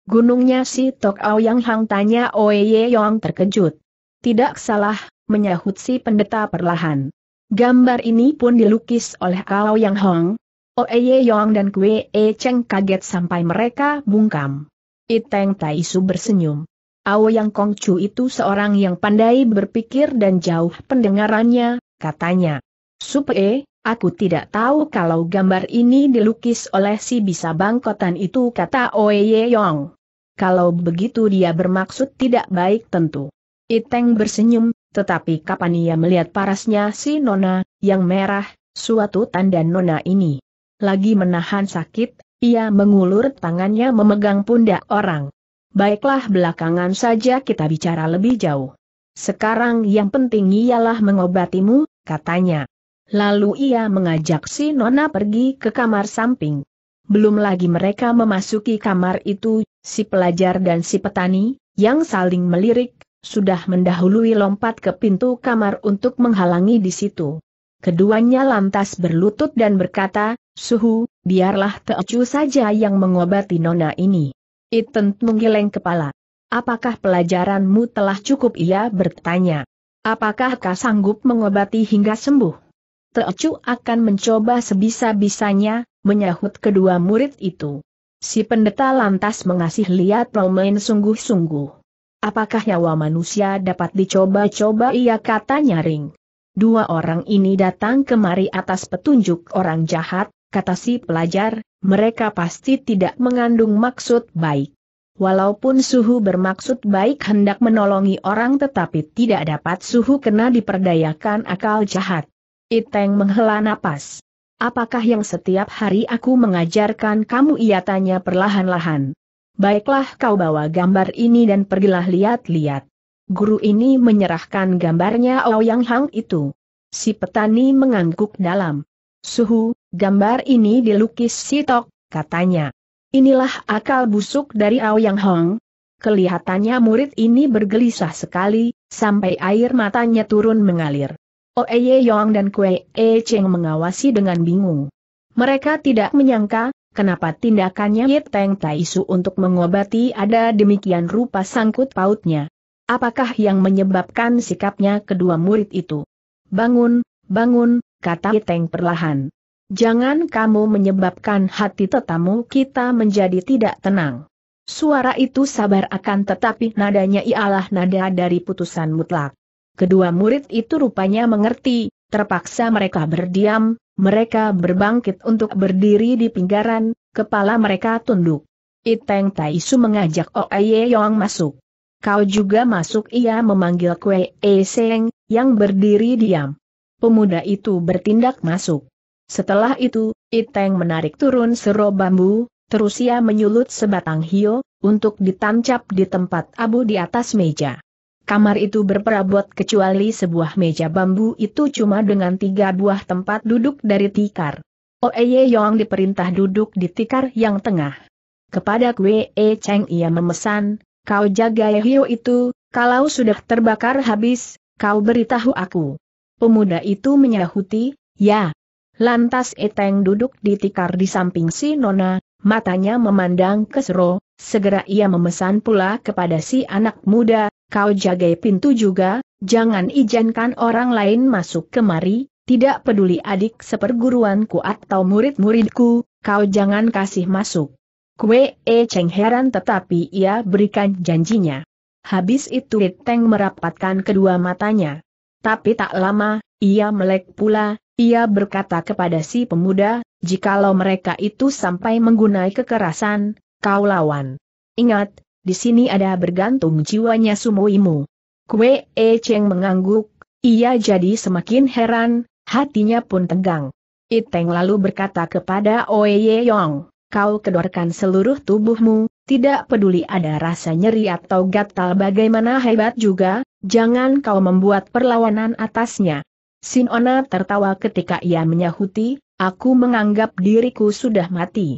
Gunungnya si Tok Aoyang Hang tanya Oye Yong terkejut. Tidak salah, menyahut si pendeta perlahan. Gambar ini pun dilukis oleh Kao Yang Hong, Oeye Yong dan Kwe E Cheng kaget sampai mereka bungkam. Iteng Taisu bersenyum. Yang Kong Chu itu seorang yang pandai berpikir dan jauh pendengarannya, katanya. E, aku tidak tahu kalau gambar ini dilukis oleh si bisa bangkotan itu kata Oeye Yong. Kalau begitu dia bermaksud tidak baik tentu. Iteng bersenyum, tetapi kapan ia melihat parasnya si Nona, yang merah, suatu tanda Nona ini. Lagi menahan sakit, ia mengulur tangannya memegang pundak orang. Baiklah belakangan saja kita bicara lebih jauh. Sekarang yang penting ialah mengobatimu, katanya. Lalu ia mengajak si Nona pergi ke kamar samping. Belum lagi mereka memasuki kamar itu, si pelajar dan si petani, yang saling melirik, sudah mendahului lompat ke pintu kamar untuk menghalangi di situ. Keduanya lantas berlutut dan berkata, Suhu, biarlah Teocu saja yang mengobati nona ini. Iten menggeleng kepala. Apakah pelajaranmu telah cukup ia bertanya. Apakah kau sanggup mengobati hingga sembuh? Teocu akan mencoba sebisa-bisanya, menyahut kedua murid itu. Si pendeta lantas mengasih lihat Romain sungguh-sungguh. Apakah nyawa manusia dapat dicoba-coba ia kata nyaring. Dua orang ini datang kemari atas petunjuk orang jahat, kata si pelajar, mereka pasti tidak mengandung maksud baik. Walaupun suhu bermaksud baik hendak menolongi orang tetapi tidak dapat suhu kena diperdayakan akal jahat. Iteng menghela napas. Apakah yang setiap hari aku mengajarkan kamu ia tanya perlahan-lahan. Baiklah kau bawa gambar ini dan pergilah lihat-lihat. Guru ini menyerahkan gambarnya Ouyang Hang itu. Si petani mengangguk dalam. Suhu, gambar ini dilukis Si Tok, katanya. Inilah akal busuk dari Ouyang Hang. Kelihatannya murid ini bergelisah sekali, sampai air matanya turun mengalir. Oeye Yong dan Kue E Cheng mengawasi dengan bingung. Mereka tidak menyangka, Kenapa tindakannya Tai Su untuk mengobati ada demikian rupa sangkut pautnya? Apakah yang menyebabkan sikapnya kedua murid itu? Bangun, bangun, kata Teng perlahan. Jangan kamu menyebabkan hati tetamu kita menjadi tidak tenang. Suara itu sabar akan tetapi nadanya ialah nada dari putusan mutlak. Kedua murid itu rupanya mengerti, terpaksa mereka berdiam, mereka berbangkit untuk berdiri di pinggaran, kepala mereka tunduk. Iteng Taisu mengajak Oe Yong masuk. Kau juga masuk ia memanggil Kue E Seng, yang berdiri diam. Pemuda itu bertindak masuk. Setelah itu, Iteng menarik turun sero bambu, terus ia menyulut sebatang hio, untuk ditancap di tempat abu di atas meja. Kamar itu berperabot kecuali sebuah meja bambu itu cuma dengan tiga buah tempat duduk dari tikar. Oeye Yong diperintah duduk di tikar yang tengah. Kepada Kwe E Cheng ia memesan, kau jaga Hio itu, kalau sudah terbakar habis, kau beritahu aku. Pemuda itu menyahuti, ya. Lantas Eteng duduk di tikar di samping si Nona, matanya memandang ke Sero, segera ia memesan pula kepada si anak muda, kau jagai pintu juga, jangan izinkan orang lain masuk kemari, tidak peduli adik seperguruanku atau murid-muridku, kau jangan kasih masuk. Kue E Cheng heran tetapi ia berikan janjinya. Habis itu Teng merapatkan kedua matanya. Tapi tak lama, ia melek pula, ia berkata kepada si pemuda, jikalau mereka itu sampai menggunai kekerasan, kau lawan. Ingat, di sini ada bergantung jiwanya sumoimu. Kue E Cheng mengangguk, ia jadi semakin heran, hatinya pun tegang. Iteng lalu berkata kepada Oe Ye Yong, kau kedorkan seluruh tubuhmu, tidak peduli ada rasa nyeri atau gatal bagaimana hebat juga, jangan kau membuat perlawanan atasnya. Sinona tertawa ketika ia menyahuti, aku menganggap diriku sudah mati.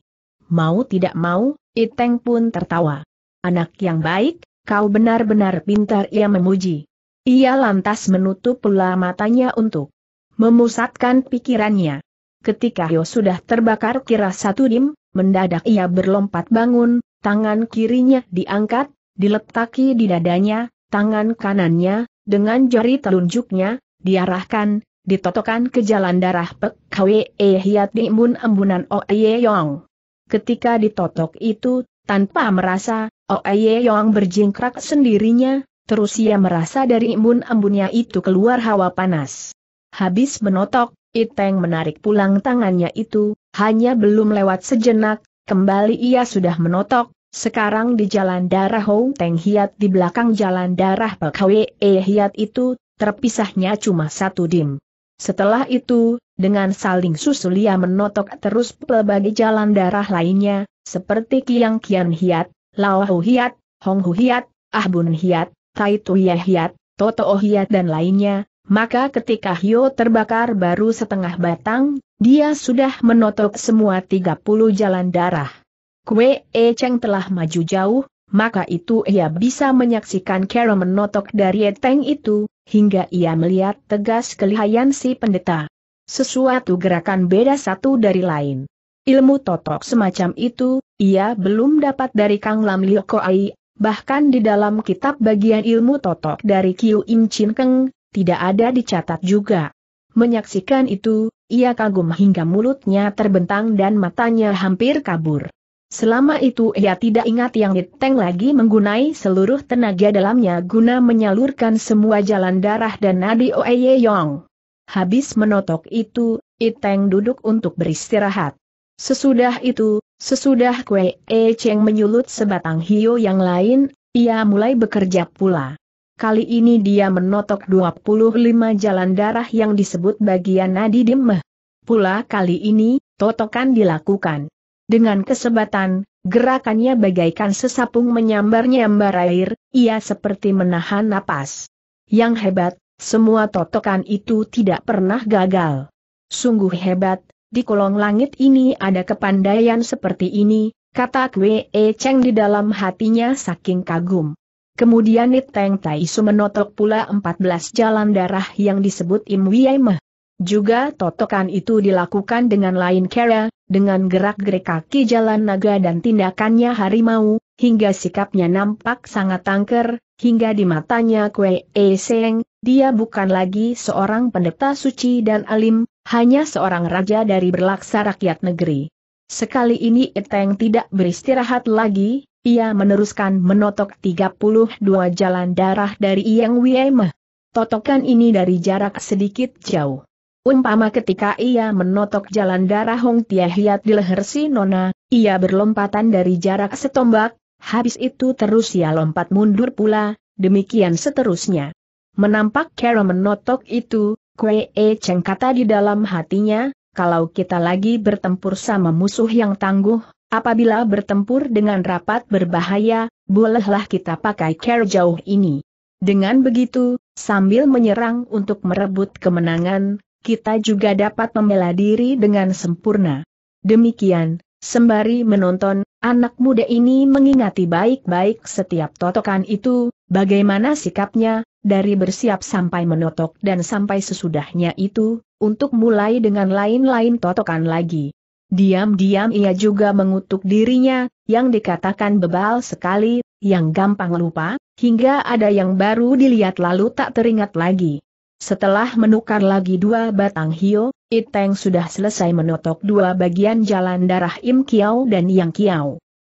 Mau tidak mau, Iteng pun tertawa. Anak yang baik, kau benar-benar pintar ia memuji. Ia lantas menutup pula matanya untuk memusatkan pikirannya. Ketika yo sudah terbakar kira satu dim, mendadak ia berlompat bangun, tangan kirinya diangkat, diletaki di dadanya, tangan kanannya, dengan jari telunjuknya, diarahkan, ditotokan ke jalan darah Pek Kwe e Hiat Dimun Embunan Oye Yong. Ketika ditotok itu, tanpa merasa, Oye oh, Yong berjingkrak sendirinya, terus ia merasa dari embun-embunnya itu keluar hawa panas. Habis menotok, Iteng menarik pulang tangannya itu, hanya belum lewat sejenak, kembali ia sudah menotok, sekarang di jalan darah Hou Teng Hiat di belakang jalan darah Pak Hwe e Hiat itu, terpisahnya cuma satu dim. Setelah itu, dengan saling susul ia menotok terus pelbagai jalan darah lainnya, seperti Kiang Kian Hiat, Lao Hu Hiat, Hong Hu Hiat, Ah Bun Hiat, Tai Tuye Hiat, Toto oh Hiat dan lainnya, maka ketika Hio terbakar baru setengah batang, dia sudah menotok semua 30 jalan darah. Kue E Cheng telah maju jauh, maka itu ia bisa menyaksikan Kero menotok dari eteng itu, hingga ia melihat tegas kelihayan si pendeta. Sesuatu gerakan beda satu dari lain. Ilmu totok semacam itu, ia belum dapat dari Kang Lam Liu Koai, bahkan di dalam kitab bagian ilmu totok dari Kiu Im Chin Keng, tidak ada dicatat juga. Menyaksikan itu, ia kagum hingga mulutnya terbentang dan matanya hampir kabur. Selama itu ia tidak ingat yang diteng lagi menggunai seluruh tenaga dalamnya guna menyalurkan semua jalan darah dan nadi Oeye Yong. Habis menotok itu, Iteng duduk untuk beristirahat. Sesudah itu, sesudah Kue E Cheng menyulut sebatang hio yang lain, ia mulai bekerja pula. Kali ini dia menotok 25 jalan darah yang disebut bagian nadi demeh. Pula kali ini, totokan dilakukan. Dengan kesebatan, gerakannya bagaikan sesapung menyambar-nyambar air, ia seperti menahan napas. Yang hebat, semua totokan itu tidak pernah gagal. Sungguh hebat, di kolong langit ini ada kepandaian seperti ini, kata Kwe E Cheng di dalam hatinya saking kagum. Kemudian Niteng Taisu menotok pula 14 jalan darah yang disebut Im Wiyaimah. Juga totokan itu dilakukan dengan lain cara, dengan gerak-gerik kaki jalan naga dan tindakannya harimau, hingga sikapnya nampak sangat tangker, hingga di matanya Kwe E Seng, dia bukan lagi seorang pendeta suci dan alim, hanya seorang raja dari berlaksa rakyat negeri. Sekali ini Eteng tidak beristirahat lagi, ia meneruskan menotok 32 jalan darah dari Yang Wiemeh. Totokan ini dari jarak sedikit jauh. Umpama ketika ia menotok jalan darah Hong Tiahiat di leher si Nona, ia berlompatan dari jarak setombak, habis itu terus ia lompat mundur pula, demikian seterusnya. Menampak Kara menotok itu, Kue E Cheng kata di dalam hatinya, kalau kita lagi bertempur sama musuh yang tangguh, apabila bertempur dengan rapat berbahaya, bolehlah kita pakai care jauh ini. Dengan begitu, sambil menyerang untuk merebut kemenangan, kita juga dapat membela diri dengan sempurna. Demikian, sembari menonton, Anak muda ini mengingati baik-baik setiap totokan itu, bagaimana sikapnya, dari bersiap sampai menotok dan sampai sesudahnya itu, untuk mulai dengan lain-lain totokan lagi. Diam-diam ia juga mengutuk dirinya, yang dikatakan bebal sekali, yang gampang lupa, hingga ada yang baru dilihat lalu tak teringat lagi. Setelah menukar lagi dua batang hio, Iteng sudah selesai menotok dua bagian jalan darah Im Kiao dan Yang Kiao.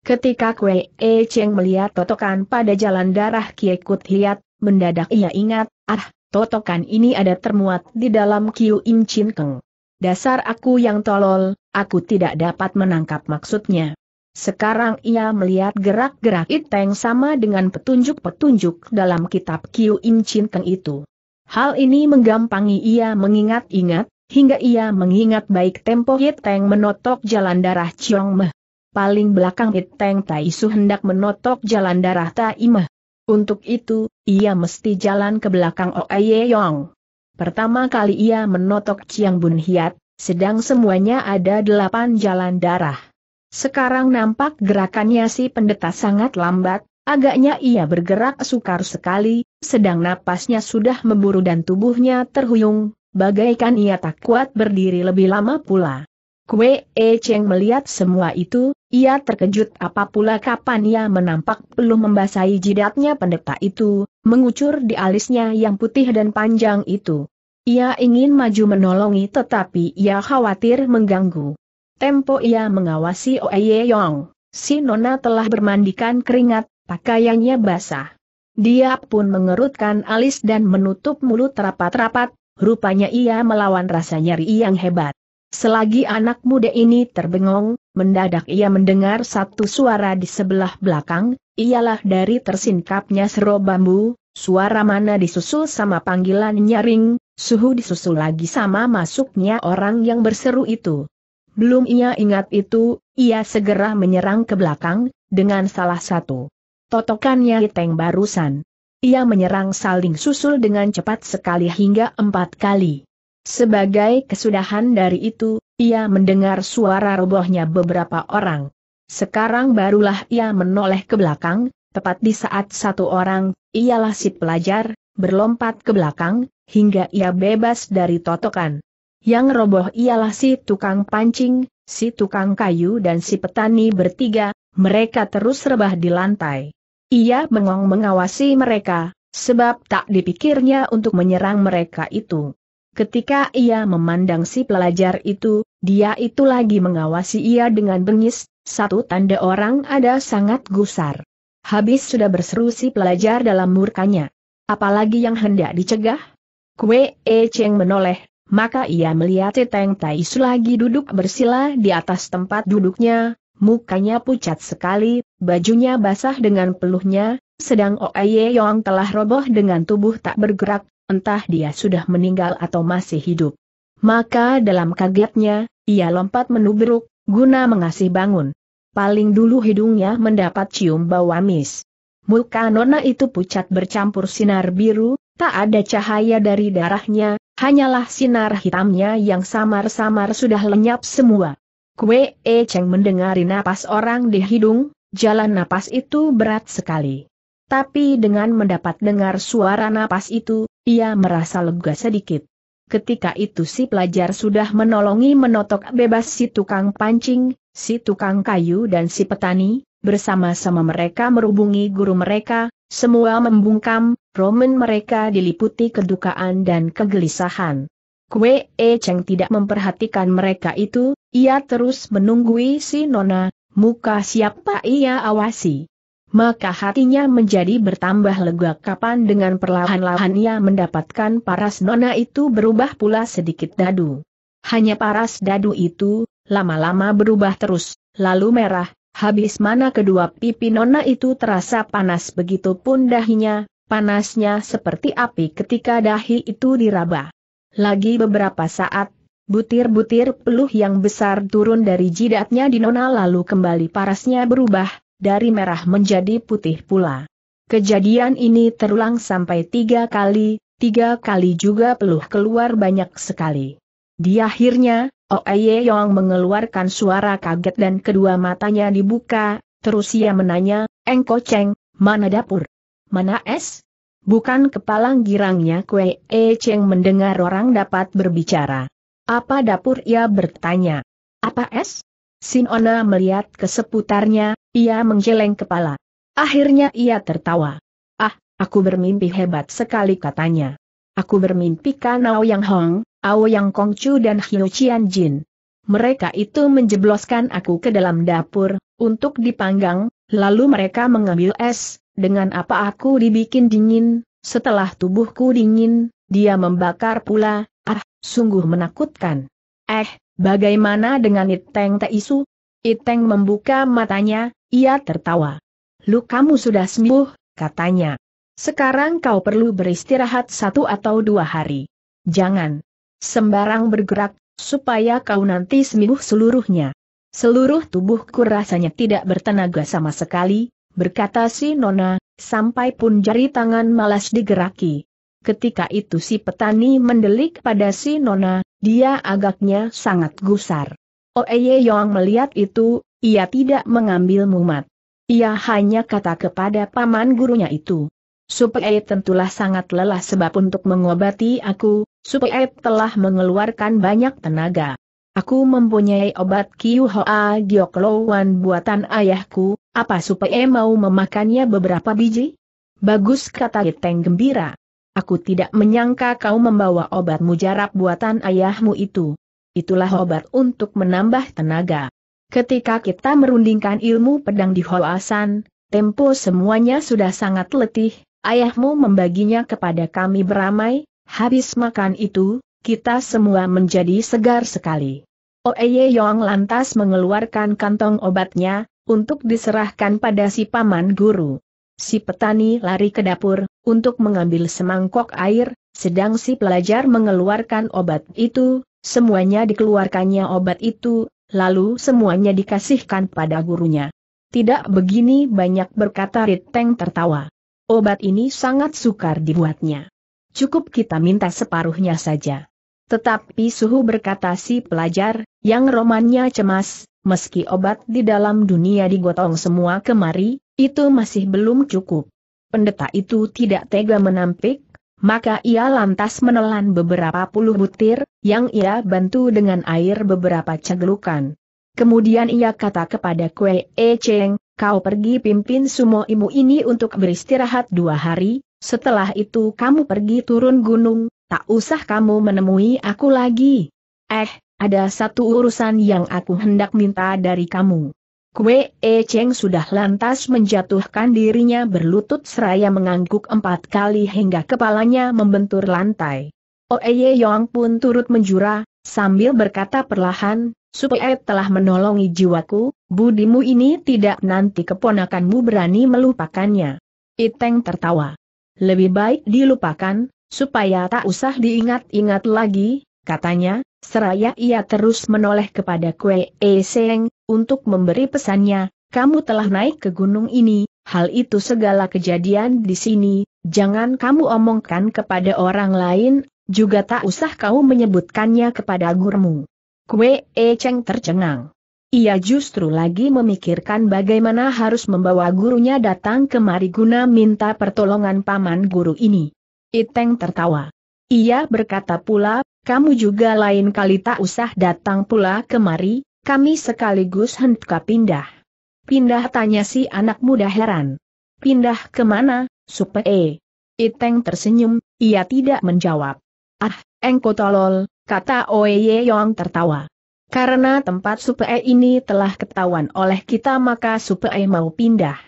Ketika Kue E Cheng melihat totokan pada jalan darah Kiekut Hiat, mendadak ia ingat, ah, totokan ini ada termuat di dalam Kiu Im Chin Keng. Dasar aku yang tolol, aku tidak dapat menangkap maksudnya. Sekarang ia melihat gerak-gerak Iteng sama dengan petunjuk-petunjuk dalam kitab Kiu Im Chin Keng itu. Hal ini menggampangi ia mengingat-ingat, Hingga ia mengingat baik tempo Iteng menotok jalan darah Chiong Meh. Paling belakang Tai Taisu hendak menotok jalan darah Tai Meh. Untuk itu, ia mesti jalan ke belakang Oe Yong. Pertama kali ia menotok Chiang Bun Hiat, sedang semuanya ada delapan jalan darah. Sekarang nampak gerakannya si pendeta sangat lambat, Agaknya ia bergerak sukar sekali, sedang napasnya sudah memburu dan tubuhnya terhuyung, bagaikan ia tak kuat berdiri lebih lama pula. Kue E Cheng melihat semua itu, ia terkejut apa pula kapan ia menampak belum membasahi jidatnya pendeta itu, mengucur di alisnya yang putih dan panjang itu. Ia ingin maju menolongi tetapi ia khawatir mengganggu. Tempo ia mengawasi Oeye Yong. Si Nona telah bermandikan keringat, pakaiannya basah. Dia pun mengerutkan alis dan menutup mulut rapat-rapat, rupanya ia melawan rasa nyeri yang hebat. Selagi anak muda ini terbengong, mendadak ia mendengar satu suara di sebelah belakang, ialah dari tersingkapnya sero bambu, suara mana disusul sama panggilan nyaring, suhu disusul lagi sama masuknya orang yang berseru itu. Belum ia ingat itu, ia segera menyerang ke belakang, dengan salah satu totokannya hiteng barusan ia menyerang saling susul dengan cepat sekali hingga empat kali. Sebagai kesudahan dari itu, ia mendengar suara robohnya beberapa orang. Sekarang barulah ia menoleh ke belakang, tepat di saat satu orang, ialah si pelajar, berlompat ke belakang, hingga ia bebas dari totokan. Yang roboh ialah si tukang pancing, si tukang kayu dan si petani bertiga, mereka terus rebah di lantai. Ia mengong mengawasi mereka, sebab tak dipikirnya untuk menyerang mereka itu. Ketika ia memandang si pelajar itu, dia itu lagi mengawasi ia dengan bengis, satu tanda orang ada sangat gusar. Habis sudah berseru si pelajar dalam murkanya. Apalagi yang hendak dicegah? Kue E Cheng menoleh, maka ia melihat Teng Tai Su lagi duduk bersila di atas tempat duduknya, mukanya pucat sekali, Bajunya basah dengan peluhnya, sedang Oe Yong telah roboh dengan tubuh tak bergerak, entah dia sudah meninggal atau masih hidup. Maka dalam kagetnya, ia lompat menubruk, guna mengasih bangun. Paling dulu hidungnya mendapat cium bau amis. Muka nona itu pucat bercampur sinar biru, tak ada cahaya dari darahnya, hanyalah sinar hitamnya yang samar-samar sudah lenyap semua. Kue E Cheng mendengari napas orang di hidung, Jalan napas itu berat sekali. Tapi dengan mendapat dengar suara napas itu, ia merasa lega sedikit. Ketika itu si pelajar sudah menolongi menotok bebas si tukang pancing, si tukang kayu dan si petani, bersama-sama mereka merubungi guru mereka, semua membungkam, roman mereka diliputi kedukaan dan kegelisahan. Kue E Cheng tidak memperhatikan mereka itu, ia terus menunggui si Nona, muka siapa ia awasi. Maka hatinya menjadi bertambah lega kapan dengan perlahan-lahan ia mendapatkan paras nona itu berubah pula sedikit dadu. Hanya paras dadu itu, lama-lama berubah terus, lalu merah, habis mana kedua pipi nona itu terasa panas begitu pun dahinya, panasnya seperti api ketika dahi itu diraba. Lagi beberapa saat, Butir-butir peluh yang besar turun dari jidatnya di nona lalu kembali parasnya berubah, dari merah menjadi putih pula. Kejadian ini terulang sampai tiga kali, tiga kali juga peluh keluar banyak sekali. Di akhirnya, Oeye Yong mengeluarkan suara kaget dan kedua matanya dibuka, terus ia menanya, Engko Cheng, mana dapur? Mana es? Bukan kepalang girangnya Kue E Cheng mendengar orang dapat berbicara. Apa dapur ia bertanya? Apa es? Sinona melihat ke seputarnya, ia menggeleng kepala. Akhirnya ia tertawa. Ah, aku bermimpi hebat sekali katanya. Aku bermimpi kan Ao yang Hong, Ao yang Chu dan Hiu Qian Jin. Mereka itu menjebloskan aku ke dalam dapur, untuk dipanggang, lalu mereka mengambil es, dengan apa aku dibikin dingin, setelah tubuhku dingin, dia membakar pula, ah, Sungguh menakutkan. Eh, bagaimana dengan Iteng Teisu? Iteng membuka matanya, ia tertawa. lu kamu sudah sembuh, katanya. Sekarang kau perlu beristirahat satu atau dua hari. Jangan sembarang bergerak, supaya kau nanti sembuh seluruhnya. Seluruh tubuhku rasanya tidak bertenaga sama sekali, berkata si Nona, sampai pun jari tangan malas digeraki. Ketika itu si petani mendelik pada si Nona, dia agaknya sangat gusar. Oeye oh, Yong melihat itu, ia tidak mengambil mumat. Ia hanya kata kepada paman gurunya itu. Supaya tentulah sangat lelah sebab untuk mengobati aku, supaya telah mengeluarkan banyak tenaga. Aku mempunyai obat Kiu Hoa Gioklowan buatan ayahku, apa supaya mau memakannya beberapa biji? Bagus kata Giteng gembira. Aku tidak menyangka kau membawa obat mujarab buatan ayahmu itu. Itulah obat untuk menambah tenaga. Ketika kita merundingkan ilmu pedang di Hoasan, tempo semuanya sudah sangat letih, ayahmu membaginya kepada kami beramai, habis makan itu, kita semua menjadi segar sekali. Oeye Yong lantas mengeluarkan kantong obatnya, untuk diserahkan pada si paman guru. Si petani lari ke dapur, untuk mengambil semangkok air, sedang si pelajar mengeluarkan obat itu, semuanya dikeluarkannya obat itu, lalu semuanya dikasihkan pada gurunya. Tidak begini banyak berkata Riteng tertawa. Obat ini sangat sukar dibuatnya. Cukup kita minta separuhnya saja. Tetapi suhu berkata si pelajar, yang romannya cemas, meski obat di dalam dunia digotong semua kemari, itu masih belum cukup pendeta itu tidak tega menampik, maka ia lantas menelan beberapa puluh butir, yang ia bantu dengan air beberapa cegelukan. Kemudian ia kata kepada Kue E Cheng, kau pergi pimpin sumo imu ini untuk beristirahat dua hari, setelah itu kamu pergi turun gunung, tak usah kamu menemui aku lagi. Eh, ada satu urusan yang aku hendak minta dari kamu. Kue E Cheng sudah lantas menjatuhkan dirinya berlutut seraya mengangguk empat kali hingga kepalanya membentur lantai. Oh, Ye Yong pun turut menjura, sambil berkata perlahan, Supaya telah menolongi jiwaku, budimu ini tidak nanti keponakanmu berani melupakannya. Iteng tertawa. Lebih baik dilupakan, supaya tak usah diingat-ingat lagi, katanya, seraya ia terus menoleh kepada Kue E Seng, untuk memberi pesannya, kamu telah naik ke gunung ini, hal itu segala kejadian di sini, jangan kamu omongkan kepada orang lain, juga tak usah kau menyebutkannya kepada gurumu. Kue E Cheng tercengang. Ia justru lagi memikirkan bagaimana harus membawa gurunya datang kemari guna minta pertolongan paman guru ini. Iteng tertawa. Ia berkata pula, kamu juga lain kali tak usah datang pula kemari, kami sekaligus hendak pindah. Pindah tanya si anak muda heran. Pindah kemana, supee? Iteng tersenyum, ia tidak menjawab. Ah, engko tolol, kata Oye Yong tertawa. Karena tempat supee ini telah ketahuan oleh kita maka supee mau pindah.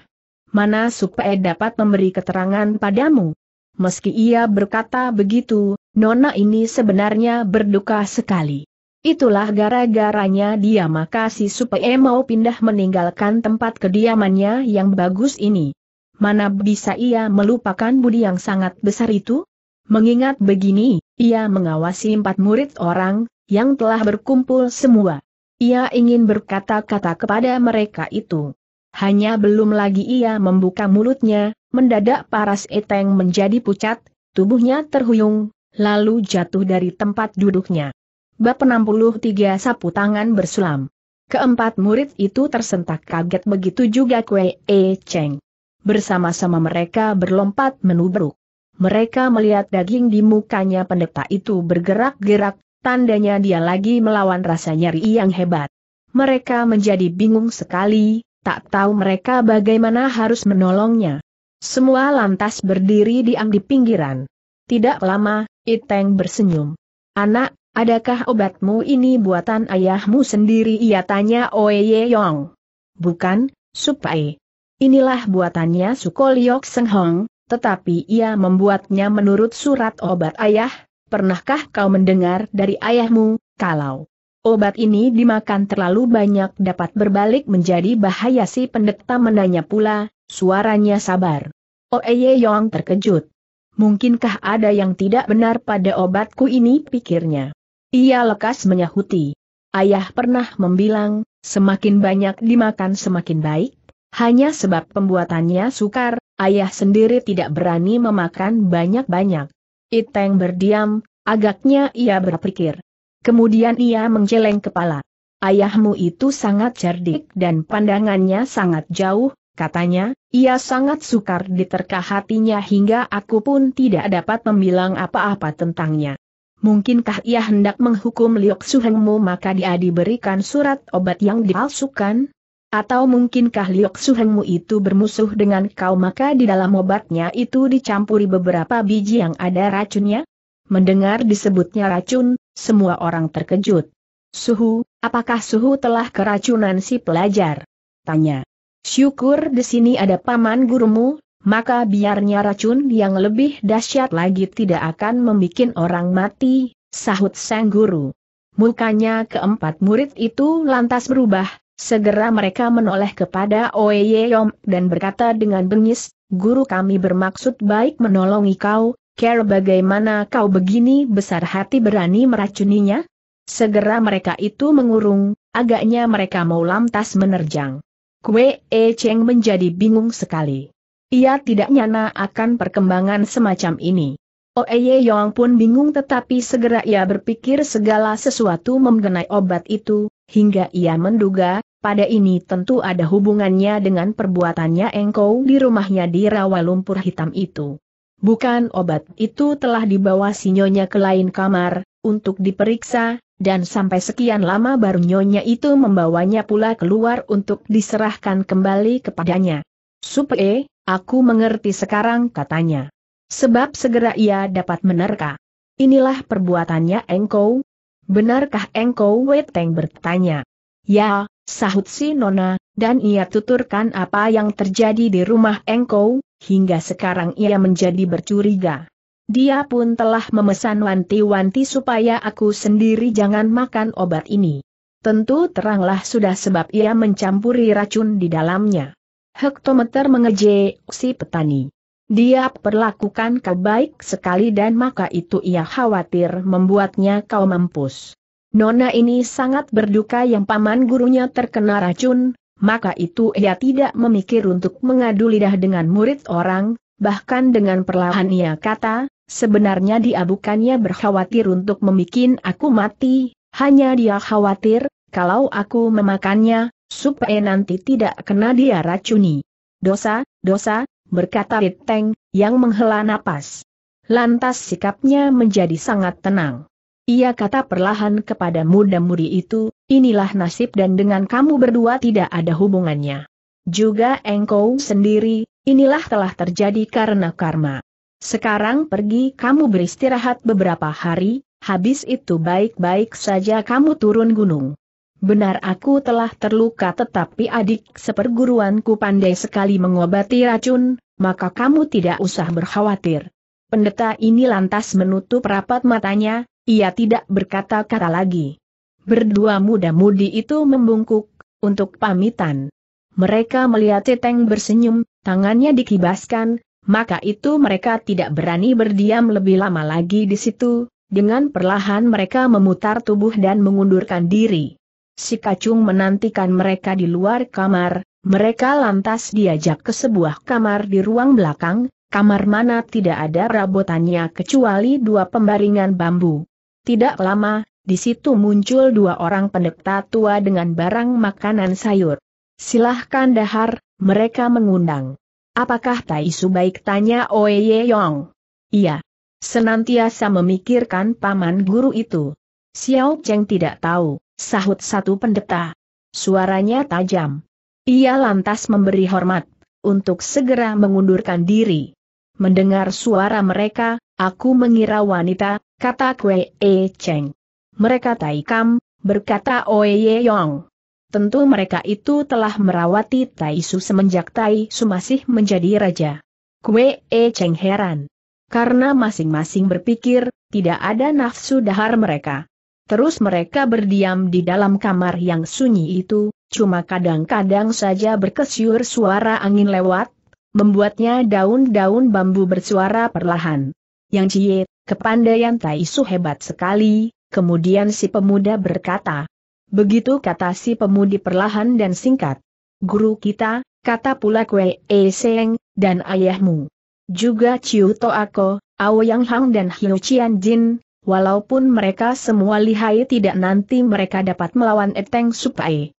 Mana supee dapat memberi keterangan padamu? Meski ia berkata begitu, Nona ini sebenarnya berduka sekali. Itulah gara-garanya dia makasih supaya mau pindah meninggalkan tempat kediamannya yang bagus ini. Mana bisa ia melupakan budi yang sangat besar itu? Mengingat begini, ia mengawasi empat murid orang, yang telah berkumpul semua. Ia ingin berkata-kata kepada mereka itu. Hanya belum lagi ia membuka mulutnya, mendadak paras eteng menjadi pucat, tubuhnya terhuyung, lalu jatuh dari tempat duduknya. Bab 63 Sapu Tangan Bersulam Keempat murid itu tersentak kaget begitu juga Kue E Cheng. Bersama-sama mereka berlompat menubruk. Mereka melihat daging di mukanya pendeta itu bergerak-gerak, tandanya dia lagi melawan rasa nyeri yang hebat. Mereka menjadi bingung sekali, tak tahu mereka bagaimana harus menolongnya. Semua lantas berdiri diam di pinggiran. Tidak lama, Iteng bersenyum. Anak, adakah obatmu ini buatan ayahmu sendiri? Ia tanya Oye Yong. Bukan, Supai. Inilah buatannya Sukoliok Hong, tetapi ia membuatnya menurut surat obat ayah. Pernahkah kau mendengar dari ayahmu, kalau obat ini dimakan terlalu banyak dapat berbalik menjadi bahaya si pendeta menanya pula, suaranya sabar. Oeye Yong terkejut. Mungkinkah ada yang tidak benar pada obatku ini pikirnya. Ia lekas menyahuti. Ayah pernah membilang, semakin banyak dimakan semakin baik, hanya sebab pembuatannya sukar, ayah sendiri tidak berani memakan banyak-banyak. Iteng berdiam, agaknya ia berpikir. Kemudian ia menjeleng kepala. Ayahmu itu sangat cerdik dan pandangannya sangat jauh, Katanya, ia sangat sukar diterka hatinya hingga aku pun tidak dapat membilang apa-apa tentangnya. Mungkinkah ia hendak menghukum Liok Suhengmu maka dia diberikan surat obat yang dipalsukan? Atau mungkinkah Liok Suhengmu itu bermusuh dengan kau maka di dalam obatnya itu dicampuri beberapa biji yang ada racunnya? Mendengar disebutnya racun, semua orang terkejut. Suhu, apakah Suhu telah keracunan si pelajar? Tanya. Syukur di sini ada paman gurumu, maka biarnya racun yang lebih dahsyat lagi tidak akan membuat orang mati, sahut sang guru. Mukanya keempat murid itu lantas berubah, segera mereka menoleh kepada Oye dan berkata dengan bengis, Guru kami bermaksud baik menolongi kau, care bagaimana kau begini besar hati berani meracuninya? Segera mereka itu mengurung, agaknya mereka mau lantas menerjang. Kue E Cheng menjadi bingung sekali. Ia tidak nyana akan perkembangan semacam ini. E Ye Yong pun bingung tetapi segera ia berpikir segala sesuatu mengenai obat itu, hingga ia menduga, pada ini tentu ada hubungannya dengan perbuatannya Engkau di rumahnya di rawa lumpur hitam itu. Bukan obat itu telah dibawa sinyonya ke lain kamar, untuk diperiksa, dan sampai sekian lama baru nyonya itu membawanya pula keluar untuk diserahkan kembali kepadanya. -e, aku mengerti sekarang katanya. Sebab segera ia dapat menerka. Inilah perbuatannya engkau. Benarkah engkau Weteng bertanya? Ya, sahut si Nona, dan ia tuturkan apa yang terjadi di rumah engkau, hingga sekarang ia menjadi bercuriga. Dia pun telah memesan wanti-wanti supaya aku sendiri jangan makan obat ini. Tentu teranglah sudah sebab ia mencampuri racun di dalamnya. Hektometer mengejek si petani. Dia perlakukan kau baik sekali dan maka itu ia khawatir membuatnya kau mampus. Nona ini sangat berduka yang paman gurunya terkena racun, maka itu ia tidak memikir untuk mengadu lidah dengan murid orang, bahkan dengan perlahan ia kata, Sebenarnya dia bukannya berkhawatir untuk memikin aku mati, hanya dia khawatir, kalau aku memakannya, supaya nanti tidak kena dia racuni. Dosa, dosa, berkata Riteng, yang menghela napas. Lantas sikapnya menjadi sangat tenang. Ia kata perlahan kepada muda-mudi itu, inilah nasib dan dengan kamu berdua tidak ada hubungannya. Juga engkau sendiri, inilah telah terjadi karena karma. Sekarang pergi kamu beristirahat beberapa hari, habis itu baik-baik saja kamu turun gunung. Benar aku telah terluka tetapi adik seperguruanku pandai sekali mengobati racun, maka kamu tidak usah berkhawatir. Pendeta ini lantas menutup rapat matanya, ia tidak berkata-kata lagi. Berdua muda-mudi itu membungkuk, untuk pamitan. Mereka melihat Teteng bersenyum, tangannya dikibaskan, maka itu mereka tidak berani berdiam lebih lama lagi di situ, dengan perlahan mereka memutar tubuh dan mengundurkan diri. Si kacung menantikan mereka di luar kamar, mereka lantas diajak ke sebuah kamar di ruang belakang, kamar mana tidak ada rabotannya kecuali dua pembaringan bambu. Tidak lama, di situ muncul dua orang pendekta tua dengan barang makanan sayur. Silahkan dahar, mereka mengundang. Apakah Tai Su baik tanya Oye Yong? Iya. Senantiasa memikirkan paman guru itu. Xiao Cheng tidak tahu, sahut satu pendeta. Suaranya tajam. Ia lantas memberi hormat, untuk segera mengundurkan diri. Mendengar suara mereka, aku mengira wanita, kata Kue E Cheng. Mereka taikam, berkata Oye Yong. Tentu mereka itu telah merawati Taisu semenjak Taisu masih menjadi raja. Kue E Cheng heran. Karena masing-masing berpikir, tidak ada nafsu dahar mereka. Terus mereka berdiam di dalam kamar yang sunyi itu, cuma kadang-kadang saja berkesyur suara angin lewat, membuatnya daun-daun bambu bersuara perlahan. Yang Cie, kepandaian Taisu hebat sekali, kemudian si pemuda berkata, Begitu kata si pemudi perlahan dan singkat. Guru kita, kata pula kue E Seng, dan ayahmu. Juga Chiu Toako, Yang Hang dan Hiu Chian Jin, walaupun mereka semua lihai tidak nanti mereka dapat melawan Eteng Supai.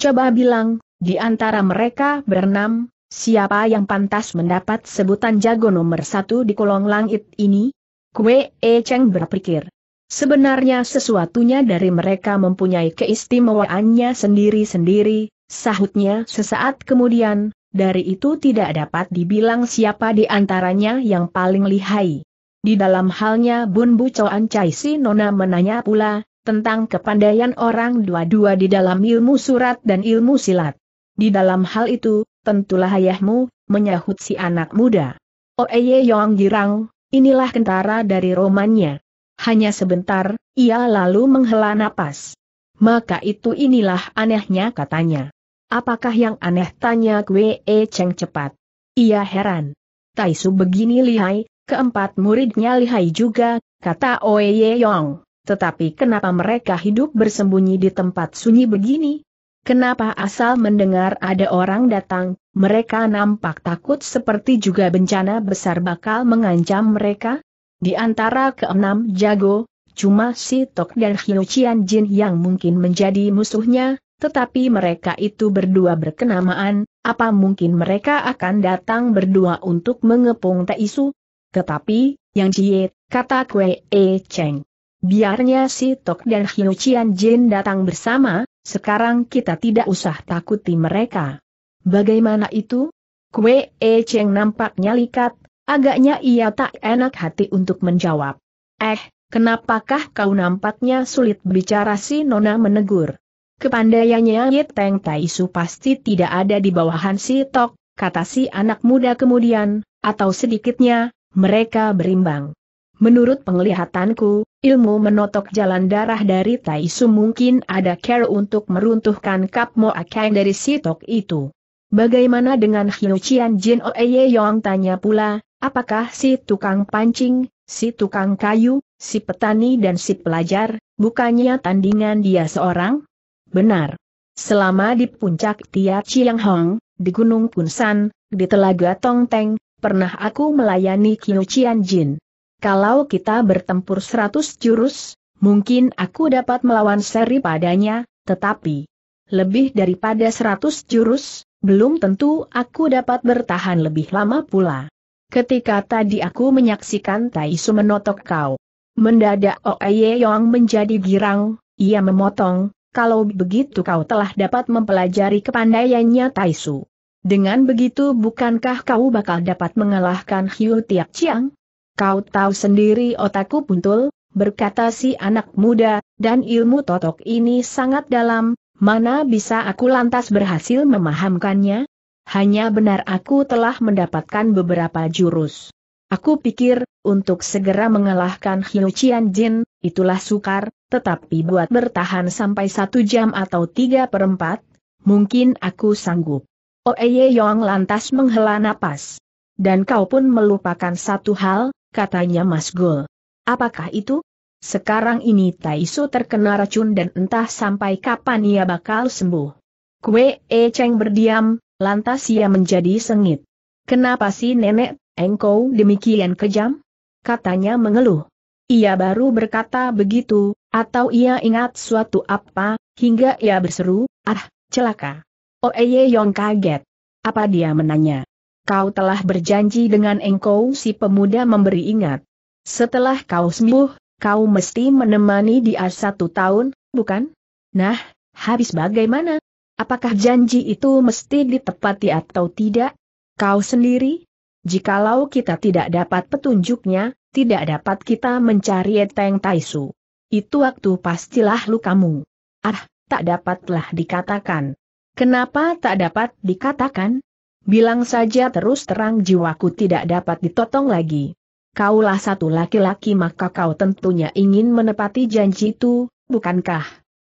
Coba bilang, di antara mereka berenam, siapa yang pantas mendapat sebutan jago nomor satu di kolong langit ini? Kue E Cheng berpikir. Sebenarnya sesuatunya dari mereka mempunyai keistimewaannya sendiri-sendiri, sahutnya sesaat kemudian, dari itu tidak dapat dibilang siapa di antaranya yang paling lihai. Di dalam halnya Bun Bucoan Chai Si Nona menanya pula, tentang kepandaian orang dua-dua di dalam ilmu surat dan ilmu silat. Di dalam hal itu, tentulah ayahmu, menyahut si anak muda. Oeye Yong Girang, inilah kentara dari romannya. Hanya sebentar, ia lalu menghela napas. Maka itu inilah anehnya katanya. Apakah yang aneh tanya Kwe e Cheng cepat? Ia heran. Taisu begini lihai, keempat muridnya lihai juga, kata Oye Yong. Tetapi kenapa mereka hidup bersembunyi di tempat sunyi begini? Kenapa asal mendengar ada orang datang, mereka nampak takut seperti juga bencana besar bakal mengancam mereka? Di antara keenam jago, cuma si Tok dan Hiu Chian Jin yang mungkin menjadi musuhnya, tetapi mereka itu berdua berkenamaan, apa mungkin mereka akan datang berdua untuk mengepung Taisu? Tetapi, yang jiet, kata Kwe E Cheng. Biarnya si Tok dan Hiu Chian Jin datang bersama, sekarang kita tidak usah takuti mereka. Bagaimana itu? Kwe E Cheng nampaknya likat, Agaknya ia tak enak hati untuk menjawab. Eh, kenapakah kau nampaknya sulit bicara si Nona menegur. Kepandaiannya Yeteng Taisu pasti tidak ada di bawahan si Tok, kata si anak muda kemudian, atau sedikitnya, mereka berimbang. Menurut penglihatanku, ilmu menotok jalan darah dari Taisu mungkin ada care untuk meruntuhkan kap Akeng dari si Tok itu. Bagaimana dengan Hiu Chian Jin Oeye Yong tanya pula, Apakah si tukang pancing, si tukang kayu, si petani dan si pelajar, bukannya tandingan dia seorang? Benar. Selama di puncak Tia Chiang Hong, di Gunung Punsan, di Telaga Tongteng, pernah aku melayani Qiu Cian Jin. Kalau kita bertempur seratus jurus, mungkin aku dapat melawan seri padanya, tetapi lebih daripada seratus jurus, belum tentu aku dapat bertahan lebih lama pula. Ketika tadi aku menyaksikan Tai Su menotok kau. Mendadak Oe Yong menjadi girang, ia memotong, kalau begitu kau telah dapat mempelajari kepandaiannya Tai Su. Dengan begitu bukankah kau bakal dapat mengalahkan Hiu Tiak Chiang? Kau tahu sendiri otakku puntul, berkata si anak muda, dan ilmu totok ini sangat dalam, mana bisa aku lantas berhasil memahamkannya? Hanya benar aku telah mendapatkan beberapa jurus. Aku pikir, untuk segera mengalahkan Hiu Qian Jin, itulah sukar, tetapi buat bertahan sampai satu jam atau tiga perempat, mungkin aku sanggup. Ye Yong lantas menghela napas. Dan kau pun melupakan satu hal, katanya Mas Gol. Apakah itu? Sekarang ini Taisu terkena racun dan entah sampai kapan ia bakal sembuh. Kue E Cheng berdiam, Lantas ia menjadi sengit. Kenapa sih nenek, engkau demikian kejam? Katanya mengeluh. Ia baru berkata begitu, atau ia ingat suatu apa, hingga ia berseru, ah, celaka. Oeye oh, eh, Yong kaget. Apa dia menanya? Kau telah berjanji dengan engkau si pemuda memberi ingat. Setelah kau sembuh, kau mesti menemani dia satu tahun, bukan? Nah, habis bagaimana? Apakah janji itu mesti ditepati atau tidak? Kau sendiri? Jikalau kita tidak dapat petunjuknya, tidak dapat kita mencari Eteng Taisu. Itu waktu pastilah lukamu. Ah, tak dapatlah dikatakan. Kenapa tak dapat dikatakan? Bilang saja terus terang jiwaku tidak dapat ditotong lagi. Kaulah satu laki-laki maka kau tentunya ingin menepati janji itu, bukankah?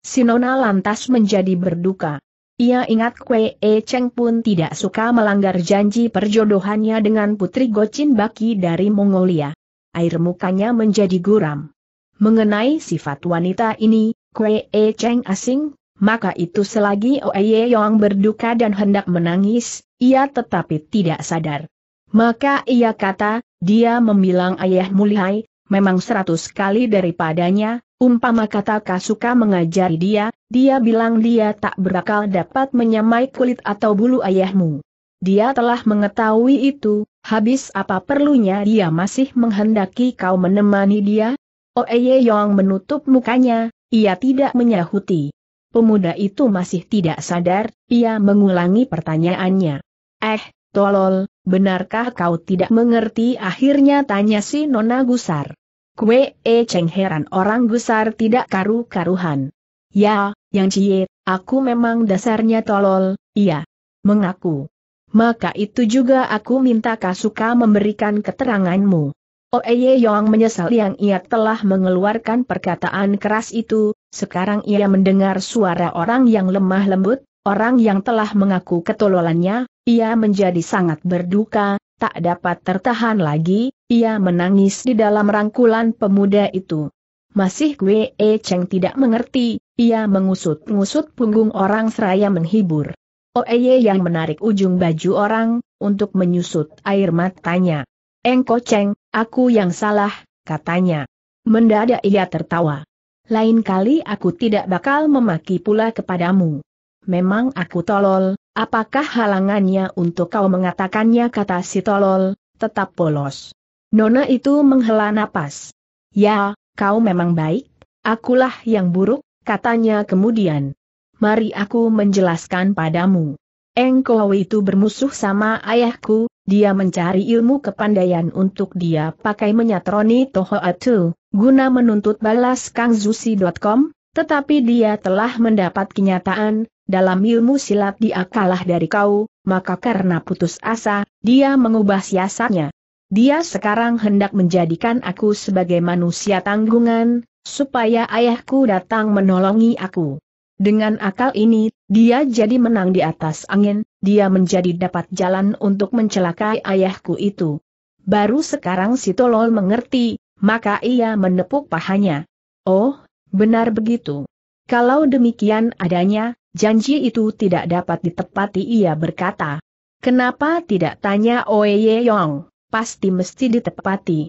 Sinona lantas menjadi berduka. Ia ingat Kwee Cheng pun tidak suka melanggar janji perjodohannya dengan putri Gochin Baki dari Mongolia. Air mukanya menjadi guram. Mengenai sifat wanita ini, Kwee Cheng asing, maka itu selagi Oeye Yong berduka dan hendak menangis, ia tetapi tidak sadar. Maka ia kata, dia membilang ayah Mulihai, memang seratus kali daripadanya, Umpama kata Kasuka mengajari dia, dia bilang dia tak berakal dapat menyamai kulit atau bulu ayahmu. Dia telah mengetahui itu, habis apa perlunya dia masih menghendaki kau menemani dia? Oeye Yong menutup mukanya, ia tidak menyahuti. Pemuda itu masih tidak sadar, ia mengulangi pertanyaannya. Eh, tolol, benarkah kau tidak mengerti akhirnya tanya si Nona Gusar. Kue E Cheng heran orang gusar tidak karu-karuhan. Ya, yang cie, aku memang dasarnya tolol, iya. Mengaku. Maka itu juga aku minta Kasuka memberikan keteranganmu. Oeye oh, Yong menyesal yang ia telah mengeluarkan perkataan keras itu, sekarang ia mendengar suara orang yang lemah lembut, orang yang telah mengaku ketololannya, ia menjadi sangat berduka, tak dapat tertahan lagi, ia menangis di dalam rangkulan pemuda itu. Masih Gue E Cheng tidak mengerti, ia mengusut-ngusut punggung orang seraya menghibur. Oeye yang menarik ujung baju orang, untuk menyusut air matanya. Engko Cheng, aku yang salah, katanya. Mendadak ia tertawa. Lain kali aku tidak bakal memaki pula kepadamu. Memang aku tolol, apakah halangannya untuk kau mengatakannya kata si tolol, tetap polos. Nona itu menghela napas. Ya, kau memang baik, akulah yang buruk, katanya kemudian. Mari aku menjelaskan padamu. Engkau itu bermusuh sama ayahku, dia mencari ilmu kepandaian untuk dia pakai menyatroni Toho Atu, guna menuntut balas kangzusi.com, tetapi dia telah mendapat kenyataan, dalam ilmu silat dia kalah dari kau, maka karena putus asa, dia mengubah siasatnya. Dia sekarang hendak menjadikan aku sebagai manusia tanggungan, supaya ayahku datang menolongi aku. Dengan akal ini, dia jadi menang di atas angin, dia menjadi dapat jalan untuk mencelakai ayahku itu. Baru sekarang si tolol mengerti, maka ia menepuk pahanya. Oh, benar begitu. Kalau demikian adanya, janji itu tidak dapat ditepati ia berkata. Kenapa tidak tanya Oye Yong? pasti mesti ditepati.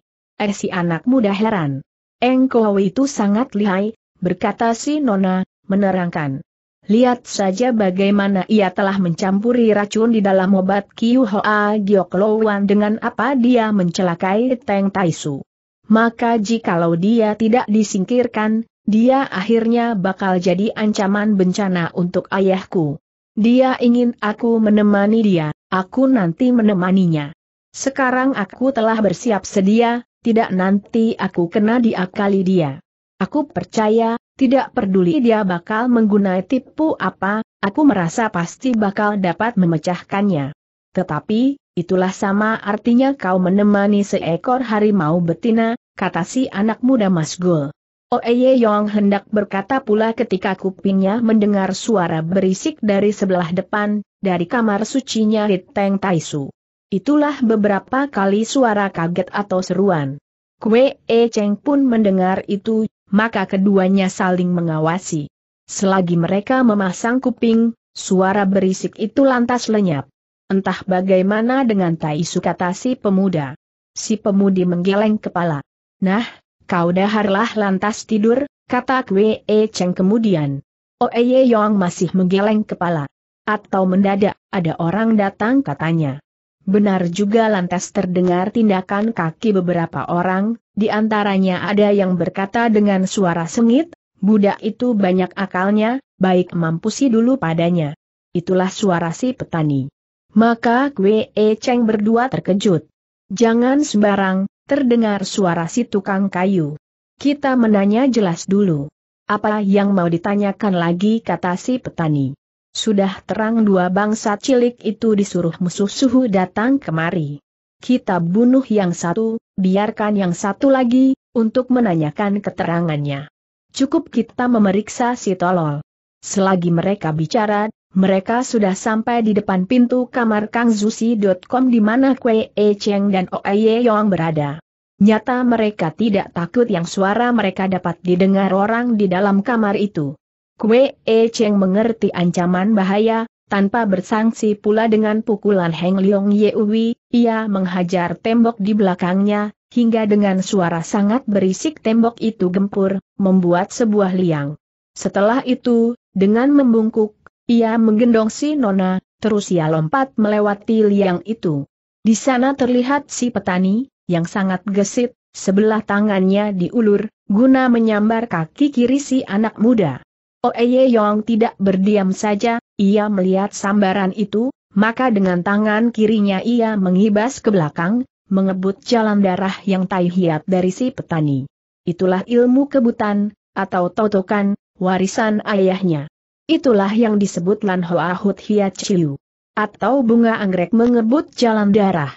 Eh si anak muda heran. Engkau itu sangat lihai, berkata si Nona, menerangkan. Lihat saja bagaimana ia telah mencampuri racun di dalam obat Kiu Hoa Lowan dengan apa dia mencelakai Teng Taisu. Maka jikalau dia tidak disingkirkan, dia akhirnya bakal jadi ancaman bencana untuk ayahku. Dia ingin aku menemani dia, aku nanti menemaninya. Sekarang aku telah bersiap sedia, tidak nanti aku kena diakali dia. Aku percaya, tidak peduli dia bakal menggunai tipu apa, aku merasa pasti bakal dapat memecahkannya. Tetapi, itulah sama artinya kau menemani seekor harimau betina, kata si anak muda Mas Masgul. Oeye oh, Yong hendak berkata pula ketika kupingnya mendengar suara berisik dari sebelah depan, dari kamar sucinya Hiteng Taisu. Itulah beberapa kali suara kaget atau seruan. Kue E Cheng pun mendengar itu, maka keduanya saling mengawasi. Selagi mereka memasang kuping, suara berisik itu lantas lenyap. Entah bagaimana dengan Tai Su kata si pemuda. Si pemudi menggeleng kepala. Nah, kau daharlah lantas tidur, kata Kue E Cheng kemudian. Oeye oh, Yong masih menggeleng kepala. Atau mendadak, ada orang datang katanya. Benar juga lantas terdengar tindakan kaki beberapa orang, di antaranya ada yang berkata dengan suara sengit, budak itu banyak akalnya, baik mampusi dulu padanya. Itulah suara si petani. Maka Kwe E Cheng berdua terkejut. Jangan sembarang, terdengar suara si tukang kayu. Kita menanya jelas dulu. Apa yang mau ditanyakan lagi kata si petani. Sudah terang dua bangsa cilik itu disuruh musuh suhu datang kemari. Kita bunuh yang satu, biarkan yang satu lagi, untuk menanyakan keterangannya. Cukup kita memeriksa si tolol. Selagi mereka bicara, mereka sudah sampai di depan pintu kamar Kang Zusi.com di mana Kwe E Cheng dan Oe Yong berada. Nyata mereka tidak takut yang suara mereka dapat didengar orang di dalam kamar itu. Kue E Cheng mengerti ancaman bahaya, tanpa bersangsi pula dengan pukulan Heng Leong Yewi, ia menghajar tembok di belakangnya, hingga dengan suara sangat berisik tembok itu gempur, membuat sebuah liang. Setelah itu, dengan membungkuk, ia menggendong si Nona, terus ia lompat melewati liang itu. Di sana terlihat si petani, yang sangat gesit, sebelah tangannya diulur, guna menyambar kaki kiri si anak muda. Oeye oh, Yong tidak berdiam saja, ia melihat sambaran itu, maka dengan tangan kirinya ia mengibas ke belakang, mengebut jalan darah yang tai hiat dari si petani. Itulah ilmu kebutan, atau totokan, warisan ayahnya. Itulah yang disebut Lan Hoa Hut Hiat Chiu. Atau bunga anggrek mengebut jalan darah.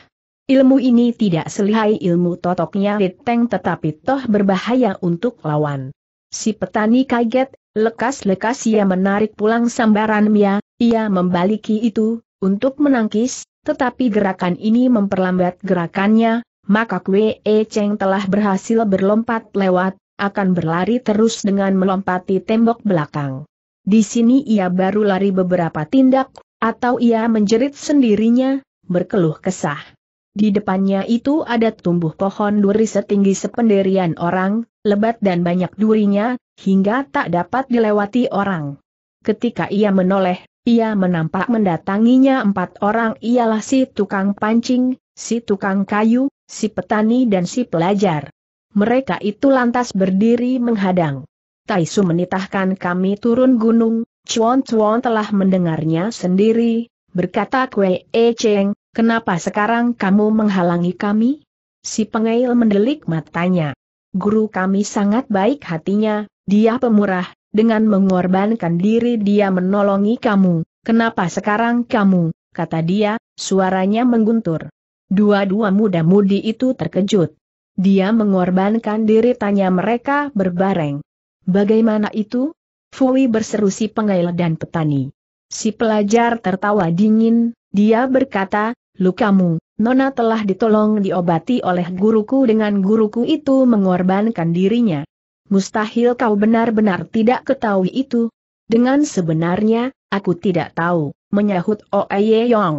Ilmu ini tidak selihai ilmu totoknya Riteng tetapi toh berbahaya untuk lawan. Si petani kaget, Lekas-lekas ia menarik pulang sambaran Mia, ia membaliki itu, untuk menangkis, tetapi gerakan ini memperlambat gerakannya, maka Kwe E Cheng telah berhasil berlompat lewat, akan berlari terus dengan melompati tembok belakang. Di sini ia baru lari beberapa tindak, atau ia menjerit sendirinya, berkeluh kesah. Di depannya itu ada tumbuh pohon duri setinggi sependerian orang, lebat dan banyak durinya, hingga tak dapat dilewati orang. Ketika ia menoleh, ia menampak mendatanginya empat orang ialah si tukang pancing, si tukang kayu, si petani dan si pelajar. Mereka itu lantas berdiri menghadang. Taisu menitahkan kami turun gunung, Chuan Chuan telah mendengarnya sendiri, berkata Kwe E Cheng, kenapa sekarang kamu menghalangi kami? Si pengail mendelik matanya. Guru kami sangat baik hatinya, dia pemurah, dengan mengorbankan diri dia menolongi kamu, kenapa sekarang kamu, kata dia, suaranya mengguntur. Dua-dua muda-mudi itu terkejut. Dia mengorbankan diri tanya mereka berbareng. Bagaimana itu? Fui berseru si pengail dan petani. Si pelajar tertawa dingin, dia berkata, lukamu, Nona telah ditolong diobati oleh guruku dengan guruku itu mengorbankan dirinya mustahil kau benar-benar tidak ketahui itu. Dengan sebenarnya, aku tidak tahu, menyahut Oeye oh Yong.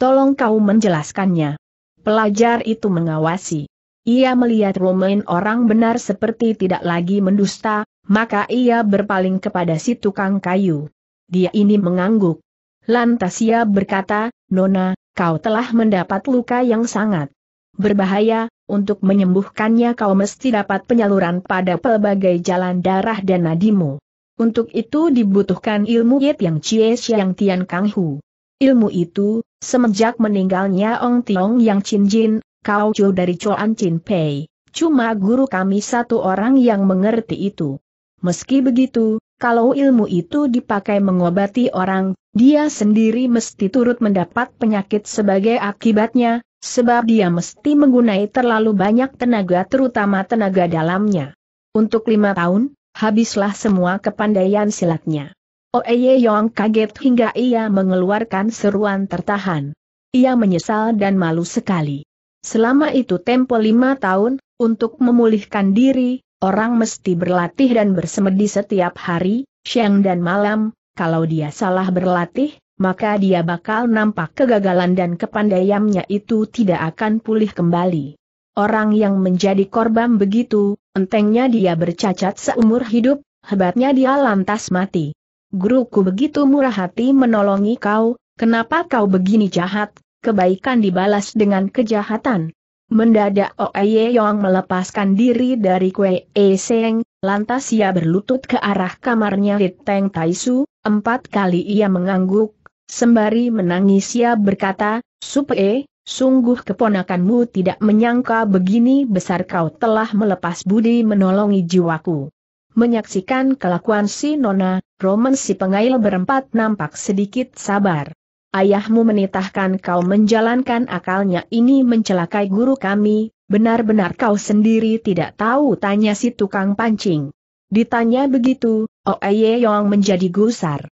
Tolong kau menjelaskannya. Pelajar itu mengawasi. Ia melihat Romain orang benar seperti tidak lagi mendusta, maka ia berpaling kepada si tukang kayu. Dia ini mengangguk. Lantas ia berkata, Nona, kau telah mendapat luka yang sangat berbahaya, untuk menyembuhkannya kau mesti dapat penyaluran pada pelbagai jalan darah dan nadimu. Untuk itu dibutuhkan ilmu yet Yang Chie siang Tian Kang Hu. Ilmu itu, semenjak meninggalnya Ong Tiong Yang Chin Jin, kau cu dari Choan Chin Pei, cuma guru kami satu orang yang mengerti itu. Meski begitu, kalau ilmu itu dipakai mengobati orang, dia sendiri mesti turut mendapat penyakit sebagai akibatnya, Sebab dia mesti menggunai terlalu banyak tenaga terutama tenaga dalamnya. Untuk lima tahun, habislah semua kepandaian silatnya. Oeye oh, Yong kaget hingga ia mengeluarkan seruan tertahan. Ia menyesal dan malu sekali. Selama itu tempo lima tahun, untuk memulihkan diri, orang mesti berlatih dan bersemedi setiap hari, siang dan malam, kalau dia salah berlatih, maka dia bakal nampak kegagalan dan kepandaiannya itu tidak akan pulih kembali. Orang yang menjadi korban begitu, entengnya dia bercacat seumur hidup, hebatnya dia lantas mati. Guruku begitu murah hati menolongi kau, kenapa kau begini jahat, kebaikan dibalas dengan kejahatan. Mendadak Oeye Yong melepaskan diri dari Kue E Seng, lantas ia berlutut ke arah kamarnya Hit Teng Taisu, empat kali ia mengangguk, Sembari menangis ia berkata, Supe, eh, sungguh keponakanmu tidak menyangka begini besar kau telah melepas budi menolongi jiwaku. Menyaksikan kelakuan si Nona, Roman si pengail berempat nampak sedikit sabar. Ayahmu menitahkan kau menjalankan akalnya ini mencelakai guru kami, benar-benar kau sendiri tidak tahu tanya si tukang pancing. Ditanya begitu, Oeye oh, eh, eh, Yong menjadi gusar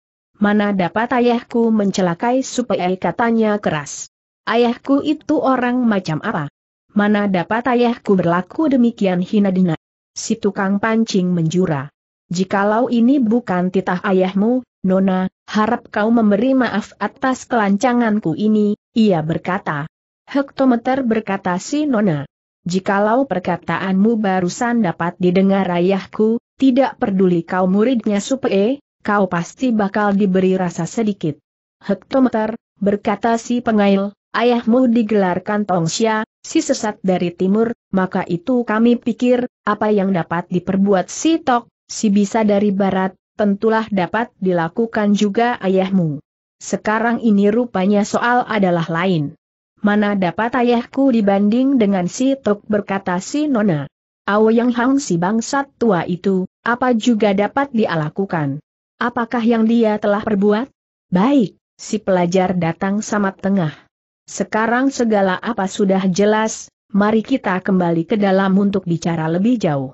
mana dapat ayahku mencelakai supaya katanya keras. Ayahku itu orang macam apa? Mana dapat ayahku berlaku demikian hina dina? Si tukang pancing menjura. Jikalau ini bukan titah ayahmu, Nona, harap kau memberi maaf atas kelancanganku ini, ia berkata. Hektometer berkata si Nona. Jikalau perkataanmu barusan dapat didengar ayahku, tidak peduli kau muridnya supaya, kau pasti bakal diberi rasa sedikit. Hektometer, berkata si pengail, ayahmu digelarkan Tongsia, si sesat dari timur, maka itu kami pikir, apa yang dapat diperbuat si Tok, si bisa dari barat, tentulah dapat dilakukan juga ayahmu. Sekarang ini rupanya soal adalah lain. Mana dapat ayahku dibanding dengan si Tok berkata si Nona. Aoyang Hang si bangsat tua itu, apa juga dapat dialakukan? Apakah yang dia telah perbuat? Baik, si pelajar datang sama tengah. Sekarang segala apa sudah jelas, mari kita kembali ke dalam untuk bicara lebih jauh.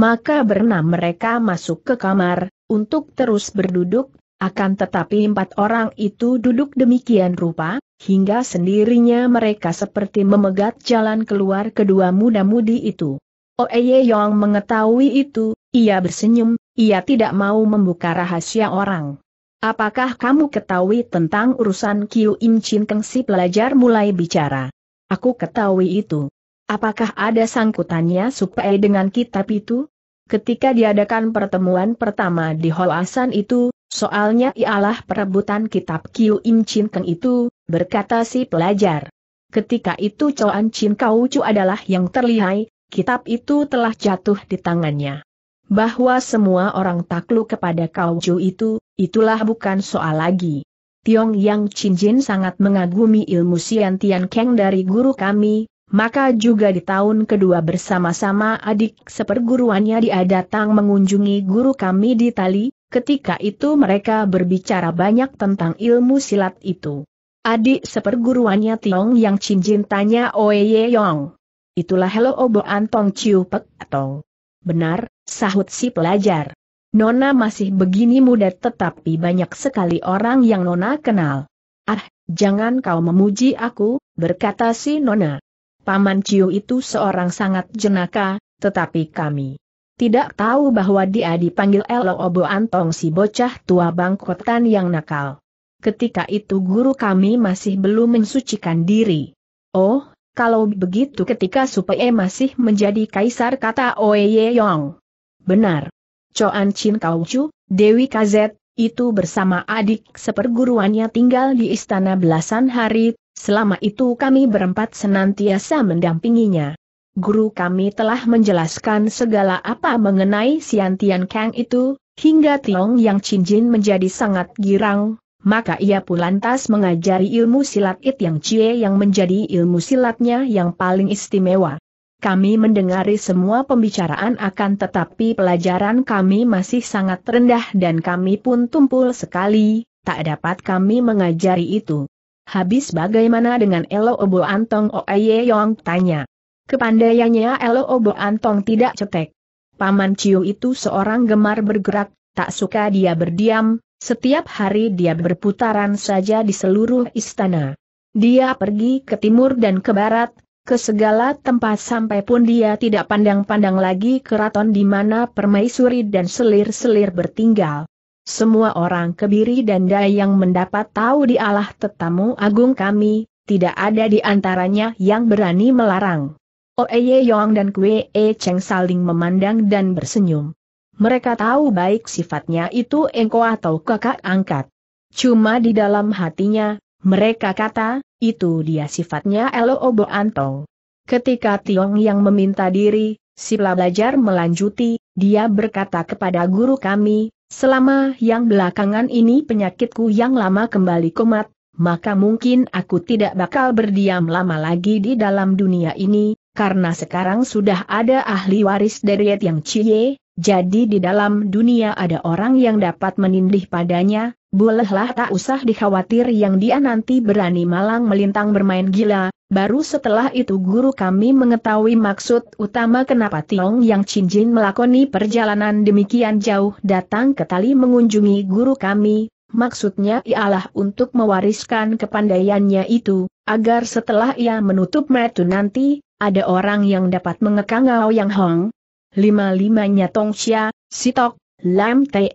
Maka bernam mereka masuk ke kamar, untuk terus berduduk, akan tetapi empat orang itu duduk demikian rupa, hingga sendirinya mereka seperti memegat jalan keluar kedua muda-mudi itu. Oeye oh, Yong mengetahui itu, ia bersenyum, ia tidak mau membuka rahasia orang. Apakah kamu ketahui tentang urusan Kiu Im Chin Keng si pelajar mulai bicara? Aku ketahui itu. Apakah ada sangkutannya supaya dengan kitab itu? Ketika diadakan pertemuan pertama di Holasan itu, soalnya ialah perebutan kitab Kiu Im Chin Keng itu, berkata si pelajar. Ketika itu Choan Chin Kau Chu adalah yang terlihai, kitab itu telah jatuh di tangannya. Bahwa semua orang takluk kepada Kauju itu, itulah bukan soal lagi. Tiong Yang Jin sangat mengagumi ilmu Sian Tian Keng dari guru kami, maka juga di tahun kedua bersama-sama adik seperguruannya dia datang mengunjungi guru kami di Tali, ketika itu mereka berbicara banyak tentang ilmu silat itu. Adik seperguruannya Tiong Yang Jin tanya Ye Yong, Itulah Hello Obo Antong Chiu Pek atau... Benar, sahut si pelajar. Nona masih begini muda tetapi banyak sekali orang yang Nona kenal. Ah, jangan kau memuji aku, berkata si Nona. Paman Ciu itu seorang sangat jenaka, tetapi kami tidak tahu bahwa dia dipanggil Elo Obo Antong si bocah tua bangkotan yang nakal. Ketika itu guru kami masih belum mensucikan diri. Oh, kalau begitu ketika supaya masih menjadi kaisar kata Oye Yong. Benar. Coan Chin Chu, Dewi Kazet, itu bersama adik seperguruannya tinggal di istana belasan hari, selama itu kami berempat senantiasa mendampinginya. Guru kami telah menjelaskan segala apa mengenai Siantian Kang itu, hingga Tiong Yang Chin Jin menjadi sangat girang, maka ia pun lantas mengajari ilmu silat It Yang Cie yang menjadi ilmu silatnya yang paling istimewa. Kami mendengari semua pembicaraan akan tetapi pelajaran kami masih sangat rendah dan kami pun tumpul sekali, tak dapat kami mengajari itu. Habis bagaimana dengan Elo Obo Antong Oye Yong tanya. Kepandaiannya Elo Obo Antong tidak cetek. Paman Ciu itu seorang gemar bergerak, tak suka dia berdiam, setiap hari dia berputaran saja di seluruh istana. Dia pergi ke timur dan ke barat, ke segala tempat sampai pun dia tidak pandang-pandang lagi keraton di mana permaisuri dan selir-selir bertinggal. Semua orang kebiri dan dai yang mendapat tahu di dialah tetamu agung kami, tidak ada di antaranya yang berani melarang. Oeye Yong dan Kwee Cheng saling memandang dan bersenyum. Mereka tahu baik sifatnya itu engkau atau kakak angkat. Cuma di dalam hatinya, mereka kata, itu dia sifatnya Elo Obo Anto. Ketika Tiong yang meminta diri, si belajar melanjuti, dia berkata kepada guru kami, selama yang belakangan ini penyakitku yang lama kembali kumat, maka mungkin aku tidak bakal berdiam lama lagi di dalam dunia ini, karena sekarang sudah ada ahli waris dari Yang Cie, jadi di dalam dunia ada orang yang dapat menindih padanya, bolehlah tak usah dikhawatir yang dia nanti berani malang melintang bermain gila, baru setelah itu guru kami mengetahui maksud utama kenapa Tiong Yang Jin melakoni perjalanan demikian jauh datang ke Tali mengunjungi guru kami, maksudnya ialah untuk mewariskan kepandaiannya itu, agar setelah ia menutup metu nanti, ada orang yang dapat mengekang Ao Yang Hong, Lima-limanya Tong Tongsya, Sitok, Lam Te,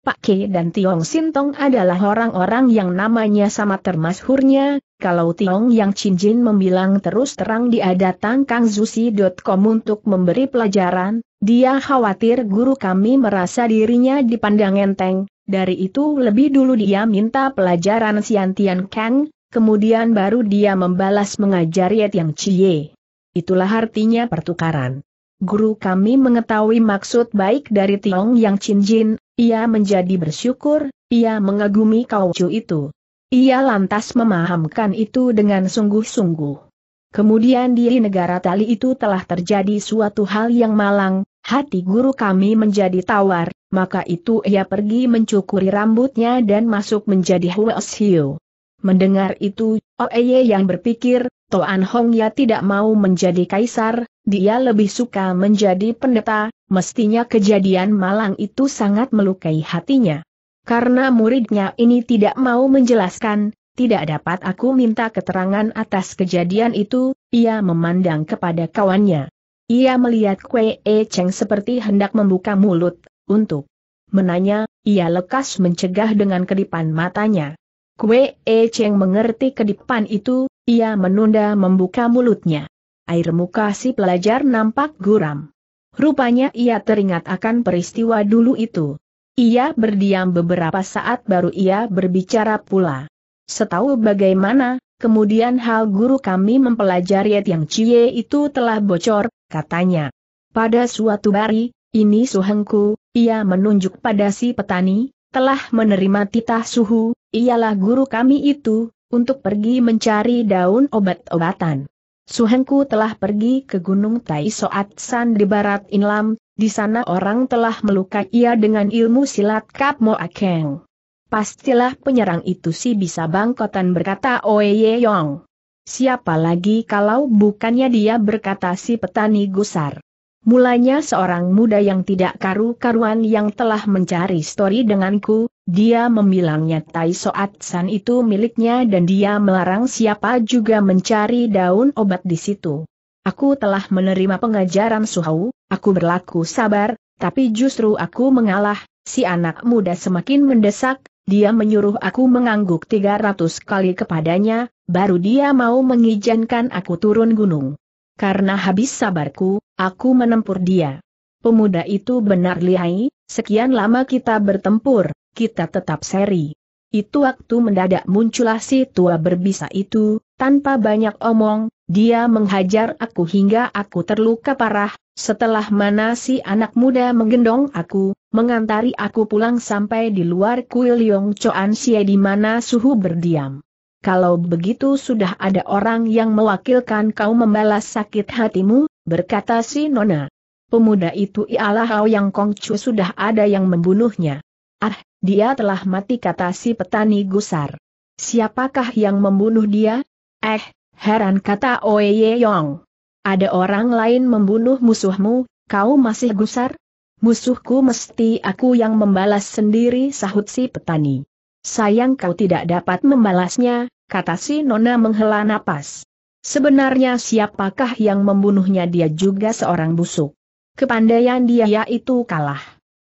Pak Ke dan Tiong Sintong adalah orang-orang yang namanya sama termasuknya. kalau Tiong Yang Jin membilang terus terang dia datang Zusi.com untuk memberi pelajaran, dia khawatir guru kami merasa dirinya dipandang enteng, dari itu lebih dulu dia minta pelajaran Siantian Kang, kemudian baru dia membalas mengajari yang Chie. Itulah artinya pertukaran guru kami mengetahui maksud baik dari Tiong Yang Chin Jin, ia menjadi bersyukur, ia mengagumi kauju itu. Ia lantas memahamkan itu dengan sungguh-sungguh. Kemudian di negara tali itu telah terjadi suatu hal yang malang, hati guru kami menjadi tawar, maka itu ia pergi mencukuri rambutnya dan masuk menjadi Huas Xiu. Mendengar itu, Oeye oh yang berpikir, Toan ya tidak mau menjadi kaisar, dia lebih suka menjadi pendeta, mestinya kejadian malang itu sangat melukai hatinya. Karena muridnya ini tidak mau menjelaskan, tidak dapat aku minta keterangan atas kejadian itu, ia memandang kepada kawannya. Ia melihat Kwee E Cheng seperti hendak membuka mulut, untuk menanya, ia lekas mencegah dengan kedipan matanya. Kue E Cheng mengerti kedipan itu, ia menunda membuka mulutnya. Air muka si pelajar nampak guram. Rupanya ia teringat akan peristiwa dulu itu. Ia berdiam beberapa saat baru ia berbicara pula. Setahu bagaimana, kemudian hal guru kami mempelajari yang Cie itu telah bocor, katanya. Pada suatu hari, ini suhengku, ia menunjuk pada si petani, telah menerima titah suhu, Ialah guru kami itu, untuk pergi mencari daun obat-obatan. Suhengku telah pergi ke Gunung Tai Soat San di barat Inlam, di sana orang telah melukai ia dengan ilmu silat Kap Keng. Pastilah penyerang itu si bisa bangkotan berkata Ye Yong. Siapa lagi kalau bukannya dia berkata si petani gusar. Mulanya seorang muda yang tidak karu-karuan yang telah mencari story denganku, dia membilangnya Tai Soat San itu miliknya dan dia melarang siapa juga mencari daun obat di situ. Aku telah menerima pengajaran Suhau, aku berlaku sabar, tapi justru aku mengalah, si anak muda semakin mendesak, dia menyuruh aku mengangguk 300 kali kepadanya, baru dia mau mengizinkan aku turun gunung. Karena habis sabarku, Aku menempur dia. Pemuda itu benar lihai, sekian lama kita bertempur, kita tetap seri. Itu waktu mendadak muncullah si tua berbisa itu, tanpa banyak omong, dia menghajar aku hingga aku terluka parah, setelah mana si anak muda menggendong aku, mengantari aku pulang sampai di luar kuil Yong Choan Xie di mana suhu berdiam. Kalau begitu sudah ada orang yang mewakilkan kau membalas sakit hatimu, Berkata si Nona. Pemuda itu ialah Hao Yang Kongcu sudah ada yang membunuhnya. Ah, dia telah mati kata si petani gusar. Siapakah yang membunuh dia? Eh, heran kata Oye Yong. Ada orang lain membunuh musuhmu, kau masih gusar? Musuhku mesti aku yang membalas sendiri sahut si petani. Sayang kau tidak dapat membalasnya, kata si Nona menghela napas. Sebenarnya siapakah yang membunuhnya dia juga seorang busuk. Kepandaian dia yaitu kalah.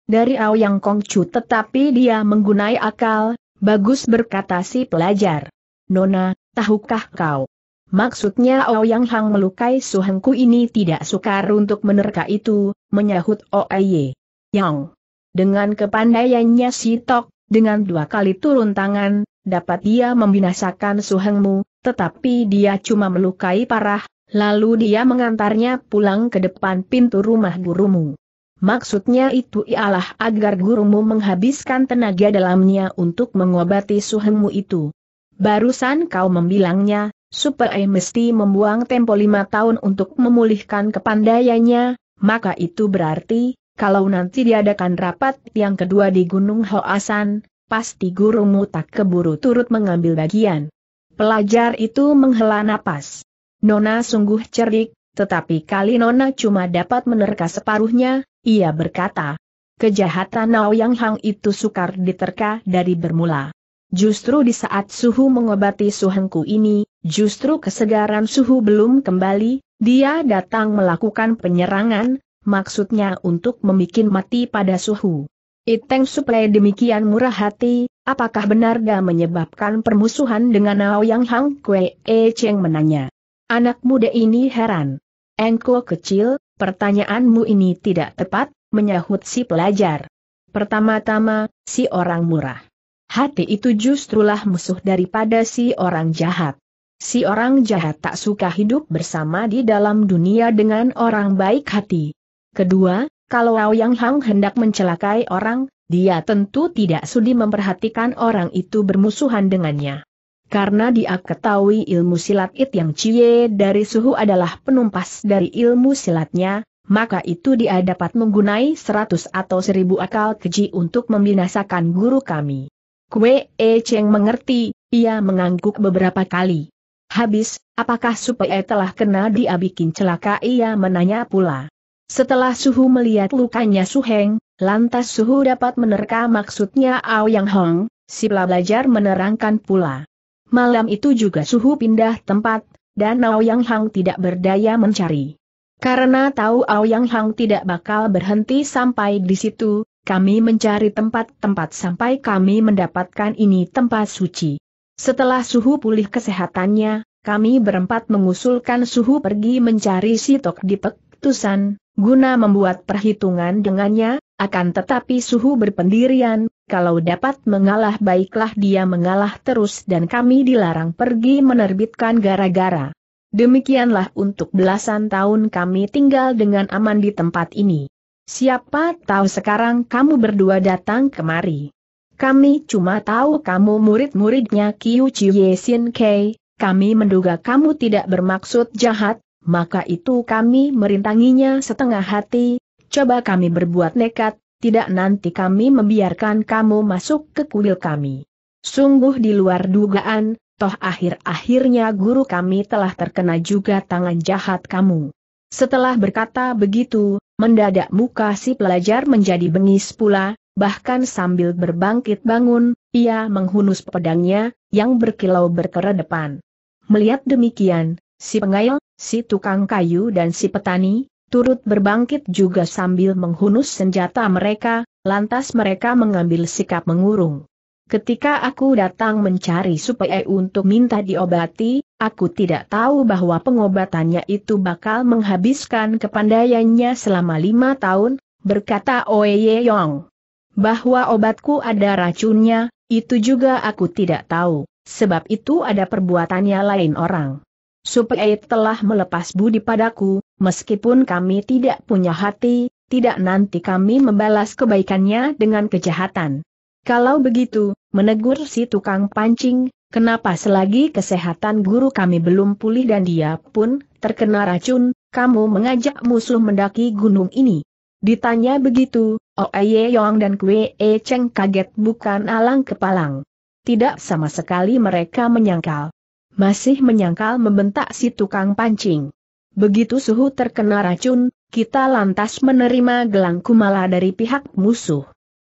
Dari Aoyang Kongcu tetapi dia menggunai akal, bagus berkata si pelajar. Nona, tahukah kau? Maksudnya Yang Hang melukai suhengku ini tidak sukar untuk menerka itu, menyahut Oeye. Yang. Dengan kepandaiannya si Tok, dengan dua kali turun tangan, dapat dia membinasakan suhengmu, tetapi dia cuma melukai parah, lalu dia mengantarnya pulang ke depan pintu rumah gurumu. Maksudnya itu ialah agar gurumu menghabiskan tenaga dalamnya untuk mengobati suhengmu itu. Barusan kau membilangnya, supaya mesti membuang tempo lima tahun untuk memulihkan kepandaiannya, maka itu berarti, kalau nanti diadakan rapat yang kedua di Gunung Hoasan, pasti gurumu tak keburu turut mengambil bagian. Pelajar itu menghela napas. Nona sungguh cerdik, tetapi kali Nona cuma dapat menerka separuhnya, ia berkata. Kejahatan Yang Hang itu sukar diterka dari bermula. Justru di saat suhu mengobati suhengku ini, justru kesegaran suhu belum kembali, dia datang melakukan penyerangan, maksudnya untuk membuat mati pada suhu. Iteng supaya demikian murah hati, apakah benar dia menyebabkan permusuhan dengan Yang Hang Kwe E Cheng menanya. Anak muda ini heran. Engko kecil, pertanyaanmu ini tidak tepat, menyahut si pelajar. Pertama-tama, si orang murah. Hati itu justrulah musuh daripada si orang jahat. Si orang jahat tak suka hidup bersama di dalam dunia dengan orang baik hati. Kedua, kalau Yang Hang hendak mencelakai orang, dia tentu tidak sudi memperhatikan orang itu bermusuhan dengannya. Karena dia ketahui ilmu silat It Yang Cie dari suhu adalah penumpas dari ilmu silatnya, maka itu dia dapat menggunai seratus atau seribu akal keji untuk membinasakan guru kami. Kue E Cheng mengerti, ia mengangguk beberapa kali. Habis, apakah supaya telah kena dia bikin celaka ia menanya pula. Setelah Suhu melihat lukanya Suheng, lantas Suhu dapat menerka maksudnya Ao Yang Hong, si belajar menerangkan pula. Malam itu juga Suhu pindah tempat, dan Ao Yang Hong tidak berdaya mencari. Karena tahu Ao Yang Hong tidak bakal berhenti sampai di situ, kami mencari tempat-tempat sampai kami mendapatkan ini tempat suci. Setelah Suhu pulih kesehatannya, kami berempat mengusulkan Suhu pergi mencari si Tok Pek Tusan, guna membuat perhitungan dengannya, akan tetapi suhu berpendirian, kalau dapat mengalah baiklah dia mengalah terus dan kami dilarang pergi menerbitkan gara-gara. Demikianlah untuk belasan tahun kami tinggal dengan aman di tempat ini. Siapa tahu sekarang kamu berdua datang kemari. Kami cuma tahu kamu murid-muridnya Kiu Chiyesin Kei, kami menduga kamu tidak bermaksud jahat, maka itu kami merintanginya setengah hati, coba kami berbuat nekat, tidak nanti kami membiarkan kamu masuk ke kuil kami. Sungguh di luar dugaan, toh akhir-akhirnya guru kami telah terkena juga tangan jahat kamu. Setelah berkata begitu, mendadak muka si pelajar menjadi bengis pula, bahkan sambil berbangkit bangun, ia menghunus pedangnya, yang berkilau berkera depan. Melihat demikian, si pengail, si tukang kayu dan si petani, turut berbangkit juga sambil menghunus senjata mereka, lantas mereka mengambil sikap mengurung. Ketika aku datang mencari supaya untuk minta diobati, aku tidak tahu bahwa pengobatannya itu bakal menghabiskan kepandaiannya selama lima tahun, berkata Oye Yong. Bahwa obatku ada racunnya, itu juga aku tidak tahu, sebab itu ada perbuatannya lain orang. Supaya telah melepas budi padaku, meskipun kami tidak punya hati, tidak nanti kami membalas kebaikannya dengan kejahatan. Kalau begitu, menegur si tukang pancing, kenapa selagi kesehatan guru kami belum pulih dan dia pun terkena racun, kamu mengajak musuh mendaki gunung ini? Ditanya begitu, Oeye oh Yong dan Kwe E Cheng kaget bukan alang kepalang. Tidak sama sekali mereka menyangkal masih menyangkal membentak si tukang pancing. Begitu suhu terkena racun, kita lantas menerima gelang kumala dari pihak musuh.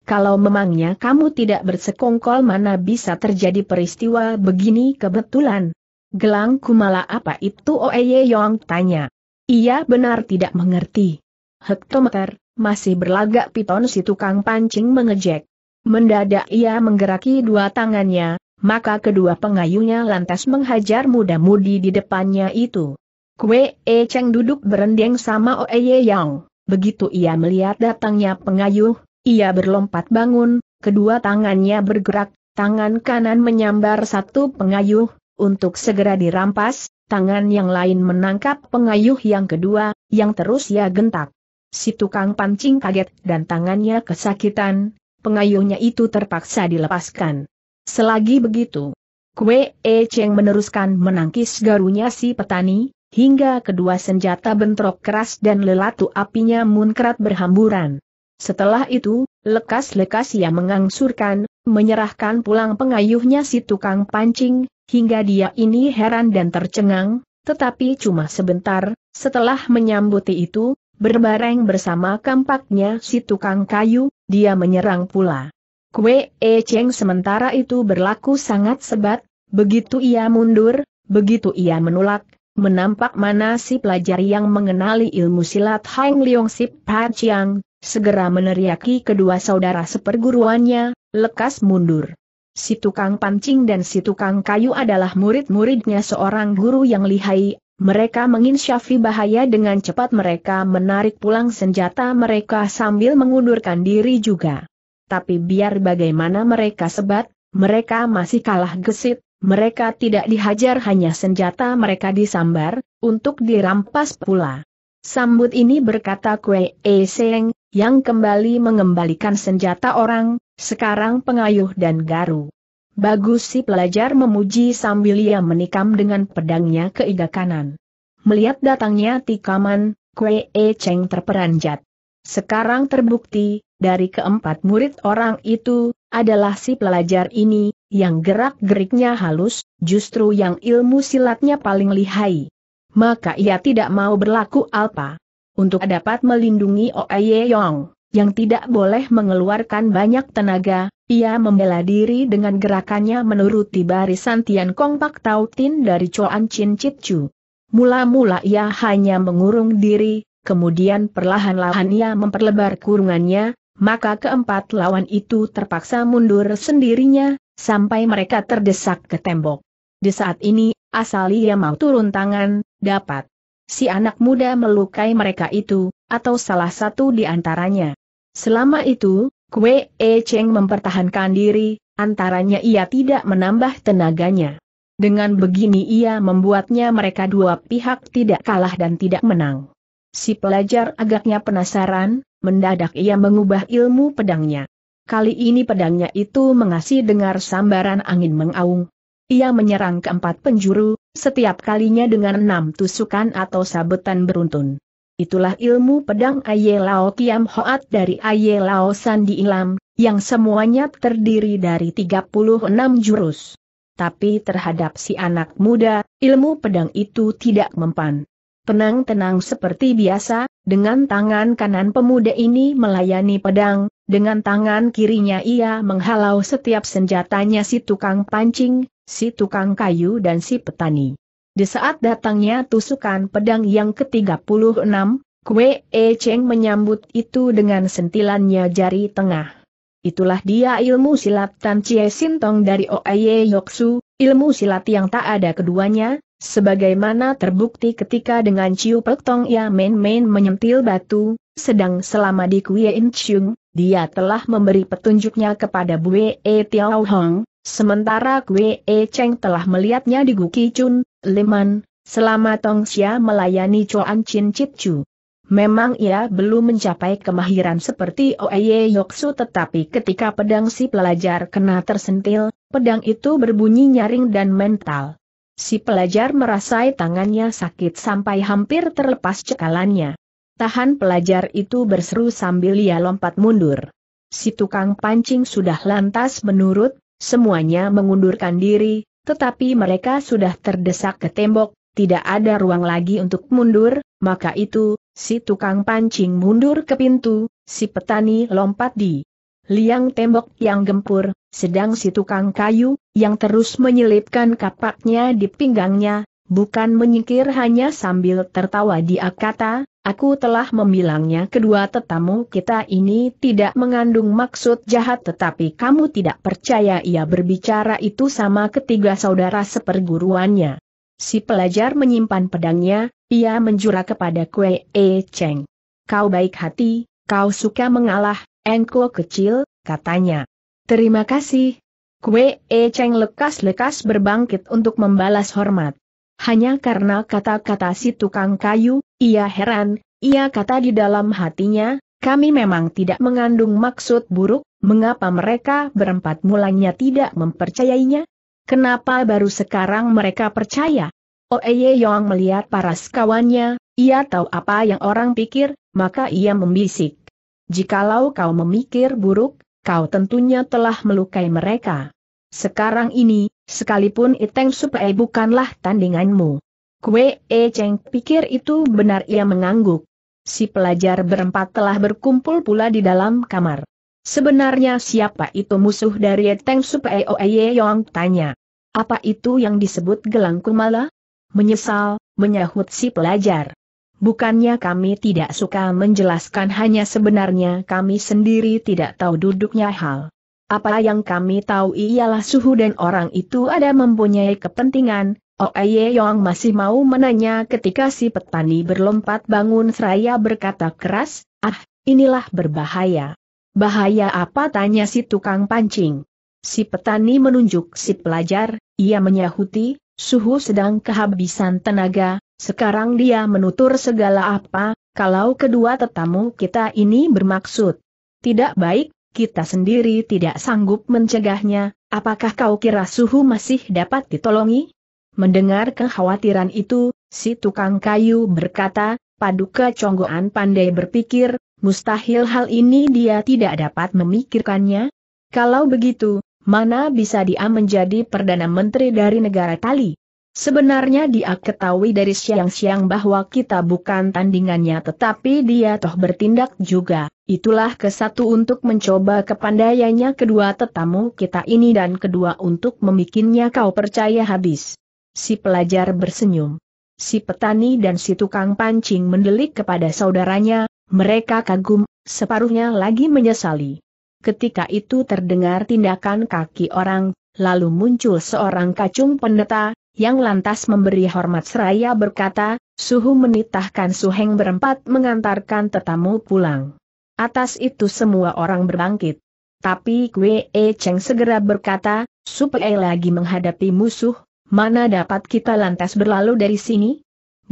Kalau memangnya kamu tidak bersekongkol mana bisa terjadi peristiwa begini kebetulan. Gelang kumala apa itu Oeye Yong tanya. Ia benar tidak mengerti. Hektometer, masih berlagak piton si tukang pancing mengejek. Mendadak ia menggeraki dua tangannya, maka kedua pengayunya lantas menghajar muda-mudi di depannya itu. Kue E Cheng duduk berendeng sama Oe Ye Yang. Begitu ia melihat datangnya pengayuh, ia berlompat bangun, kedua tangannya bergerak, tangan kanan menyambar satu pengayuh, untuk segera dirampas, tangan yang lain menangkap pengayuh yang kedua, yang terus ia gentak. Si tukang pancing kaget dan tangannya kesakitan, pengayuhnya itu terpaksa dilepaskan. Selagi begitu, Kue E Cheng meneruskan menangkis garunya si petani, hingga kedua senjata bentrok keras dan lelatu apinya munkrat berhamburan. Setelah itu, lekas-lekas ia mengangsurkan, menyerahkan pulang pengayuhnya si tukang pancing, hingga dia ini heran dan tercengang, tetapi cuma sebentar, setelah menyambuti itu, berbareng bersama kampaknya si tukang kayu, dia menyerang pula. Kue E Cheng sementara itu berlaku sangat sebat, begitu ia mundur, begitu ia menolak, menampak mana si pelajar yang mengenali ilmu silat Hang Leong Sip Chiang segera meneriaki kedua saudara seperguruannya, lekas mundur. Si tukang pancing dan si tukang kayu adalah murid-muridnya seorang guru yang lihai, mereka menginsyafi bahaya dengan cepat mereka menarik pulang senjata mereka sambil mengundurkan diri juga tapi biar bagaimana mereka sebat, mereka masih kalah gesit, mereka tidak dihajar hanya senjata mereka disambar, untuk dirampas pula. Sambut ini berkata Kue E Seng, yang kembali mengembalikan senjata orang, sekarang pengayuh dan garu. Bagus si pelajar memuji sambil ia menikam dengan pedangnya ke iga kanan. Melihat datangnya tikaman, Kue E Cheng terperanjat. Sekarang terbukti, dari keempat murid orang itu, adalah si pelajar ini, yang gerak-geriknya halus, justru yang ilmu silatnya paling lihai. Maka ia tidak mau berlaku alpa. Untuk dapat melindungi Oye Yong, yang tidak boleh mengeluarkan banyak tenaga, ia membela diri dengan gerakannya menuruti barisan Tian Kong Pak Tau Tin dari Choan Chin Chit Chu. Mula-mula ia hanya mengurung diri, Kemudian perlahan-lahan ia memperlebar kurungannya, maka keempat lawan itu terpaksa mundur sendirinya, sampai mereka terdesak ke tembok. Di saat ini, asal ia mau turun tangan, dapat. Si anak muda melukai mereka itu, atau salah satu di antaranya. Selama itu, Kue E Cheng mempertahankan diri, antaranya ia tidak menambah tenaganya. Dengan begini ia membuatnya mereka dua pihak tidak kalah dan tidak menang. Si pelajar agaknya penasaran, mendadak ia mengubah ilmu pedangnya. Kali ini pedangnya itu mengasih dengar sambaran angin mengaung. Ia menyerang keempat penjuru, setiap kalinya dengan enam tusukan atau sabetan beruntun. Itulah ilmu pedang Aye Lao Kiam Hoat dari Aye Lao Sandi Ilam, yang semuanya terdiri dari 36 jurus. Tapi terhadap si anak muda, ilmu pedang itu tidak mempan tenang-tenang seperti biasa, dengan tangan kanan pemuda ini melayani pedang, dengan tangan kirinya ia menghalau setiap senjatanya si tukang pancing, si tukang kayu dan si petani. Di saat datangnya tusukan pedang yang ke-36, Kue E Cheng menyambut itu dengan sentilannya jari tengah. Itulah dia ilmu silat Tan Chie Sintong dari Oye Yoksu, ilmu silat yang tak ada keduanya, Sebagaimana terbukti ketika dengan Ciu Pek Tong ia main-main menyentil batu, sedang selama di Kuei In Chung, dia telah memberi petunjuknya kepada Bu E Tiao Hong, sementara Kuei E Cheng telah melihatnya di Guki Chun, Liman, selama Tong Xia melayani Chuan Chin Chit Chu. Memang ia belum mencapai kemahiran seperti Oeye Yoksu tetapi ketika pedang si pelajar kena tersentil, pedang itu berbunyi nyaring dan mental si pelajar merasai tangannya sakit sampai hampir terlepas cekalannya. Tahan pelajar itu berseru sambil ia lompat mundur. Si tukang pancing sudah lantas menurut, semuanya mengundurkan diri, tetapi mereka sudah terdesak ke tembok, tidak ada ruang lagi untuk mundur, maka itu, si tukang pancing mundur ke pintu, si petani lompat di liang tembok yang gempur, sedang si tukang kayu, yang terus menyelipkan kapaknya di pinggangnya, bukan menyingkir hanya sambil tertawa dia kata, aku telah memilangnya. kedua tetamu kita ini tidak mengandung maksud jahat tetapi kamu tidak percaya ia berbicara itu sama ketiga saudara seperguruannya. Si pelajar menyimpan pedangnya, ia menjura kepada Kue E Cheng. Kau baik hati, kau suka mengalah, engkau kecil, katanya. Terima kasih, Kue E Cheng lekas-lekas berbangkit untuk membalas hormat. Hanya karena kata-kata si tukang kayu, ia heran, ia kata di dalam hatinya, kami memang tidak mengandung maksud buruk, mengapa mereka berempat mulanya tidak mempercayainya? Kenapa baru sekarang mereka percaya? Oeye Yong melihat paras kawannya, ia tahu apa yang orang pikir, maka ia membisik. Jikalau kau memikir buruk, kau tentunya telah melukai mereka. Sekarang ini, sekalipun Iteng Supai bukanlah tandinganmu. Kue E Cheng pikir itu benar ia mengangguk. Si pelajar berempat telah berkumpul pula di dalam kamar. Sebenarnya siapa itu musuh dari Eteng Supei Oeye Yong tanya. Apa itu yang disebut gelang kumala? Menyesal, menyahut si pelajar. Bukannya kami tidak suka menjelaskan hanya sebenarnya kami sendiri tidak tahu duduknya hal. Apa yang kami tahu ialah suhu dan orang itu ada mempunyai kepentingan, Oeye oh, Yong masih mau menanya ketika si petani berlompat bangun seraya berkata keras, ah, inilah berbahaya. Bahaya apa tanya si tukang pancing. Si petani menunjuk si pelajar, ia menyahuti, suhu sedang kehabisan tenaga, sekarang dia menutur segala apa, kalau kedua tetamu kita ini bermaksud. Tidak baik, kita sendiri tidak sanggup mencegahnya, apakah kau kira suhu masih dapat ditolongi? Mendengar kekhawatiran itu, si tukang kayu berkata, Paduka Conggoan pandai berpikir, mustahil hal ini dia tidak dapat memikirkannya. Kalau begitu, mana bisa dia menjadi Perdana Menteri dari negara Tali? Sebenarnya dia ketahui dari siang-siang bahwa kita bukan tandingannya tetapi dia toh bertindak juga. Itulah kesatu untuk mencoba kepandaiannya kedua tetamu kita ini dan kedua untuk memikirnya kau percaya habis. Si pelajar bersenyum. Si petani dan si tukang pancing mendelik kepada saudaranya, mereka kagum, separuhnya lagi menyesali. Ketika itu terdengar tindakan kaki orang, lalu muncul seorang kacung pendeta, yang lantas memberi hormat seraya berkata, Suhu menitahkan Suheng berempat mengantarkan tetamu pulang. Atas itu semua orang berbangkit. Tapi Kwe E Cheng segera berkata, supaya lagi menghadapi musuh, mana dapat kita lantas berlalu dari sini?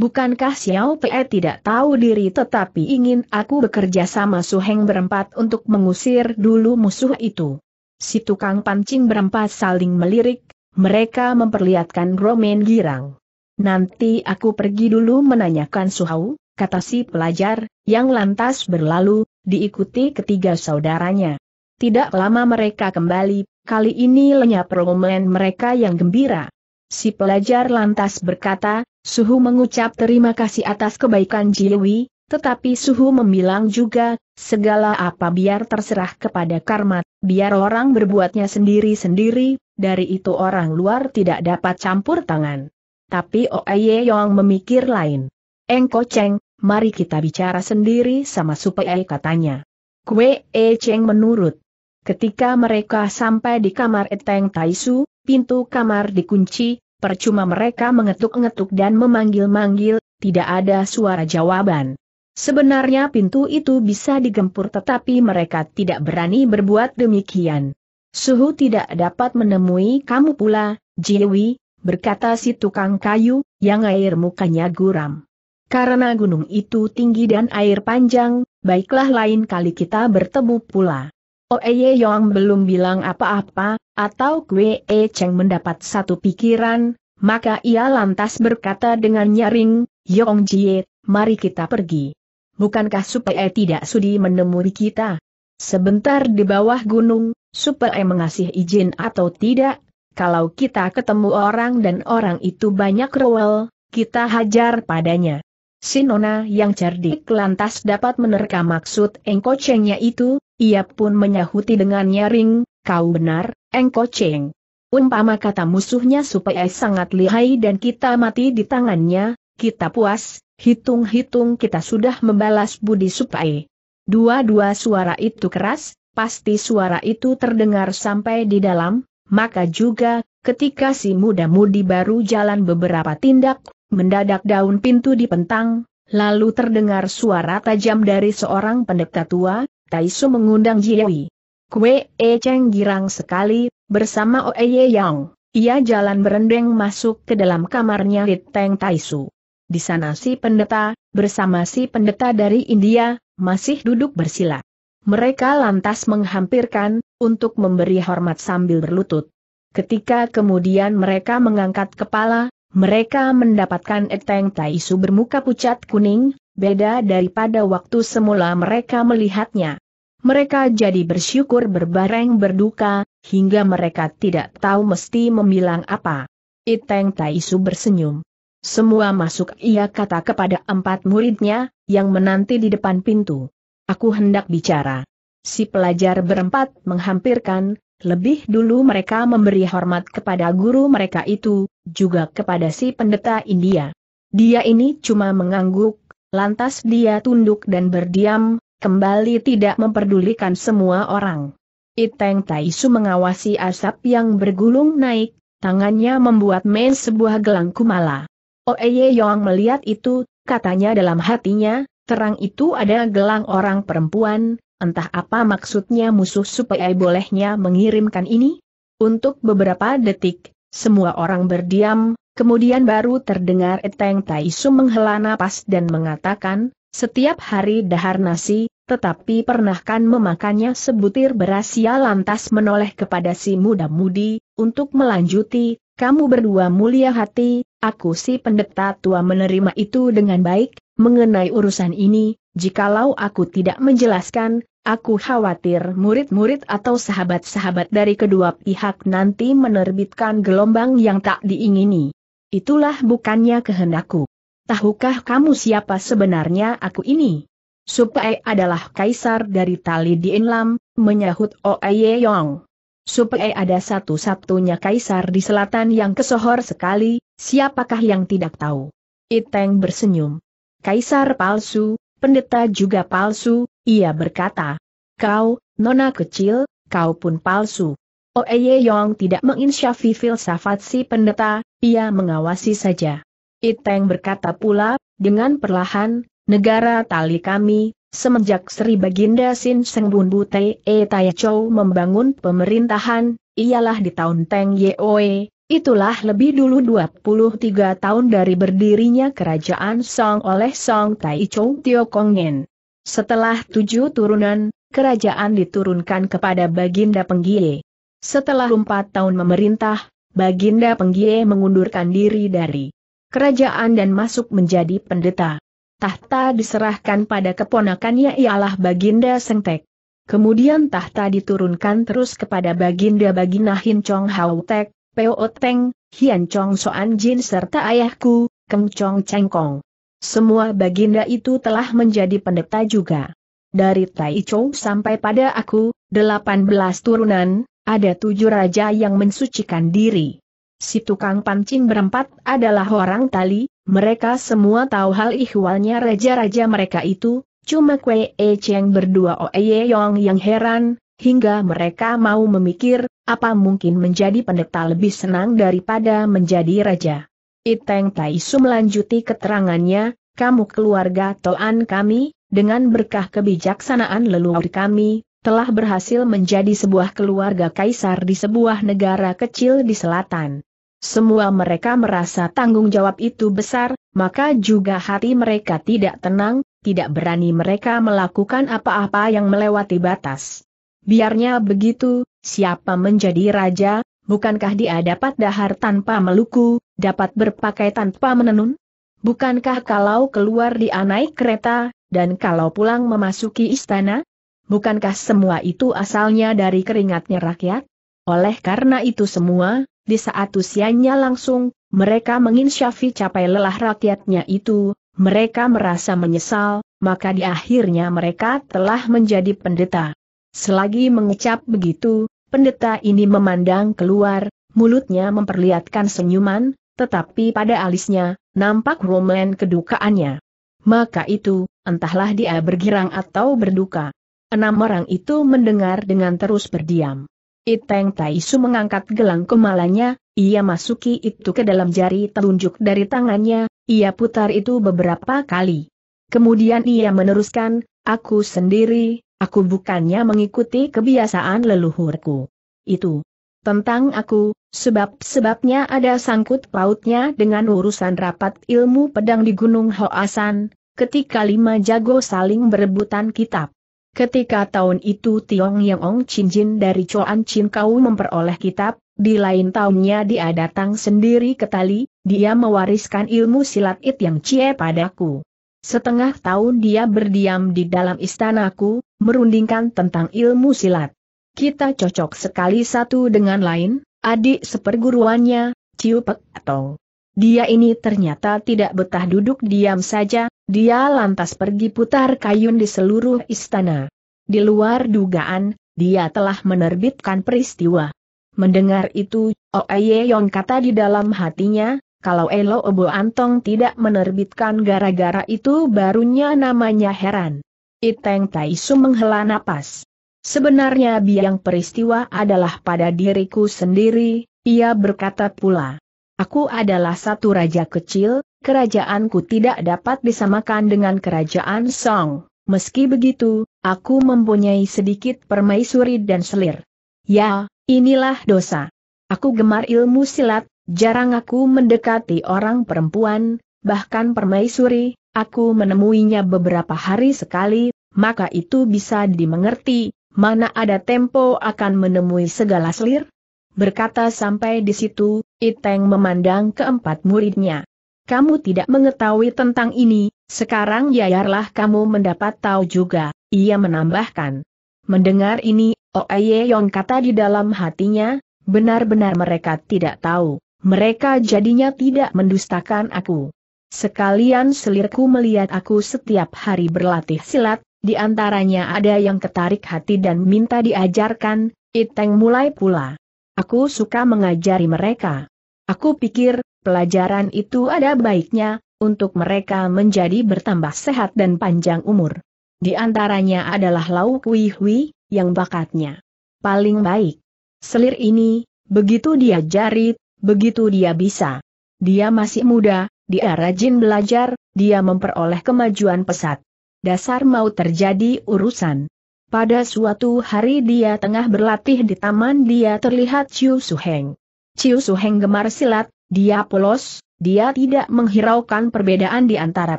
Bukankah Xiao Pe tidak tahu diri tetapi ingin aku bekerja sama Suheng berempat untuk mengusir dulu musuh itu? Si tukang pancing berempat saling melirik, mereka memperlihatkan romen girang. Nanti aku pergi dulu menanyakan Suhau, kata si pelajar, yang lantas berlalu, diikuti ketiga saudaranya. Tidak lama mereka kembali, kali ini lenyap Romain mereka yang gembira. Si pelajar lantas berkata, Suhu mengucap terima kasih atas kebaikan Jiwi, tetapi Suhu membilang juga, segala apa biar terserah kepada karma Biar orang berbuatnya sendiri-sendiri, dari itu orang luar tidak dapat campur tangan. Tapi Oye Yong memikir lain. Engko Cheng, mari kita bicara sendiri sama supaya katanya. Kue E Cheng menurut. Ketika mereka sampai di kamar Eteng Taisu, pintu kamar dikunci, percuma mereka mengetuk-ngetuk dan memanggil-manggil, tidak ada suara jawaban. Sebenarnya pintu itu bisa digempur tetapi mereka tidak berani berbuat demikian. Suhu tidak dapat menemui kamu pula, Jiwi, berkata si tukang kayu, yang air mukanya guram. Karena gunung itu tinggi dan air panjang, baiklah lain kali kita bertemu pula. Oeye oh, Yong belum bilang apa-apa, atau Kwe E Cheng mendapat satu pikiran, maka ia lantas berkata dengan nyaring, Yong Jie, mari kita pergi bukankah supaya tidak sudi menemui kita? Sebentar di bawah gunung, supaya mengasih izin atau tidak, kalau kita ketemu orang dan orang itu banyak rewel, kita hajar padanya. Sinona yang cerdik lantas dapat menerka maksud engkocengnya itu, ia pun menyahuti dengan nyaring, kau benar, engkoceng. Umpama kata musuhnya supaya sangat lihai dan kita mati di tangannya, kita puas, hitung-hitung kita sudah membalas budi Supai. Dua-dua suara itu keras, pasti suara itu terdengar sampai di dalam, maka juga, ketika si muda-mudi baru jalan beberapa tindak, mendadak daun pintu dipentang, lalu terdengar suara tajam dari seorang pendeta tua, Taisu mengundang Jiwi. Kue E Cheng girang sekali, bersama Oeye Yang, ia jalan berendeng masuk ke dalam kamarnya Lit Teng Taisu. Di sana si pendeta, bersama si pendeta dari India, masih duduk bersila. Mereka lantas menghampirkan, untuk memberi hormat sambil berlutut. Ketika kemudian mereka mengangkat kepala, mereka mendapatkan Eteng Taisu bermuka pucat kuning, beda daripada waktu semula mereka melihatnya. Mereka jadi bersyukur berbareng berduka, hingga mereka tidak tahu mesti membilang apa. Iteng Taisu bersenyum. Semua masuk ia kata kepada empat muridnya, yang menanti di depan pintu. Aku hendak bicara. Si pelajar berempat menghampirkan, lebih dulu mereka memberi hormat kepada guru mereka itu, juga kepada si pendeta India. Dia ini cuma mengangguk, lantas dia tunduk dan berdiam, kembali tidak memperdulikan semua orang. Iteng Taisu mengawasi asap yang bergulung naik, tangannya membuat main sebuah gelang kumala. Oeye oh, Yong melihat itu, katanya dalam hatinya, terang itu ada gelang orang perempuan, entah apa maksudnya musuh supaya bolehnya mengirimkan ini? Untuk beberapa detik, semua orang berdiam, kemudian baru terdengar Eteng Taisu menghela napas dan mengatakan, setiap hari dahar nasi, tetapi pernahkan memakannya sebutir beras ia lantas menoleh kepada si muda mudi, untuk melanjuti, kamu berdua mulia hati, aku si pendeta tua menerima itu dengan baik, mengenai urusan ini, jikalau aku tidak menjelaskan, aku khawatir murid-murid atau sahabat-sahabat dari kedua pihak nanti menerbitkan gelombang yang tak diingini. Itulah bukannya kehendakku. Tahukah kamu siapa sebenarnya aku ini? Supai adalah kaisar dari Tali Inlam, menyahut Oeye Yong supaya ada satu-satunya kaisar di selatan yang kesohor sekali, siapakah yang tidak tahu? Iteng bersenyum. Kaisar palsu, pendeta juga palsu, ia berkata. Kau, nona kecil, kau pun palsu. Oeye Yong tidak menginsyafi filsafat si pendeta, ia mengawasi saja. Iteng berkata pula, dengan perlahan, negara tali kami, Semenjak Sri Baginda Sin Seng Bun Bute E Tai Chou membangun pemerintahan, ialah di tahun Teng Yeoe, itulah lebih dulu 23 tahun dari berdirinya kerajaan Song oleh Song Tai Chou Tio Kongen. Setelah tujuh turunan, kerajaan diturunkan kepada Baginda Penggie. Setelah empat tahun memerintah, Baginda Penggie mengundurkan diri dari kerajaan dan masuk menjadi pendeta. Tahta diserahkan pada keponakannya ialah Baginda Sengtek. Kemudian tahta diturunkan terus kepada Baginda Baginda Hin Chong Hau Tek, Peo Teng, Hian Chong Soan Jin serta ayahku, Keng Chong Cheng Kong. Semua baginda itu telah menjadi pendeta juga. Dari Tai Chou sampai pada aku, 18 turunan, ada tujuh raja yang mensucikan diri. Si tukang pancing berempat adalah orang tali, mereka semua tahu hal ihwalnya raja-raja mereka itu, cuma Kwe E Cheng berdua Oe Yong yang heran, hingga mereka mau memikir, apa mungkin menjadi pendeta lebih senang daripada menjadi raja. Iteng Tai Taisu melanjuti keterangannya, kamu keluarga Toan kami, dengan berkah kebijaksanaan leluhur kami, telah berhasil menjadi sebuah keluarga kaisar di sebuah negara kecil di selatan. Semua mereka merasa tanggung jawab itu besar, maka juga hati mereka tidak tenang, tidak berani mereka melakukan apa-apa yang melewati batas. Biarnya begitu, siapa menjadi raja, bukankah dia dapat dahar tanpa meluku, dapat berpakaian tanpa menenun? Bukankah kalau keluar dia naik kereta, dan kalau pulang memasuki istana? Bukankah semua itu asalnya dari keringatnya rakyat? Oleh karena itu semua, di saat usianya langsung, mereka menginsyafi capai lelah rakyatnya itu, mereka merasa menyesal, maka di akhirnya mereka telah menjadi pendeta. Selagi mengecap begitu, pendeta ini memandang keluar, mulutnya memperlihatkan senyuman, tetapi pada alisnya, nampak roman kedukaannya. Maka itu, entahlah dia bergirang atau berduka. Enam orang itu mendengar dengan terus berdiam. Iteng Taisu mengangkat gelang kemalanya, ia masuki itu ke dalam jari telunjuk dari tangannya, ia putar itu beberapa kali. Kemudian ia meneruskan, aku sendiri, aku bukannya mengikuti kebiasaan leluhurku. Itu. Tentang aku, sebab-sebabnya ada sangkut pautnya dengan urusan rapat ilmu pedang di Gunung Hoasan, ketika lima jago saling berebutan kitab. Ketika tahun itu Tiong Yang Ong Jin dari Chuan Chin Kau memperoleh kitab, di lain tahunnya dia datang sendiri ke Tali, dia mewariskan ilmu silat It Yang Cie padaku. Setengah tahun dia berdiam di dalam istanaku, merundingkan tentang ilmu silat. Kita cocok sekali satu dengan lain, adik seperguruannya, Ciu Pek atau. Dia ini ternyata tidak betah duduk diam saja, dia lantas pergi putar kayun di seluruh istana. Di luar dugaan, dia telah menerbitkan peristiwa. Mendengar itu, Oye oh Yong kata di dalam hatinya, kalau Elo Obo Antong tidak menerbitkan gara-gara itu barunya namanya heran. Iteng Taisu menghela napas. Sebenarnya biang peristiwa adalah pada diriku sendiri, ia berkata pula. Aku adalah satu raja kecil, kerajaanku tidak dapat disamakan dengan kerajaan Song. Meski begitu, aku mempunyai sedikit permaisuri dan selir. Ya, inilah dosa. Aku gemar ilmu silat, jarang aku mendekati orang perempuan, bahkan permaisuri, aku menemuinya beberapa hari sekali, maka itu bisa dimengerti, mana ada tempo akan menemui segala selir? Berkata sampai di situ, Iteng memandang keempat muridnya kamu tidak mengetahui tentang ini, sekarang yayarlah kamu mendapat tahu juga, ia menambahkan. Mendengar ini, Oye oh Yong kata di dalam hatinya, benar-benar mereka tidak tahu, mereka jadinya tidak mendustakan aku. Sekalian selirku melihat aku setiap hari berlatih silat, di antaranya ada yang ketarik hati dan minta diajarkan, Iteng mulai pula. Aku suka mengajari mereka. Aku pikir, Pelajaran itu ada baiknya, untuk mereka menjadi bertambah sehat dan panjang umur. Di antaranya adalah Lau Kui Hui, yang bakatnya paling baik. Selir ini, begitu dia jarit, begitu dia bisa. Dia masih muda, dia rajin belajar, dia memperoleh kemajuan pesat. Dasar mau terjadi urusan. Pada suatu hari dia tengah berlatih di taman dia terlihat Chiu Suheng. Chiu Suheng gemar silat, dia polos, dia tidak menghiraukan perbedaan di antara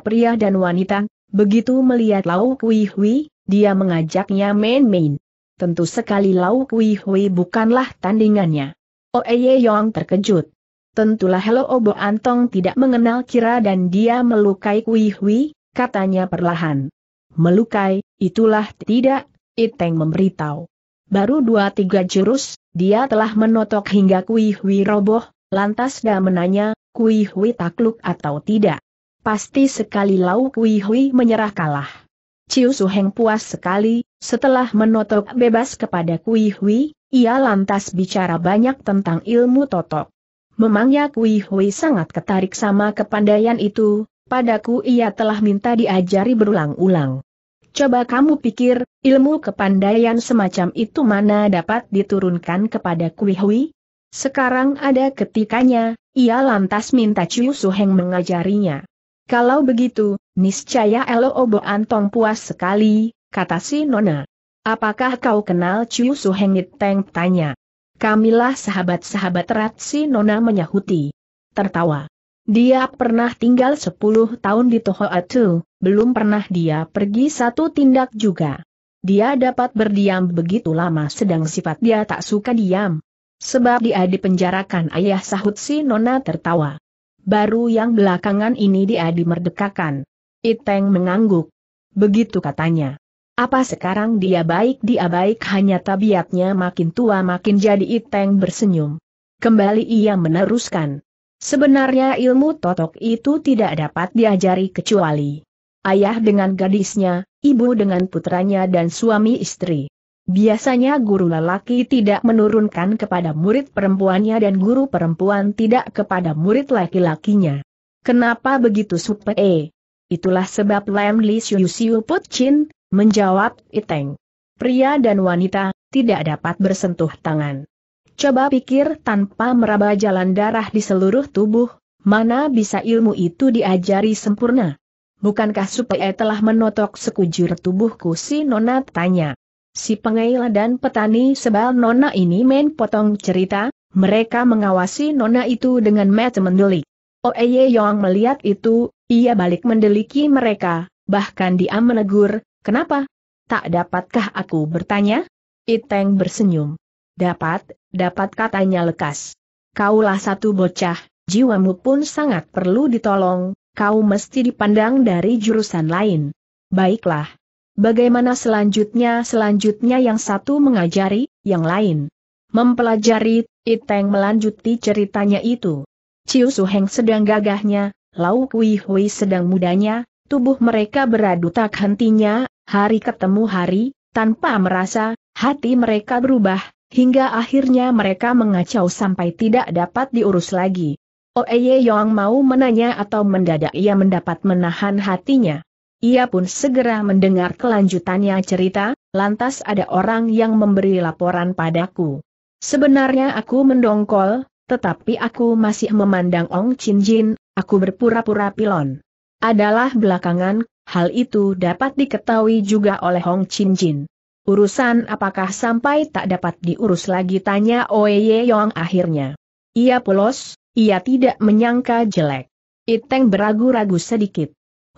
pria dan wanita, begitu melihat Lau Kui Hui, dia mengajaknya main-main. Tentu sekali Lau Kui Hui bukanlah tandingannya. Oeye oh, Yong terkejut. Tentulah Hello Obo Antong tidak mengenal Kira dan dia melukai Kui Hui, katanya perlahan. Melukai, itulah tidak, Iteng memberitahu. Baru dua tiga jurus, dia telah menotok hingga Kui Hui roboh, Lantas gak menanya, Kui Hui takluk atau tidak? Pasti sekali Lau Kui Hui menyerah kalah. Ciu Heng puas sekali, setelah menotok bebas kepada Kui Hui, ia lantas bicara banyak tentang ilmu totok. Memangnya Kui Hui sangat ketarik sama kepandaian itu, padaku ia telah minta diajari berulang-ulang. Coba kamu pikir, ilmu kepandaian semacam itu mana dapat diturunkan kepada Kui Hui? Sekarang ada ketikanya, ia lantas minta Su Heng mengajarinya. Kalau begitu, niscaya Elo Obo Antong puas sekali, kata si Nona. Apakah kau kenal Chiu Suheng Teng tanya. Kamilah sahabat-sahabat erat si Nona menyahuti. Tertawa. Dia pernah tinggal 10 tahun di Tohoatu, belum pernah dia pergi satu tindak juga. Dia dapat berdiam begitu lama sedang sifat dia tak suka diam. Sebab dia dipenjarakan ayah sahut si Nona tertawa. Baru yang belakangan ini dia dimerdekakan. Iteng mengangguk. Begitu katanya. Apa sekarang dia baik dia baik hanya tabiatnya makin tua makin jadi Iteng bersenyum. Kembali ia meneruskan. Sebenarnya ilmu totok itu tidak dapat diajari kecuali ayah dengan gadisnya, ibu dengan putranya dan suami istri. Biasanya guru lelaki tidak menurunkan kepada murid perempuannya dan guru perempuan tidak kepada murid laki-lakinya. Kenapa begitu Supe? Itulah sebab Lam Li Xiu Xiu Put Chin, menjawab Iteng. Pria dan wanita, tidak dapat bersentuh tangan. Coba pikir tanpa meraba jalan darah di seluruh tubuh, mana bisa ilmu itu diajari sempurna? Bukankah supaya telah menotok sekujur tubuhku si Nona tanya? Si pengaila dan petani sebal Nona ini main potong cerita, mereka mengawasi Nona itu dengan mata mendelik. Oeye oh, Yong melihat itu, ia balik mendeliki mereka, bahkan dia menegur, kenapa? Tak dapatkah aku bertanya? Iteng bersenyum. Dapat, dapat katanya lekas. Kaulah satu bocah, jiwamu pun sangat perlu ditolong, kau mesti dipandang dari jurusan lain. Baiklah, Bagaimana selanjutnya? Selanjutnya yang satu mengajari, yang lain mempelajari, Iteng melanjuti ceritanya itu. Ciu Heng sedang gagahnya, Lau Kui Hui sedang mudanya, tubuh mereka beradu tak hentinya, hari ketemu hari, tanpa merasa, hati mereka berubah, hingga akhirnya mereka mengacau sampai tidak dapat diurus lagi. Oe Ye Yong mau menanya atau mendadak ia mendapat menahan hatinya. Ia pun segera mendengar kelanjutannya cerita, lantas ada orang yang memberi laporan padaku. Sebenarnya aku mendongkol, tetapi aku masih memandang Ong Chin Jin, aku berpura-pura pilon. Adalah belakangan, hal itu dapat diketahui juga oleh Ong Chin Jin. Urusan apakah sampai tak dapat diurus lagi tanya Oye Yong akhirnya. Ia polos, ia tidak menyangka jelek. Iteng beragu-ragu sedikit.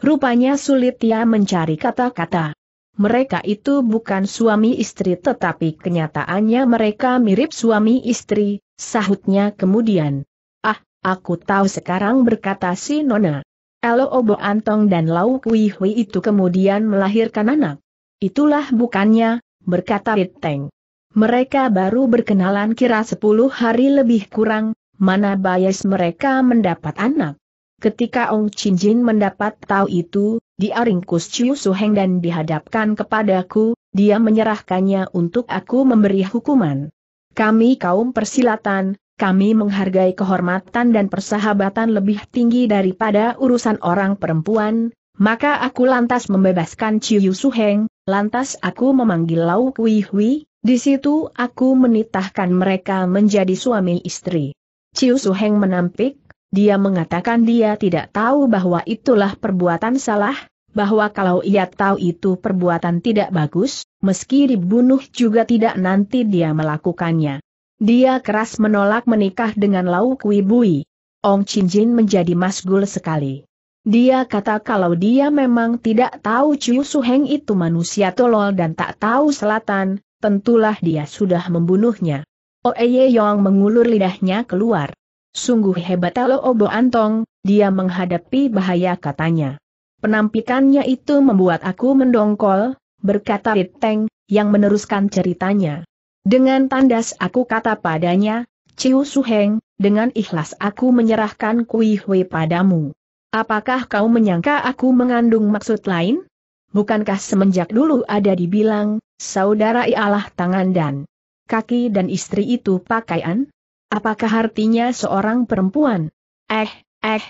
Rupanya sulit ia mencari kata-kata. Mereka itu bukan suami istri tetapi kenyataannya mereka mirip suami istri, sahutnya kemudian. Ah, aku tahu sekarang berkata si Nona. Elo Obo Antong dan Lau Kui Hui itu kemudian melahirkan anak. Itulah bukannya, berkata Riteng. Mereka baru berkenalan kira 10 hari lebih kurang, mana bias mereka mendapat anak. Ketika Ong Chin Jin mendapat tahu itu, dia ringkus Chiu Heng dan dihadapkan kepadaku, dia menyerahkannya untuk aku memberi hukuman. Kami kaum persilatan, kami menghargai kehormatan dan persahabatan lebih tinggi daripada urusan orang perempuan, maka aku lantas membebaskan Chiu Heng, lantas aku memanggil Lau Kui Hui, di situ aku menitahkan mereka menjadi suami istri. Chiu Heng menampik, dia mengatakan dia tidak tahu bahwa itulah perbuatan salah, bahwa kalau ia tahu itu perbuatan tidak bagus, meski dibunuh juga tidak nanti dia melakukannya. Dia keras menolak menikah dengan Lau Kui Bui. Ong Chin Jin menjadi masgul sekali. Dia kata kalau dia memang tidak tahu Chiu Heng itu manusia tolol dan tak tahu selatan, tentulah dia sudah membunuhnya. Oeye Yong mengulur lidahnya keluar. Sungguh hebat Alo Obo oh Antong, dia menghadapi bahaya katanya. Penampikannya itu membuat aku mendongkol, berkata Riteng, yang meneruskan ceritanya. Dengan tandas aku kata padanya, Ciu Suheng, dengan ikhlas aku menyerahkan Kui Hui padamu. Apakah kau menyangka aku mengandung maksud lain? Bukankah semenjak dulu ada dibilang, saudara ialah tangan dan kaki dan istri itu pakaian? Apakah artinya seorang perempuan? Eh, eh,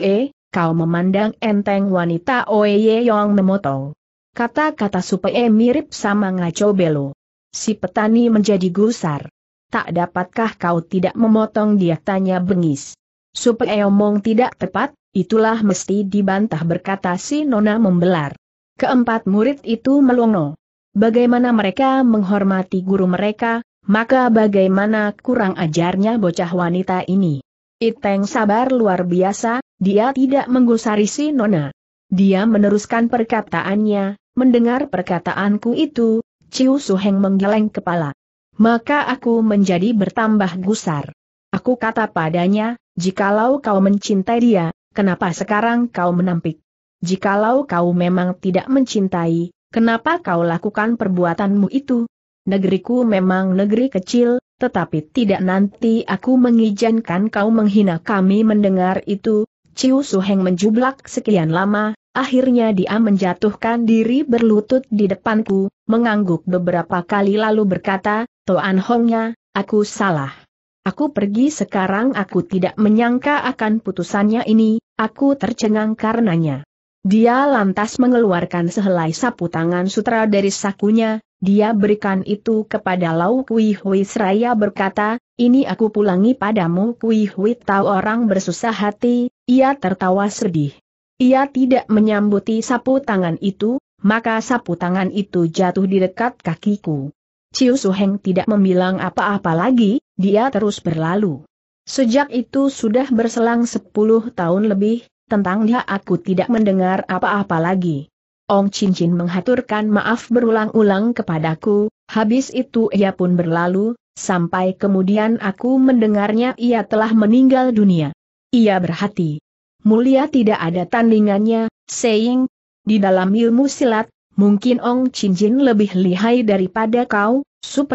-e, kau memandang enteng wanita Oye Yong memotong. Kata-kata -e mirip sama ngaco belo. Si petani menjadi gusar. Tak dapatkah kau tidak memotong dia tanya bengis. -e omong tidak tepat, itulah mesti dibantah berkata si Nona membelar. Keempat murid itu melongo. Bagaimana mereka menghormati guru mereka, maka bagaimana kurang ajarnya bocah wanita ini? Iteng sabar luar biasa, dia tidak menggusari si Nona. Dia meneruskan perkataannya, mendengar perkataanku itu, Ciu Suheng menggeleng kepala. Maka aku menjadi bertambah gusar. Aku kata padanya, jikalau kau mencintai dia, kenapa sekarang kau menampik? Jikalau kau memang tidak mencintai, kenapa kau lakukan perbuatanmu itu? negeriku memang negeri kecil, tetapi tidak nanti aku mengizinkan kau menghina kami mendengar itu, Ciu Suheng menjublak sekian lama, akhirnya dia menjatuhkan diri berlutut di depanku, mengangguk beberapa kali lalu berkata, Toan Hongnya, aku salah. Aku pergi sekarang aku tidak menyangka akan putusannya ini, aku tercengang karenanya. Dia lantas mengeluarkan sehelai sapu tangan sutra dari sakunya, dia berikan itu kepada Lau Kui Hui seraya berkata, ini aku pulangi padamu Kui Hui tahu orang bersusah hati, ia tertawa sedih. Ia tidak menyambuti sapu tangan itu, maka sapu tangan itu jatuh di dekat kakiku. Ciu Heng tidak membilang apa-apa lagi, dia terus berlalu. Sejak itu sudah berselang sepuluh tahun lebih, tentang dia aku tidak mendengar apa-apa lagi. Ong Chin Chin menghaturkan maaf berulang-ulang kepadaku, habis itu ia pun berlalu, sampai kemudian aku mendengarnya ia telah meninggal dunia. Ia berhati. Mulia tidak ada tandingannya, saying, di dalam ilmu silat, mungkin Ong Chin Chin lebih lihai daripada kau,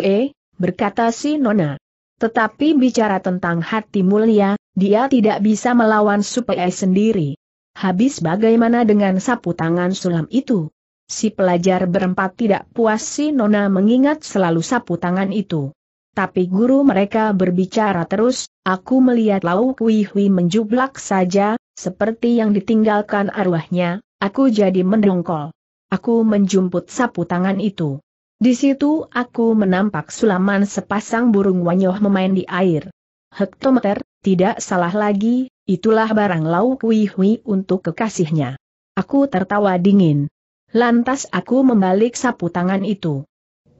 e, berkata si Nona. Tetapi bicara tentang hati mulia, dia tidak bisa melawan Supei sendiri. Habis bagaimana dengan sapu tangan sulam itu? Si pelajar berempat tidak puas si Nona mengingat selalu sapu tangan itu. Tapi guru mereka berbicara terus, aku melihat Lau Kui menjublak saja, seperti yang ditinggalkan arwahnya, aku jadi mendongkol. Aku menjumput sapu tangan itu. Di situ aku menampak sulaman sepasang burung wanyoh memain di air. Hektometer, tidak salah lagi, itulah barang lauk Kui untuk kekasihnya. Aku tertawa dingin. Lantas aku membalik sapu tangan itu.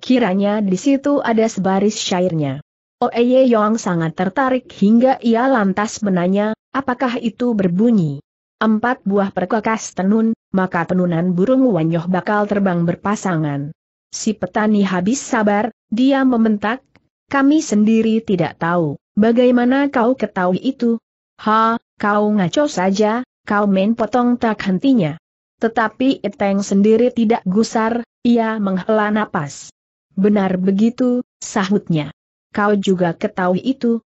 Kiranya di situ ada sebaris syairnya. Oeye Yong sangat tertarik hingga ia lantas menanya, apakah itu berbunyi? Empat buah perkakas tenun, maka tenunan burung wanyoh bakal terbang berpasangan. Si petani habis sabar, dia mementak kami sendiri tidak tahu, bagaimana kau ketahui itu? Ha, kau ngaco saja, kau main potong tak hentinya. Tetapi Iteng sendiri tidak gusar, ia menghela napas. Benar begitu, sahutnya. Kau juga ketahui itu,